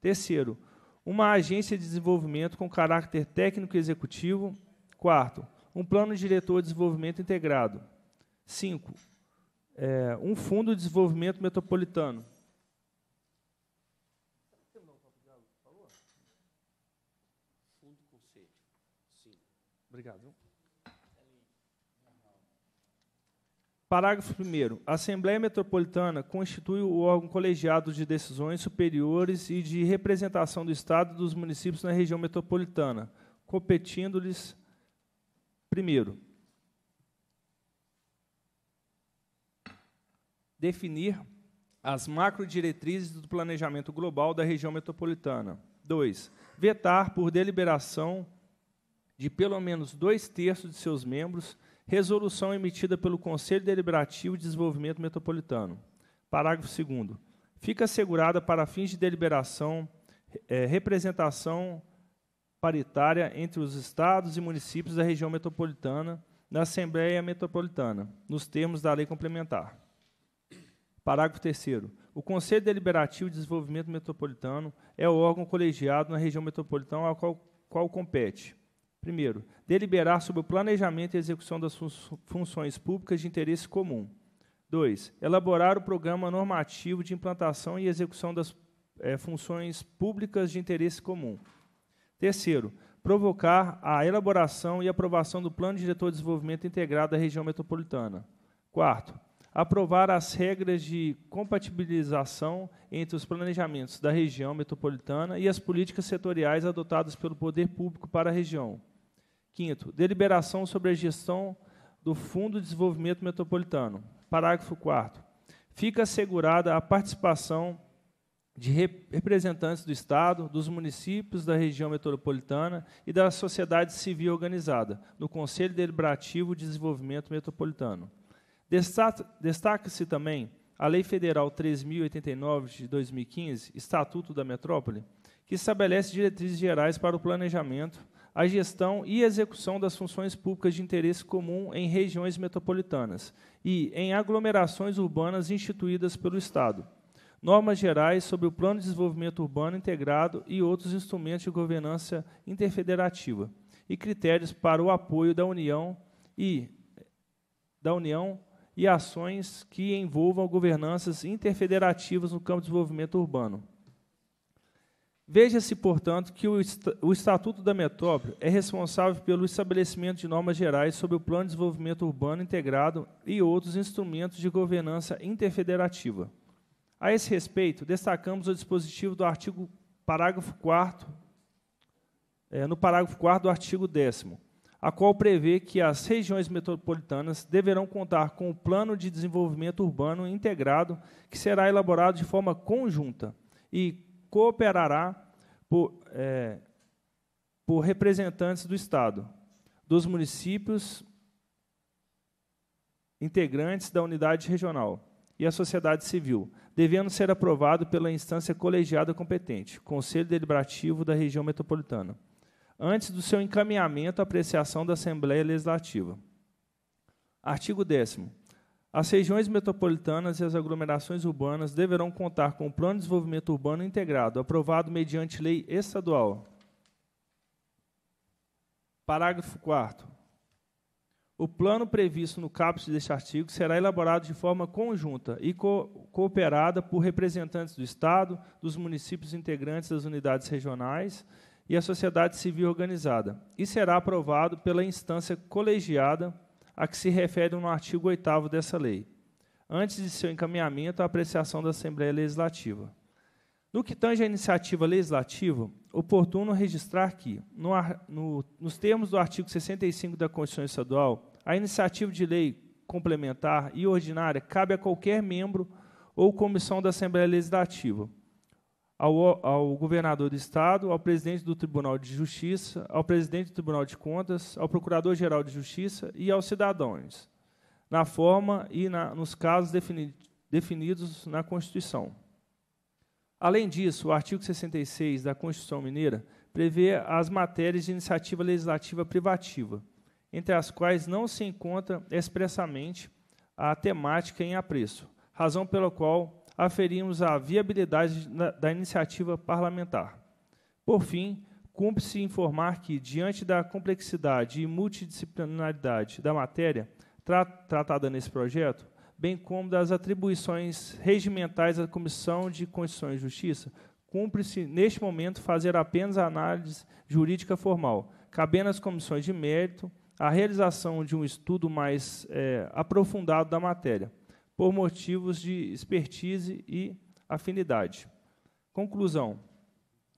Terceiro, uma agência de desenvolvimento com caráter técnico e executivo. Quarto, um plano diretor de desenvolvimento integrado. Cinco, é, um fundo de desenvolvimento metropolitano. Parágrafo 1. A Assembleia Metropolitana constitui o órgão colegiado de decisões superiores e de representação do Estado e dos municípios na região metropolitana, competindo-lhes, primeiro, definir as macrodiretrizes do planejamento global da região metropolitana. 2. Vetar, por deliberação de pelo menos dois terços de seus membros, Resolução emitida pelo Conselho Deliberativo de Desenvolvimento Metropolitano. Parágrafo 2. Fica assegurada para fins de deliberação é, representação paritária entre os estados e municípios da região metropolitana na Assembleia Metropolitana, nos termos da lei complementar. Parágrafo 3. O Conselho Deliberativo de Desenvolvimento Metropolitano é o órgão colegiado na região metropolitana ao qual, qual compete Primeiro, deliberar sobre o planejamento e execução das funções públicas de interesse comum. Dois, Elaborar o programa normativo de implantação e execução das é, funções públicas de interesse comum. Terceiro, provocar a elaboração e aprovação do Plano Diretor de Desenvolvimento Integrado da Região Metropolitana. Quarto, aprovar as regras de compatibilização entre os planejamentos da região metropolitana e as políticas setoriais adotadas pelo poder público para a região. Quinto, deliberação sobre a gestão do Fundo de Desenvolvimento Metropolitano. Parágrafo 4. Fica assegurada a participação de representantes do Estado, dos municípios da região metropolitana e da sociedade civil organizada, no Conselho Deliberativo de Desenvolvimento Metropolitano. Destaca-se também a Lei Federal 3.089 de 2015, Estatuto da Metrópole, que estabelece diretrizes gerais para o planejamento a gestão e execução das funções públicas de interesse comum em regiões metropolitanas e em aglomerações urbanas instituídas pelo Estado, normas gerais sobre o Plano de Desenvolvimento Urbano Integrado e outros instrumentos de governança interfederativa, e critérios para o apoio da União e da União e ações que envolvam governanças interfederativas no campo do desenvolvimento urbano. Veja-se, portanto, que o, Estatuto da Metrópole é responsável pelo estabelecimento de normas gerais sobre o Plano de Desenvolvimento Urbano Integrado e outros instrumentos de governança interfederativa. A esse respeito, destacamos o dispositivo do artigo parágrafo 4 é, no parágrafo 4 do artigo 10 a qual prevê que as regiões metropolitanas deverão contar com o Plano de Desenvolvimento Urbano Integrado, que será elaborado de forma conjunta e cooperará por, é, por representantes do Estado, dos municípios integrantes da unidade regional e a sociedade civil, devendo ser aprovado pela instância colegiada competente, Conselho Deliberativo da região metropolitana, antes do seu encaminhamento à apreciação da Assembleia Legislativa. Artigo 10 as regiões metropolitanas e as aglomerações urbanas deverão contar com o Plano de Desenvolvimento Urbano Integrado, aprovado mediante lei estadual. Parágrafo 4. O plano previsto no caput deste artigo será elaborado de forma conjunta e co cooperada por representantes do Estado, dos municípios integrantes das unidades regionais e a sociedade civil organizada, e será aprovado pela instância colegiada a que se refere no artigo 8 dessa lei, antes de seu encaminhamento à apreciação da Assembleia Legislativa. No que tange à iniciativa legislativa, oportuno registrar que, no, no, nos termos do artigo 65 da Constituição Estadual, a iniciativa de lei complementar e ordinária cabe a qualquer membro ou comissão da Assembleia Legislativa, ao, ao governador do Estado, ao presidente do Tribunal de Justiça, ao presidente do Tribunal de Contas, ao Procurador-Geral de Justiça e aos cidadãos, na forma e na, nos casos defini, definidos na Constituição. Além disso, o artigo 66 da Constituição Mineira prevê as matérias de iniciativa legislativa privativa, entre as quais não se encontra expressamente a temática em apreço, razão pela qual aferimos a viabilidade da iniciativa parlamentar. Por fim, cumpre-se informar que, diante da complexidade e multidisciplinaridade da matéria tra tratada nesse projeto, bem como das atribuições regimentais da Comissão de Constituição e Justiça, cumpre-se, neste momento, fazer apenas a análise jurídica formal, cabendo às comissões de mérito a realização de um estudo mais é, aprofundado da matéria, por motivos de expertise e afinidade. Conclusão.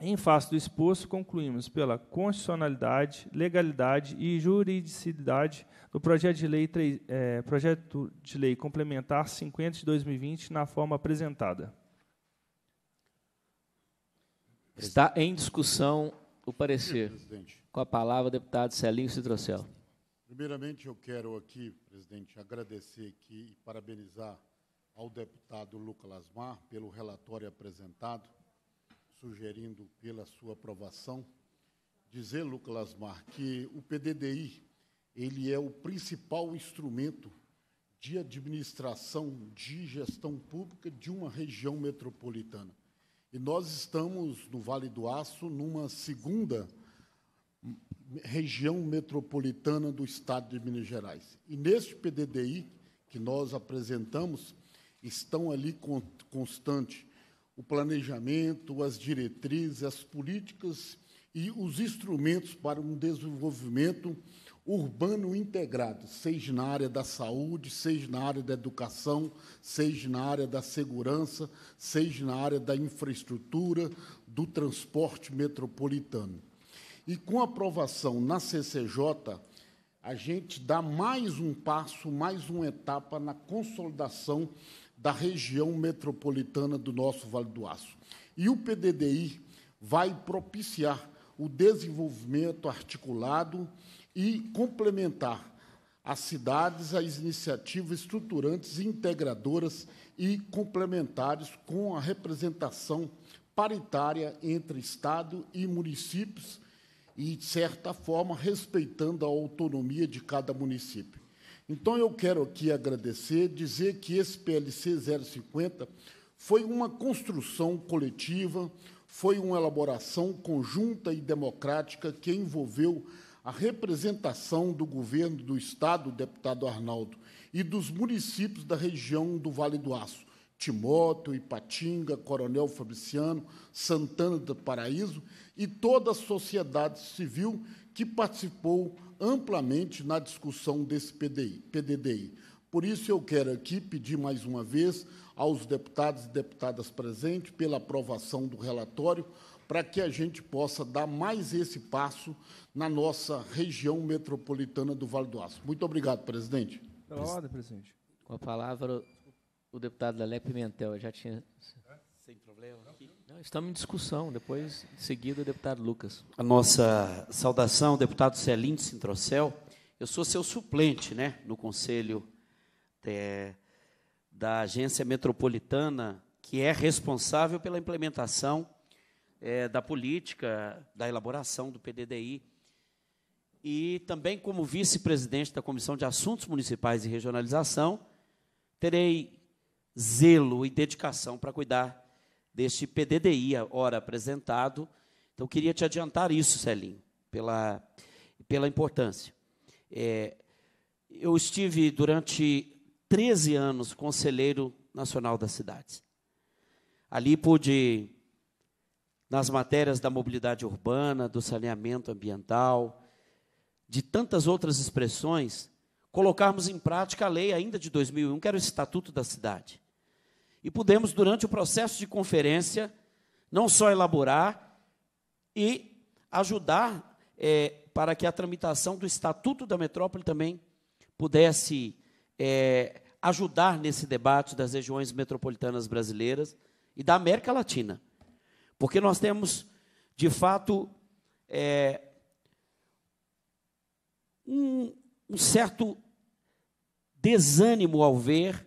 Em face do exposto, concluímos pela constitucionalidade, legalidade e juridicidade do projeto de lei, é, projeto de lei complementar 50 de 2020 na forma apresentada. Está em discussão o parecer. Com a palavra, deputado Celinho Citrocel. Primeiramente, eu quero aqui presidente, agradecer aqui e parabenizar ao deputado Lucas Lasmar pelo relatório apresentado, sugerindo pela sua aprovação. Dizer, Lucas Lasmar, que o PDDI ele é o principal instrumento de administração, de gestão pública de uma região metropolitana. E nós estamos no Vale do Aço numa segunda região metropolitana do Estado de Minas Gerais. E neste PDDI que nós apresentamos, estão ali constante o planejamento, as diretrizes, as políticas e os instrumentos para um desenvolvimento urbano integrado, seja na área da saúde, seja na área da educação, seja na área da segurança, seja na área da infraestrutura, do transporte metropolitano. E com a aprovação na CCJ, a gente dá mais um passo, mais uma etapa na consolidação da região metropolitana do nosso Vale do Aço. E o PDDI vai propiciar o desenvolvimento articulado e complementar às cidades as iniciativas estruturantes, integradoras e complementares com a representação paritária entre Estado e municípios e, de certa forma, respeitando a autonomia de cada município. Então, eu quero aqui agradecer, dizer que esse PLC 050 foi uma construção coletiva, foi uma elaboração conjunta e democrática que envolveu a representação do governo do Estado, deputado Arnaldo, e dos municípios da região do Vale do Aço, Timóteo, Ipatinga, Coronel Fabriciano, Santana do Paraíso e toda a sociedade civil que participou amplamente na discussão desse PDI, PDDI. Por isso, eu quero aqui pedir mais uma vez aos deputados e deputadas presentes pela aprovação do relatório, para que a gente possa dar mais esse passo na nossa região metropolitana do Vale do Aço. Muito obrigado, presidente. Pela ordem, presidente. Com a palavra, o deputado Lelé Pimentel já tinha. Sem problema. Não, estamos em discussão. Depois, em seguida, o deputado Lucas. A nossa saudação, deputado Celim Sintrocel. Eu sou seu suplente né, no Conselho de, é, da Agência Metropolitana, que é responsável pela implementação é, da política, da elaboração do PDDI. E também, como vice-presidente da Comissão de Assuntos Municipais e Regionalização, terei zelo e dedicação para cuidar deste PDDI, ora apresentado. Então, queria te adiantar isso, Celinho, pela, pela importância. É, eu estive durante 13 anos conselheiro nacional das cidades. Ali pude, nas matérias da mobilidade urbana, do saneamento ambiental, de tantas outras expressões, colocarmos em prática a lei ainda de 2001, que era o Estatuto da Cidade. E pudemos, durante o processo de conferência, não só elaborar e ajudar é, para que a tramitação do Estatuto da Metrópole também pudesse é, ajudar nesse debate das regiões metropolitanas brasileiras e da América Latina. Porque nós temos, de fato, é, um, um certo desânimo ao ver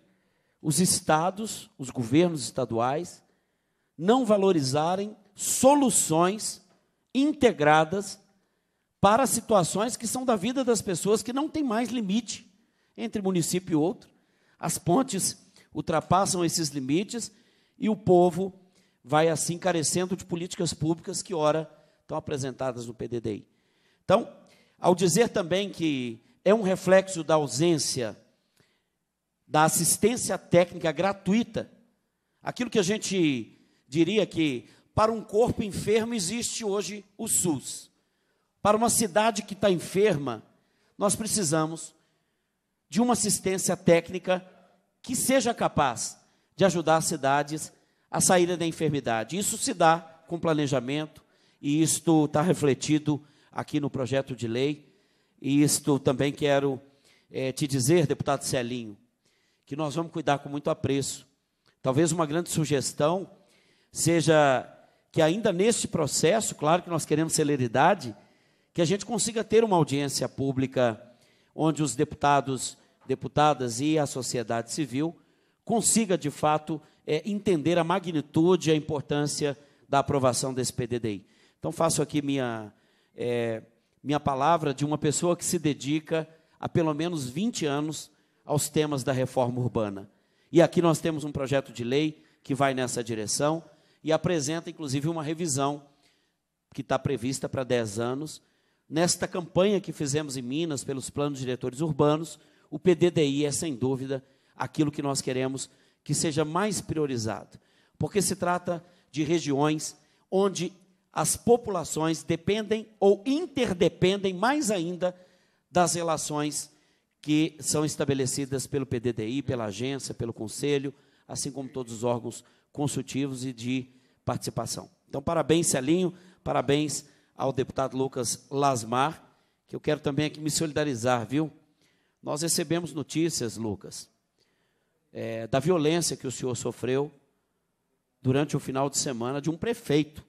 os estados, os governos estaduais, não valorizarem soluções integradas para situações que são da vida das pessoas que não tem mais limite entre município e outro. As pontes ultrapassam esses limites e o povo vai assim carecendo de políticas públicas que ora estão apresentadas no PDDI. Então, ao dizer também que é um reflexo da ausência da assistência técnica gratuita. Aquilo que a gente diria que para um corpo enfermo existe hoje o SUS. Para uma cidade que está enferma, nós precisamos de uma assistência técnica que seja capaz de ajudar as cidades a saírem da enfermidade. Isso se dá com planejamento e isto está refletido aqui no projeto de lei e isto também quero é, te dizer, deputado Celinho, que nós vamos cuidar com muito apreço. Talvez uma grande sugestão seja que ainda neste processo, claro que nós queremos celeridade, que a gente consiga ter uma audiência pública onde os deputados, deputadas e a sociedade civil consiga de fato é, entender a magnitude e a importância da aprovação desse PDDI. Então faço aqui minha é, minha palavra de uma pessoa que se dedica há pelo menos 20 anos aos temas da reforma urbana. E aqui nós temos um projeto de lei que vai nessa direção e apresenta, inclusive, uma revisão que está prevista para 10 anos. Nesta campanha que fizemos em Minas pelos planos diretores urbanos, o PDDI é, sem dúvida, aquilo que nós queremos que seja mais priorizado, porque se trata de regiões onde as populações dependem ou interdependem mais ainda das relações que são estabelecidas pelo PDDI, pela agência, pelo conselho, assim como todos os órgãos consultivos e de participação. Então, parabéns, Celinho, parabéns ao deputado Lucas Lasmar, que eu quero também aqui me solidarizar, viu? Nós recebemos notícias, Lucas, é, da violência que o senhor sofreu durante o final de semana de um prefeito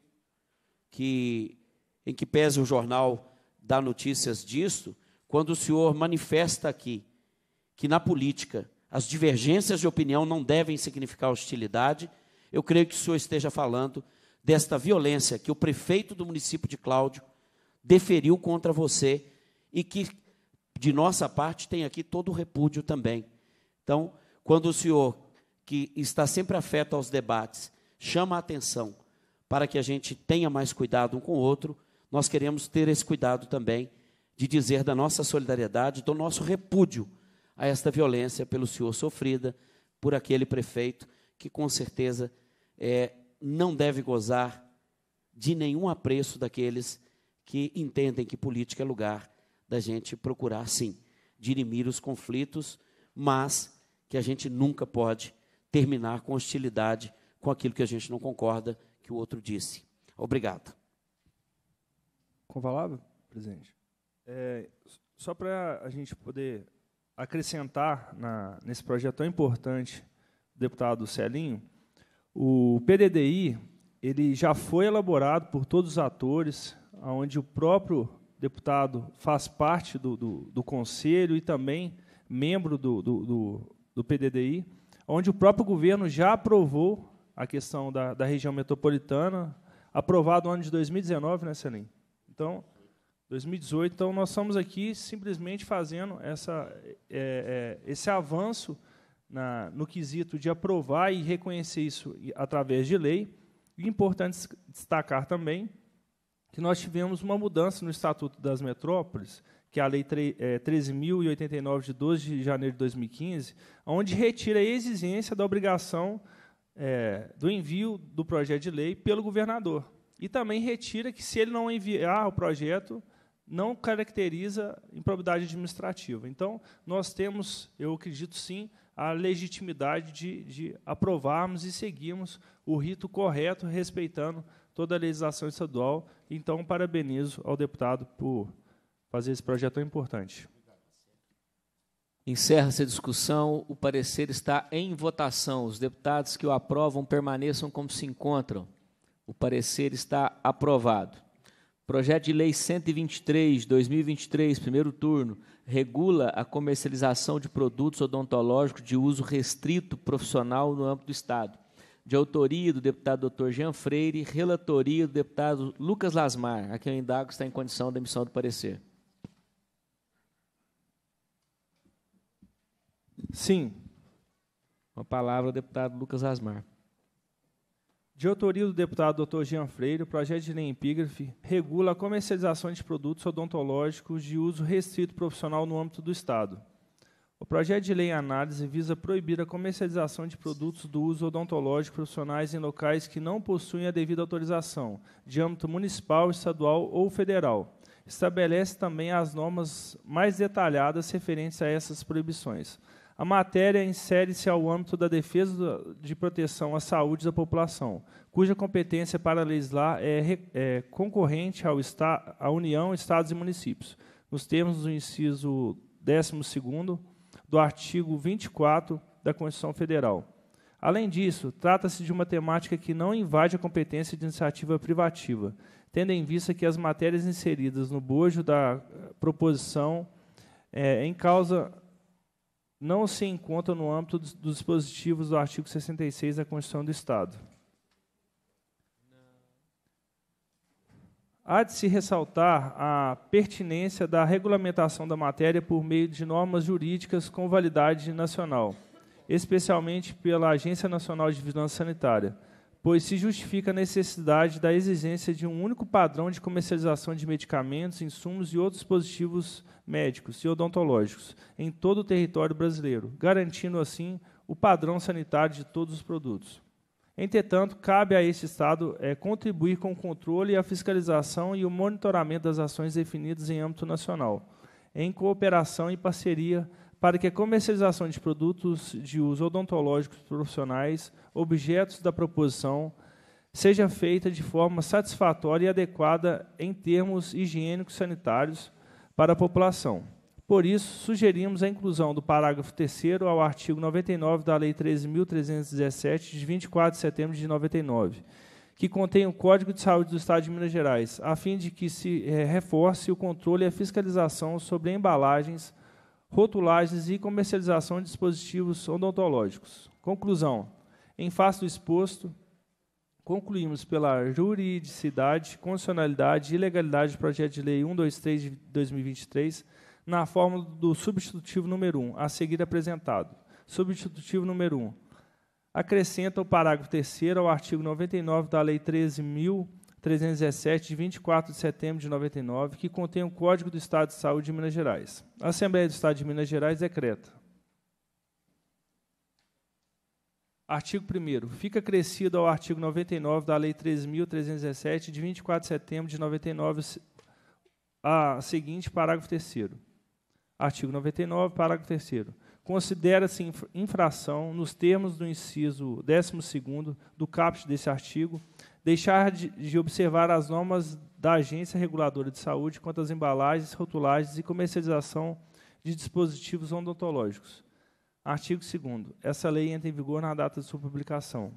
que em que pese o jornal dar notícias disso, quando o senhor manifesta aqui que na política as divergências de opinião não devem significar hostilidade, eu creio que o senhor esteja falando desta violência que o prefeito do município de Cláudio deferiu contra você e que, de nossa parte, tem aqui todo o repúdio também. Então, quando o senhor, que está sempre afeto aos debates, chama a atenção para que a gente tenha mais cuidado um com o outro, nós queremos ter esse cuidado também de dizer da nossa solidariedade, do nosso repúdio a esta violência pelo senhor sofrida por aquele prefeito que com certeza é, não deve gozar de nenhum apreço daqueles que entendem que política é lugar da gente procurar sim dirimir os conflitos, mas que a gente nunca pode terminar com hostilidade com aquilo que a gente não concorda, que o outro disse. Obrigado. Com presidente. É, só para a gente poder acrescentar na, nesse projeto tão importante, deputado Celinho, o PDDI ele já foi elaborado por todos os atores, onde o próprio deputado faz parte do, do, do conselho e também membro do, do, do, PDDI, onde o próprio governo já aprovou a questão da, da região metropolitana, aprovado no ano de 2019, né, Celim? Então, 2018, então nós estamos aqui simplesmente fazendo essa, é, é, esse avanço na, no quesito de aprovar e reconhecer isso através de lei. E é importante destacar também que nós tivemos uma mudança no Estatuto das Metrópoles, que é a Lei 13.089, é, de 12 de janeiro de 2015, onde retira a exigência da obrigação é, do envio do projeto de lei pelo governador. E também retira que, se ele não enviar o projeto, não caracteriza improbidade administrativa. Então, nós temos, eu acredito sim, a legitimidade de, de aprovarmos e seguirmos o rito correto, respeitando toda a legislação estadual. Então, parabenizo ao deputado por fazer esse projeto tão importante. Encerra-se a discussão. O parecer está em votação. Os deputados que o aprovam permaneçam como se encontram. O parecer está aprovado. Projeto de Lei 123, 2023, primeiro turno, regula a comercialização de produtos odontológicos de uso restrito profissional no âmbito do Estado. De autoria do deputado Dr. Jean Freire, relatoria do deputado Lucas Lasmar, a quem eu indago está em condição da emissão do parecer. Sim. Uma palavra ao deputado Lucas Asmar. De autoria do deputado Dr. Jean Freire, o projeto de lei epígrafe regula a comercialização de produtos odontológicos de uso restrito profissional no âmbito do Estado. O projeto de lei em análise visa proibir a comercialização de produtos do uso odontológico profissionais em locais que não possuem a devida autorização, de âmbito municipal, estadual ou federal. Estabelece também as normas mais detalhadas referentes a essas proibições. A matéria insere-se ao âmbito da defesa de proteção à saúde da população, cuja competência para legislar é, é concorrente ao esta, à União, Estados e municípios, nos termos do inciso 12 do artigo 24 da Constituição Federal. Além disso, trata-se de uma temática que não invade a competência de iniciativa privativa, tendo em vista que as matérias inseridas no bojo da eh, proposição é, em causa não se encontra no âmbito dos, dispositivos do artigo 66 da Constituição do Estado. Há de se ressaltar a pertinência da regulamentação da matéria por meio de normas jurídicas com validade nacional, especialmente pela Agência Nacional de Vigilância Sanitária pois se justifica a necessidade da exigência de um único padrão de comercialização de medicamentos, insumos e outros dispositivos médicos e odontológicos em todo o território brasileiro, garantindo assim o padrão sanitário de todos os produtos. Entretanto, cabe a este Estado é, contribuir com o controle, a fiscalização e o monitoramento das ações definidas em âmbito nacional, em cooperação e parceria para que a comercialização de produtos de uso odontológico profissionais, objetos da proposição, seja feita de forma satisfatória e adequada em termos higiênicos sanitários para a população. Por isso, sugerimos a inclusão do parágrafo 3 ao artigo 99 da Lei 13.317, de 24 de setembro de 99, que contém o Código de Saúde do Estado de Minas Gerais, a fim de que se eh, reforce o controle e a fiscalização sobre embalagens rotulagens e comercialização de dispositivos odontológicos. Conclusão: em face do exposto, concluímos pela juridicidade, constitucionalidade e legalidade do projeto de lei 123 de 2023 na forma do substitutivo número 1, a seguir apresentado. Substitutivo número 1. Acrescenta o parágrafo 3 ao artigo 99 da Lei 13.000 317, de 24 de setembro de 99, que contém o Código do Estado de Saúde de Minas Gerais. A Assembleia do Estado de Minas Gerais decreta. Artigo 1 Fica acrescido ao artigo 99 da Lei 3.317, de 24 de setembro de 99, a seguinte, parágrafo 3 Artigo 99, parágrafo 3 Considera-se infração, nos termos do inciso 12 do caput desse artigo, deixar de, de observar as normas da Agência Reguladora de Saúde quanto às embalagens, rotulagens e comercialização de dispositivos odontológicos. Artigo 2 Essa lei entra em vigor na data de sua publicação.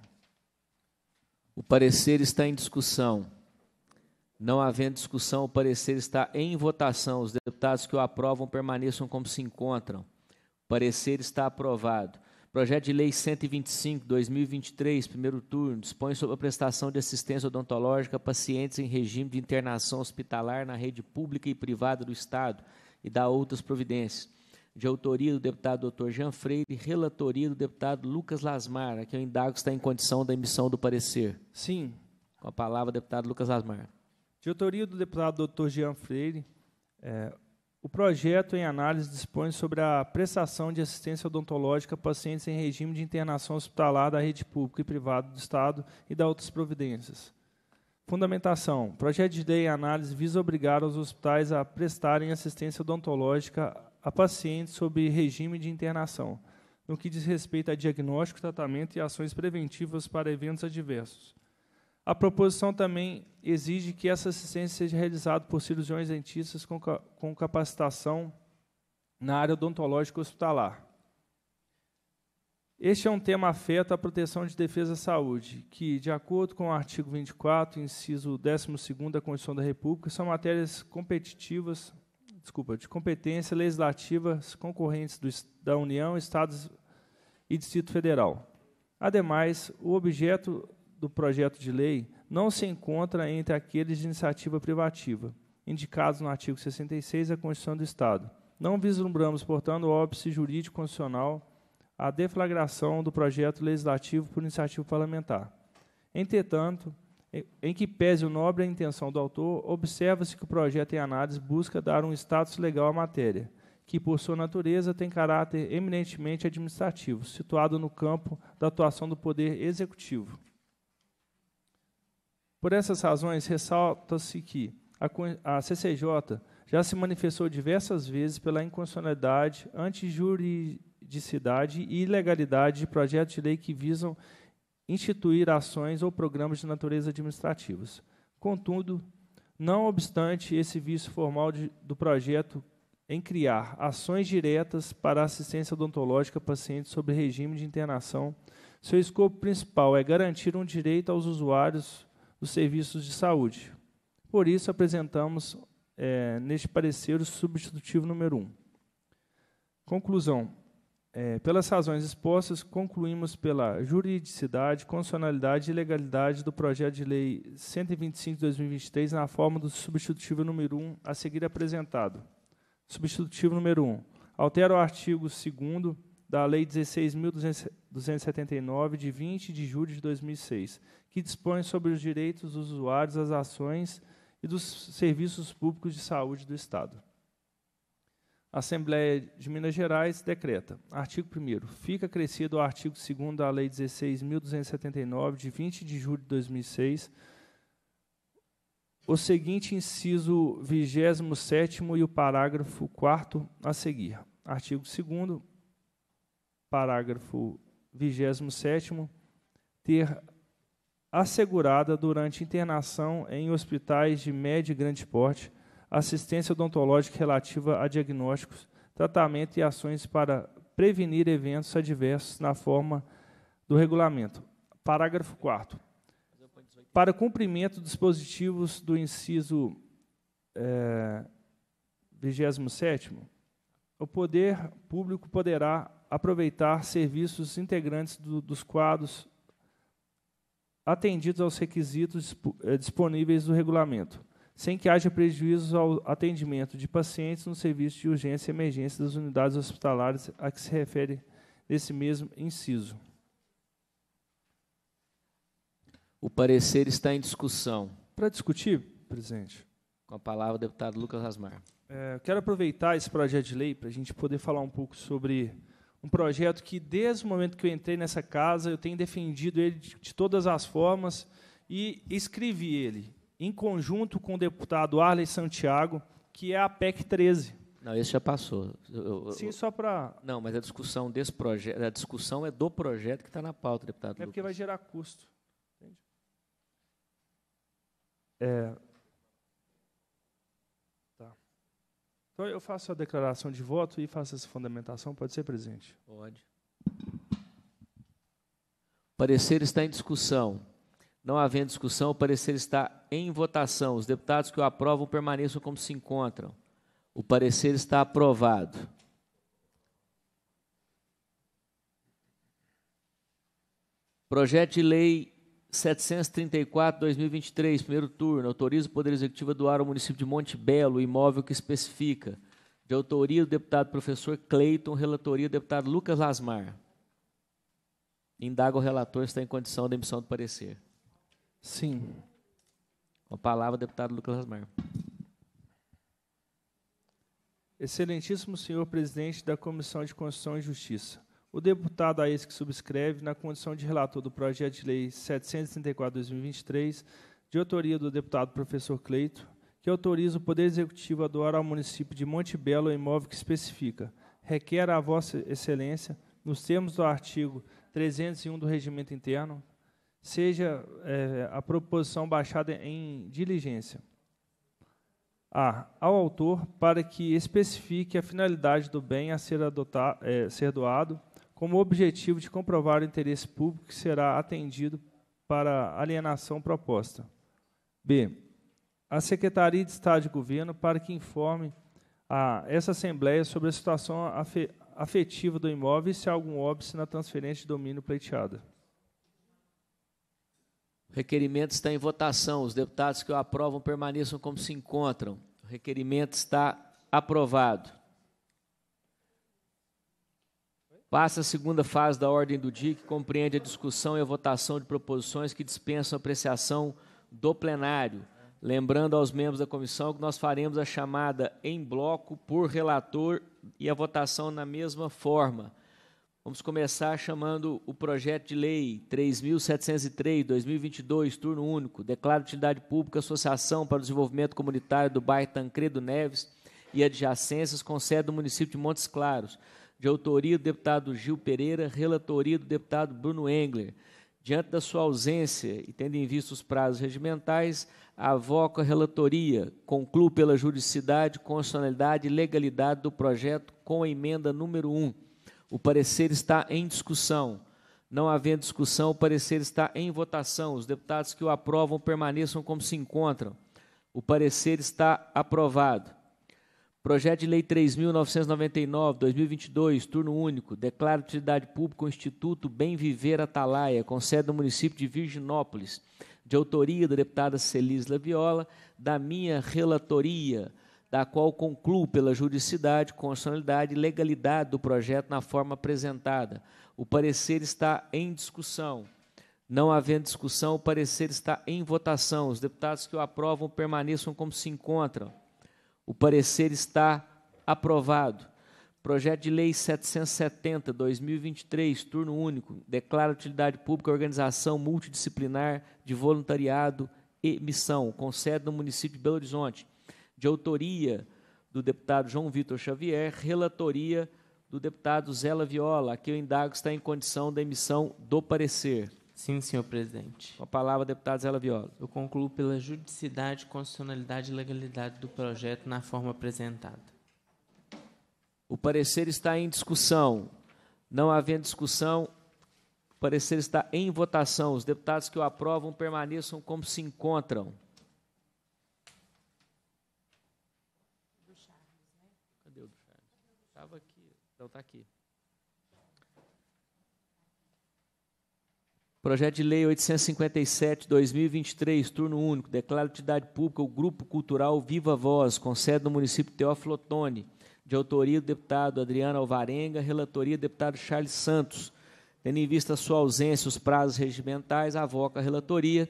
O parecer está em discussão. Não havendo discussão, o parecer está em votação. Os deputados que o aprovam permaneçam como se encontram. O parecer está aprovado. Projeto de Lei 125, 2023, primeiro turno, dispõe sobre a prestação de assistência odontológica a pacientes em regime de internação hospitalar na rede pública e privada do Estado e dá outras providências. De autoria do deputado doutor Jean Freire e relatoria do deputado Lucas Lasmar, a que eu indago está em condição da emissão do parecer. Sim. Com a palavra, deputado Lucas Lasmar. De autoria do deputado doutor Jean Freire, é, o projeto em análise dispõe sobre a prestação de assistência odontológica a pacientes em regime de internação hospitalar da rede pública e privada do Estado e da outras providências. Fundamentação. O projeto de lei em análise visa obrigar os hospitais a prestarem assistência odontológica a pacientes sob regime de internação, no que diz respeito a diagnóstico, tratamento e ações preventivas para eventos adversos. A proposição também exige que essa assistência seja realizada por cirurgiões dentistas com, com capacitação na área odontológica hospitalar. Este é um tema afeto à proteção de defesa à saúde, que, de acordo com o artigo 24, inciso 12 da Constituição da República, são matérias competitivas, desculpa, de competência legislativa concorrentes do, da União, Estados e Distrito Federal. Ademais, o objeto do projeto de lei não se encontra entre aqueles de iniciativa privativa, indicados no artigo 66 da Constituição do Estado. Não vislumbramos, portanto, óbice jurídico constitucional à deflagração do projeto legislativo por iniciativa parlamentar. Entretanto, em que pese o nobre a intenção do autor, observa-se que o projeto em análise busca dar um status legal à matéria, que, por sua natureza, tem caráter eminentemente administrativo, situado no campo da atuação do Poder Executivo. Por essas razões, ressalta-se que a CCJ já se manifestou diversas vezes pela inconstitucionalidade, antijuridicidade e ilegalidade de projetos de lei que visam instituir ações ou programas de natureza administrativas. Contudo, não obstante esse vício formal de, do projeto em criar ações diretas para assistência odontológica a pacientes sob regime de internação, seu escopo principal é garantir um direito aos usuários dos serviços de saúde. Por isso, apresentamos é, neste parecer o substitutivo número 1. Um. Conclusão. É, pelas razões expostas, concluímos pela juridicidade, constitucionalidade e legalidade do projeto de lei 125/2023 na forma do substitutivo número 1 um a seguir apresentado. Substitutivo número 1. Um, altera o artigo 2 da Lei 16.279, de 20 de julho de 2006, que dispõe sobre os direitos dos usuários, as ações e dos serviços públicos de saúde do Estado. A Assembleia de Minas Gerais decreta. Artigo 1 Fica acrescido ao artigo 2 da Lei 16.279, de 20 de julho de 2006, o seguinte inciso 27 e o parágrafo 4 a seguir. Artigo 2 parágrafo 27, ter assegurada durante internação em hospitais de médio e grande porte assistência odontológica relativa a diagnósticos, tratamento e ações para prevenir eventos adversos na forma do regulamento. Parágrafo 4 para cumprimento dos dispositivos do inciso eh, é, 27, o poder público poderá aproveitar serviços integrantes do, dos quadros atendidos aos requisitos eh, disponíveis do regulamento, sem que haja prejuízos ao atendimento de pacientes no serviço de urgência e emergência das unidades hospitalares a que se refere nesse mesmo inciso. O parecer está em discussão. Para discutir, presidente. Com a palavra, o deputado Lucas Rasmar. É, quero aproveitar esse projeto de lei para a gente poder falar um pouco sobre um projeto que, desde o momento que eu entrei nessa casa, eu tenho defendido ele de, de todas as formas e escrevi ele em conjunto com o deputado Arley Santiago, que é a PEC 13. Não, esse já passou. Eu, eu, Sim, só para. Não, mas a discussão desse projeto, a discussão é do projeto que está na pauta, deputado. É Lucas. porque vai gerar custo. Entende? É, Então, eu faço a declaração de voto e faço essa fundamentação. Pode ser, presidente? Pode. O parecer está em discussão. Não havendo discussão, o parecer está em votação. Os deputados que o aprovam permaneçam como se encontram. O parecer está aprovado. Projeto de lei 734, 2023, primeiro turno, autoriza o Poder Executivo a doar ao município de Monte Belo o imóvel que especifica. De autoria do deputado professor Cleiton, relatoria do deputado Lucas Lasmar. Indaga o relator se está em condição da emissão do parecer. Sim. Com a palavra, deputado Lucas Lasmar. Excelentíssimo senhor presidente da Comissão de Constituição e Justiça o deputado a que subscreve, na condição de relator do projeto de lei 734-2023, de autoria do deputado professor Cleito, que autoriza o Poder Executivo a doar ao município de Monte Belo o imóvel que especifica. Requer a Vossa Excelência, nos termos do artigo 301 do Regimento Interno, seja é, a proposição baixada em diligência. A. Ao autor, para que especifique a finalidade do bem a ser, adotar, é, eh, ser doado como objetivo de comprovar o interesse público que será atendido para alienação proposta. B. A Secretaria de Estado de Governo para que informe a essa Assembleia sobre a situação afetiva do imóvel e se há algum óbice na transferência de domínio pleiteada. O requerimento está em votação. Os deputados que o aprovam permaneçam como se encontram. O requerimento está aprovado. Passa a segunda fase da ordem do dia, que compreende a discussão e a votação de proposições que dispensam apreciação do plenário. Lembrando aos membros da comissão que nós faremos a chamada em bloco por relator e a votação na mesma forma. Vamos começar chamando o projeto de lei 3.703-2022, turno único. Declaro utilidade pública Associação para o Desenvolvimento Comunitário do Bairro Tancredo Neves e adjacências, com sede do município de Montes Claros de autoria do deputado Gil Pereira, relatoria do deputado Bruno Engler. Diante da sua ausência e tendo em vista os prazos regimentais, avoco a relatoria, concluo pela juridicidade, constitucionalidade e legalidade do projeto com a emenda número 1. O parecer está em discussão. Não havendo discussão, o parecer está em votação. Os deputados que o aprovam permaneçam como se encontram. O parecer está aprovado. Projeto de Lei 3.999, 2022, turno único, declara utilidade pública o Instituto Bem Viver Atalaia, com sede no município de Virginópolis, de autoria da deputada Celis Viola, da minha relatoria, da qual concluo pela juridicidade, constitucionalidade e legalidade do projeto na forma apresentada. O parecer está em discussão. Não havendo discussão, o parecer está em votação. Os deputados que o aprovam permaneçam como se encontram. O parecer está aprovado. Projeto de Lei 770, 2023, turno único, declara utilidade pública organização multidisciplinar de voluntariado e missão, com sede no município de Belo Horizonte, de autoria do deputado João Vitor Xavier, relatoria do deputado Zela Viola, Aqui que eu indago está em condição da emissão do parecer. Sim, senhor presidente. Com a palavra, deputado Zé Laviola. Eu concluo pela judicidade, constitucionalidade e legalidade do projeto na forma apresentada. O parecer está em discussão. Não havendo discussão, o parecer está em votação. Os deputados que o aprovam permaneçam como se encontram. Né? Cadê o do Charles? Estava aqui. Então está aqui. Projeto de Lei 857-2023, turno único, declaro atividade pública o Grupo Cultural Viva Voz, com sede no município Teófilo Otoni, de autoria do deputado Adriano Alvarenga, relatoria do deputado Charles Santos. Tendo em vista sua ausência os prazos regimentais, avoca a relatoria,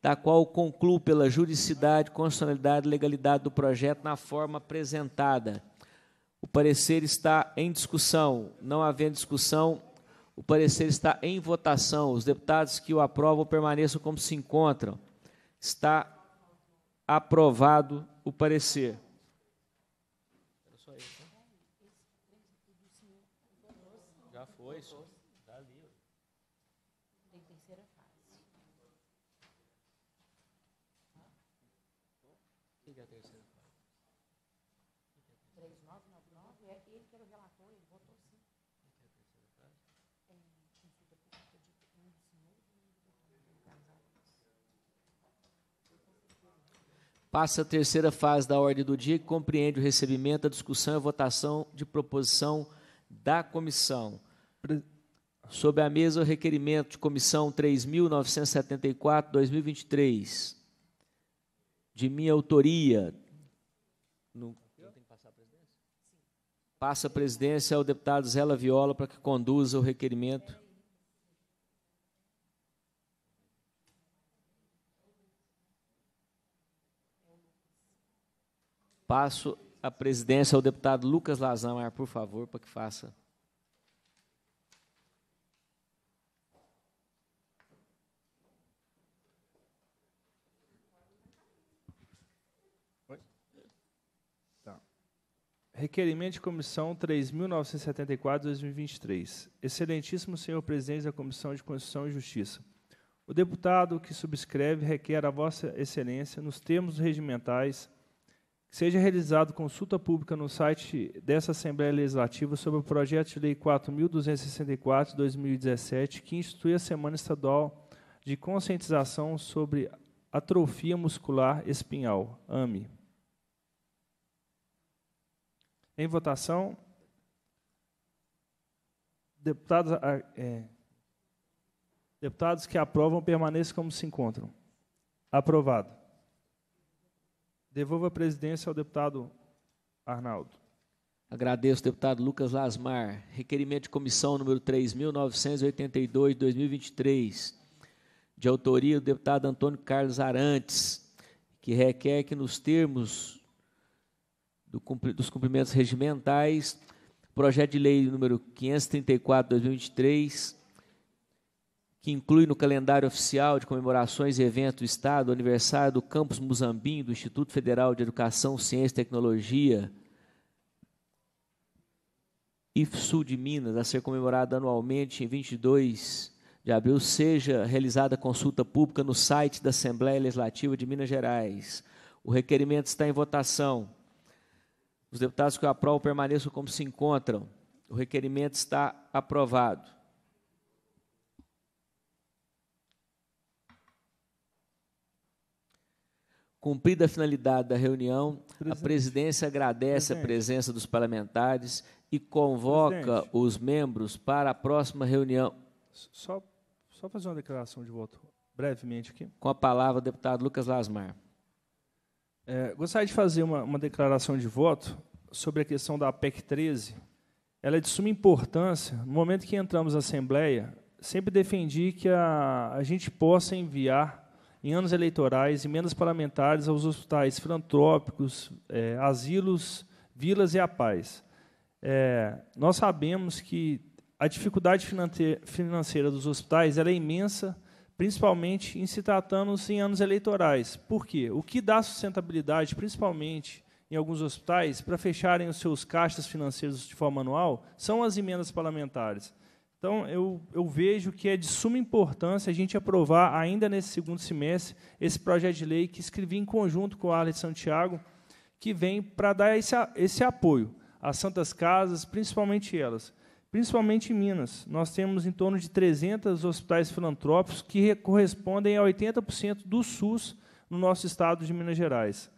da qual concluo pela juridicidade, constitucionalidade e legalidade do projeto na forma apresentada. O parecer está em discussão. Não havendo discussão, o parecer está em votação. Os deputados que o aprovam permaneçam como se encontram. Está aprovado o parecer. passa a terceira fase da ordem do dia, que compreende o recebimento, a discussão e a votação de proposição da comissão. Sob a mesa, o requerimento de comissão 3.974-2023, de minha autoria. No... Passa a presidência ao deputado Zé Viola para que conduza o requerimento. Passo a presidência ao deputado Lucas Lazamar, por favor, para que faça. Tá. Requerimento de comissão 3.974-2023. Excelentíssimo senhor presidente da Comissão de Constituição e Justiça. O deputado que subscreve requer a vossa excelência, nos termos regimentais, Seja realizado consulta pública no site dessa Assembleia Legislativa sobre o projeto de lei 4264/2017, que institui a Semana Estadual de Conscientização sobre Atrofia Muscular Espinhal, AME. Em votação, deputados, é, deputados que aprovam permaneçam como se encontram. Aprovado. Devolvo a presidência ao deputado Arnaldo. Agradeço, deputado Lucas Lasmar. Requerimento de comissão número 3.982, 2023, de autoria do deputado Antônio Carlos Arantes, que requer que, nos termos do, dos cumprimentos regimentais, projeto de lei número 534, 2023, que inclui no calendário oficial de comemorações e eventos do Estado o aniversário do Campus Muzambim, do Instituto Federal de Educação, Ciência e Tecnologia, IFSU de Minas, a ser comemorado anualmente em 22 de abril, seja realizada consulta pública no site da Assembleia Legislativa de Minas Gerais. O requerimento está em votação. Os deputados que o aprovam permaneçam como se encontram. O requerimento está aprovado. Cumprida a finalidade da reunião, Presidente. a presidência agradece Presidente. a presença dos parlamentares e convoca Presidente. os membros para a próxima reunião. Só, só fazer uma declaração de voto brevemente aqui. Com a palavra, deputado Lucas Lasmar. É, gostaria de fazer uma, uma declaração de voto sobre a questão da PEC 13. Ela é de suma importância. No momento que entramos na Assembleia, sempre defendi que a, a gente possa enviar em anos eleitorais, emendas parlamentares aos hospitais filantrópicos, é, asilos, vilas e a paz. É, nós sabemos que a dificuldade financeira dos hospitais é imensa, principalmente em se tratando em anos eleitorais. Por quê? O que dá sustentabilidade, principalmente em alguns hospitais, para fecharem os seus caixas financeiros de forma anual, são as emendas parlamentares. Então, eu, eu vejo que é de suma importância a gente aprovar, ainda nesse segundo semestre, esse projeto de lei que escrevi em conjunto com o Arlen Santiago, que vem para dar esse, esse apoio às santas casas, principalmente elas. Principalmente em Minas, nós temos em torno de 300 hospitais filantrópicos que correspondem a 80% do SUS no nosso estado de Minas Gerais.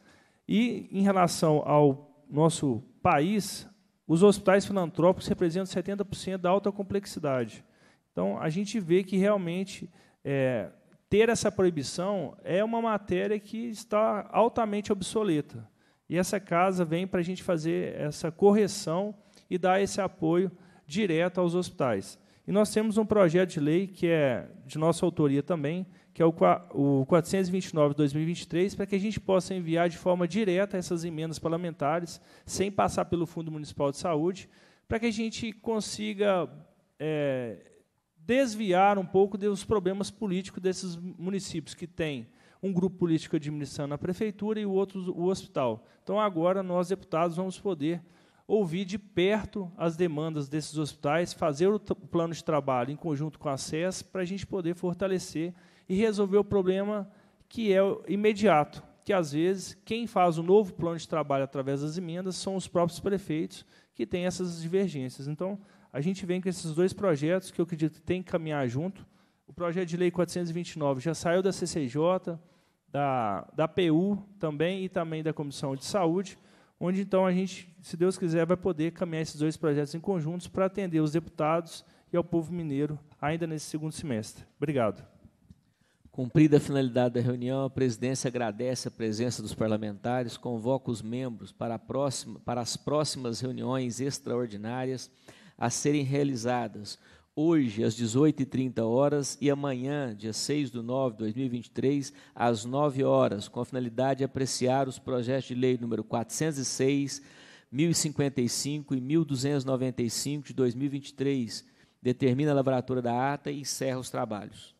E, em relação ao nosso país, os hospitais filantrópicos representam 70% da alta complexidade. Então, a gente vê que realmente é, ter essa proibição é uma matéria que está altamente obsoleta. E essa casa vem para a gente fazer essa correção e dar esse apoio direto aos hospitais. E nós temos um projeto de lei que é de nossa autoria também, que é o 429 2023, para que a gente possa enviar de forma direta essas emendas parlamentares, sem passar pelo Fundo Municipal de Saúde, para que a gente consiga é, desviar um pouco dos problemas políticos desses municípios que têm um grupo político administrando a prefeitura e o outro o hospital. Então agora nós deputados vamos poder ouvir de perto as demandas desses hospitais, fazer o plano de trabalho em conjunto com a SES para a gente poder fortalecer e resolver o problema que é imediato, que às vezes quem faz o novo plano de trabalho através das emendas são os próprios prefeitos que têm essas divergências. Então, a gente vem com esses dois projetos que eu acredito que tem que caminhar junto. O projeto de lei 429 já saiu da CCJ, da, da PU também e também da Comissão de Saúde, onde então a gente, se Deus quiser, vai poder caminhar esses dois projetos em conjuntos para atender os deputados e ao povo mineiro ainda nesse segundo semestre. Obrigado. Cumprida a finalidade da reunião, a presidência agradece a presença dos parlamentares, convoca os membros para, próxima, para, as próximas reuniões extraordinárias a serem realizadas hoje às 18h30 horas e amanhã, dia 6 de nove de 2023, às 9 horas, com a finalidade de apreciar os projetos de lei número 406, 1055 e 1295 de 2023. Determina a lavratura da ata e encerra os trabalhos.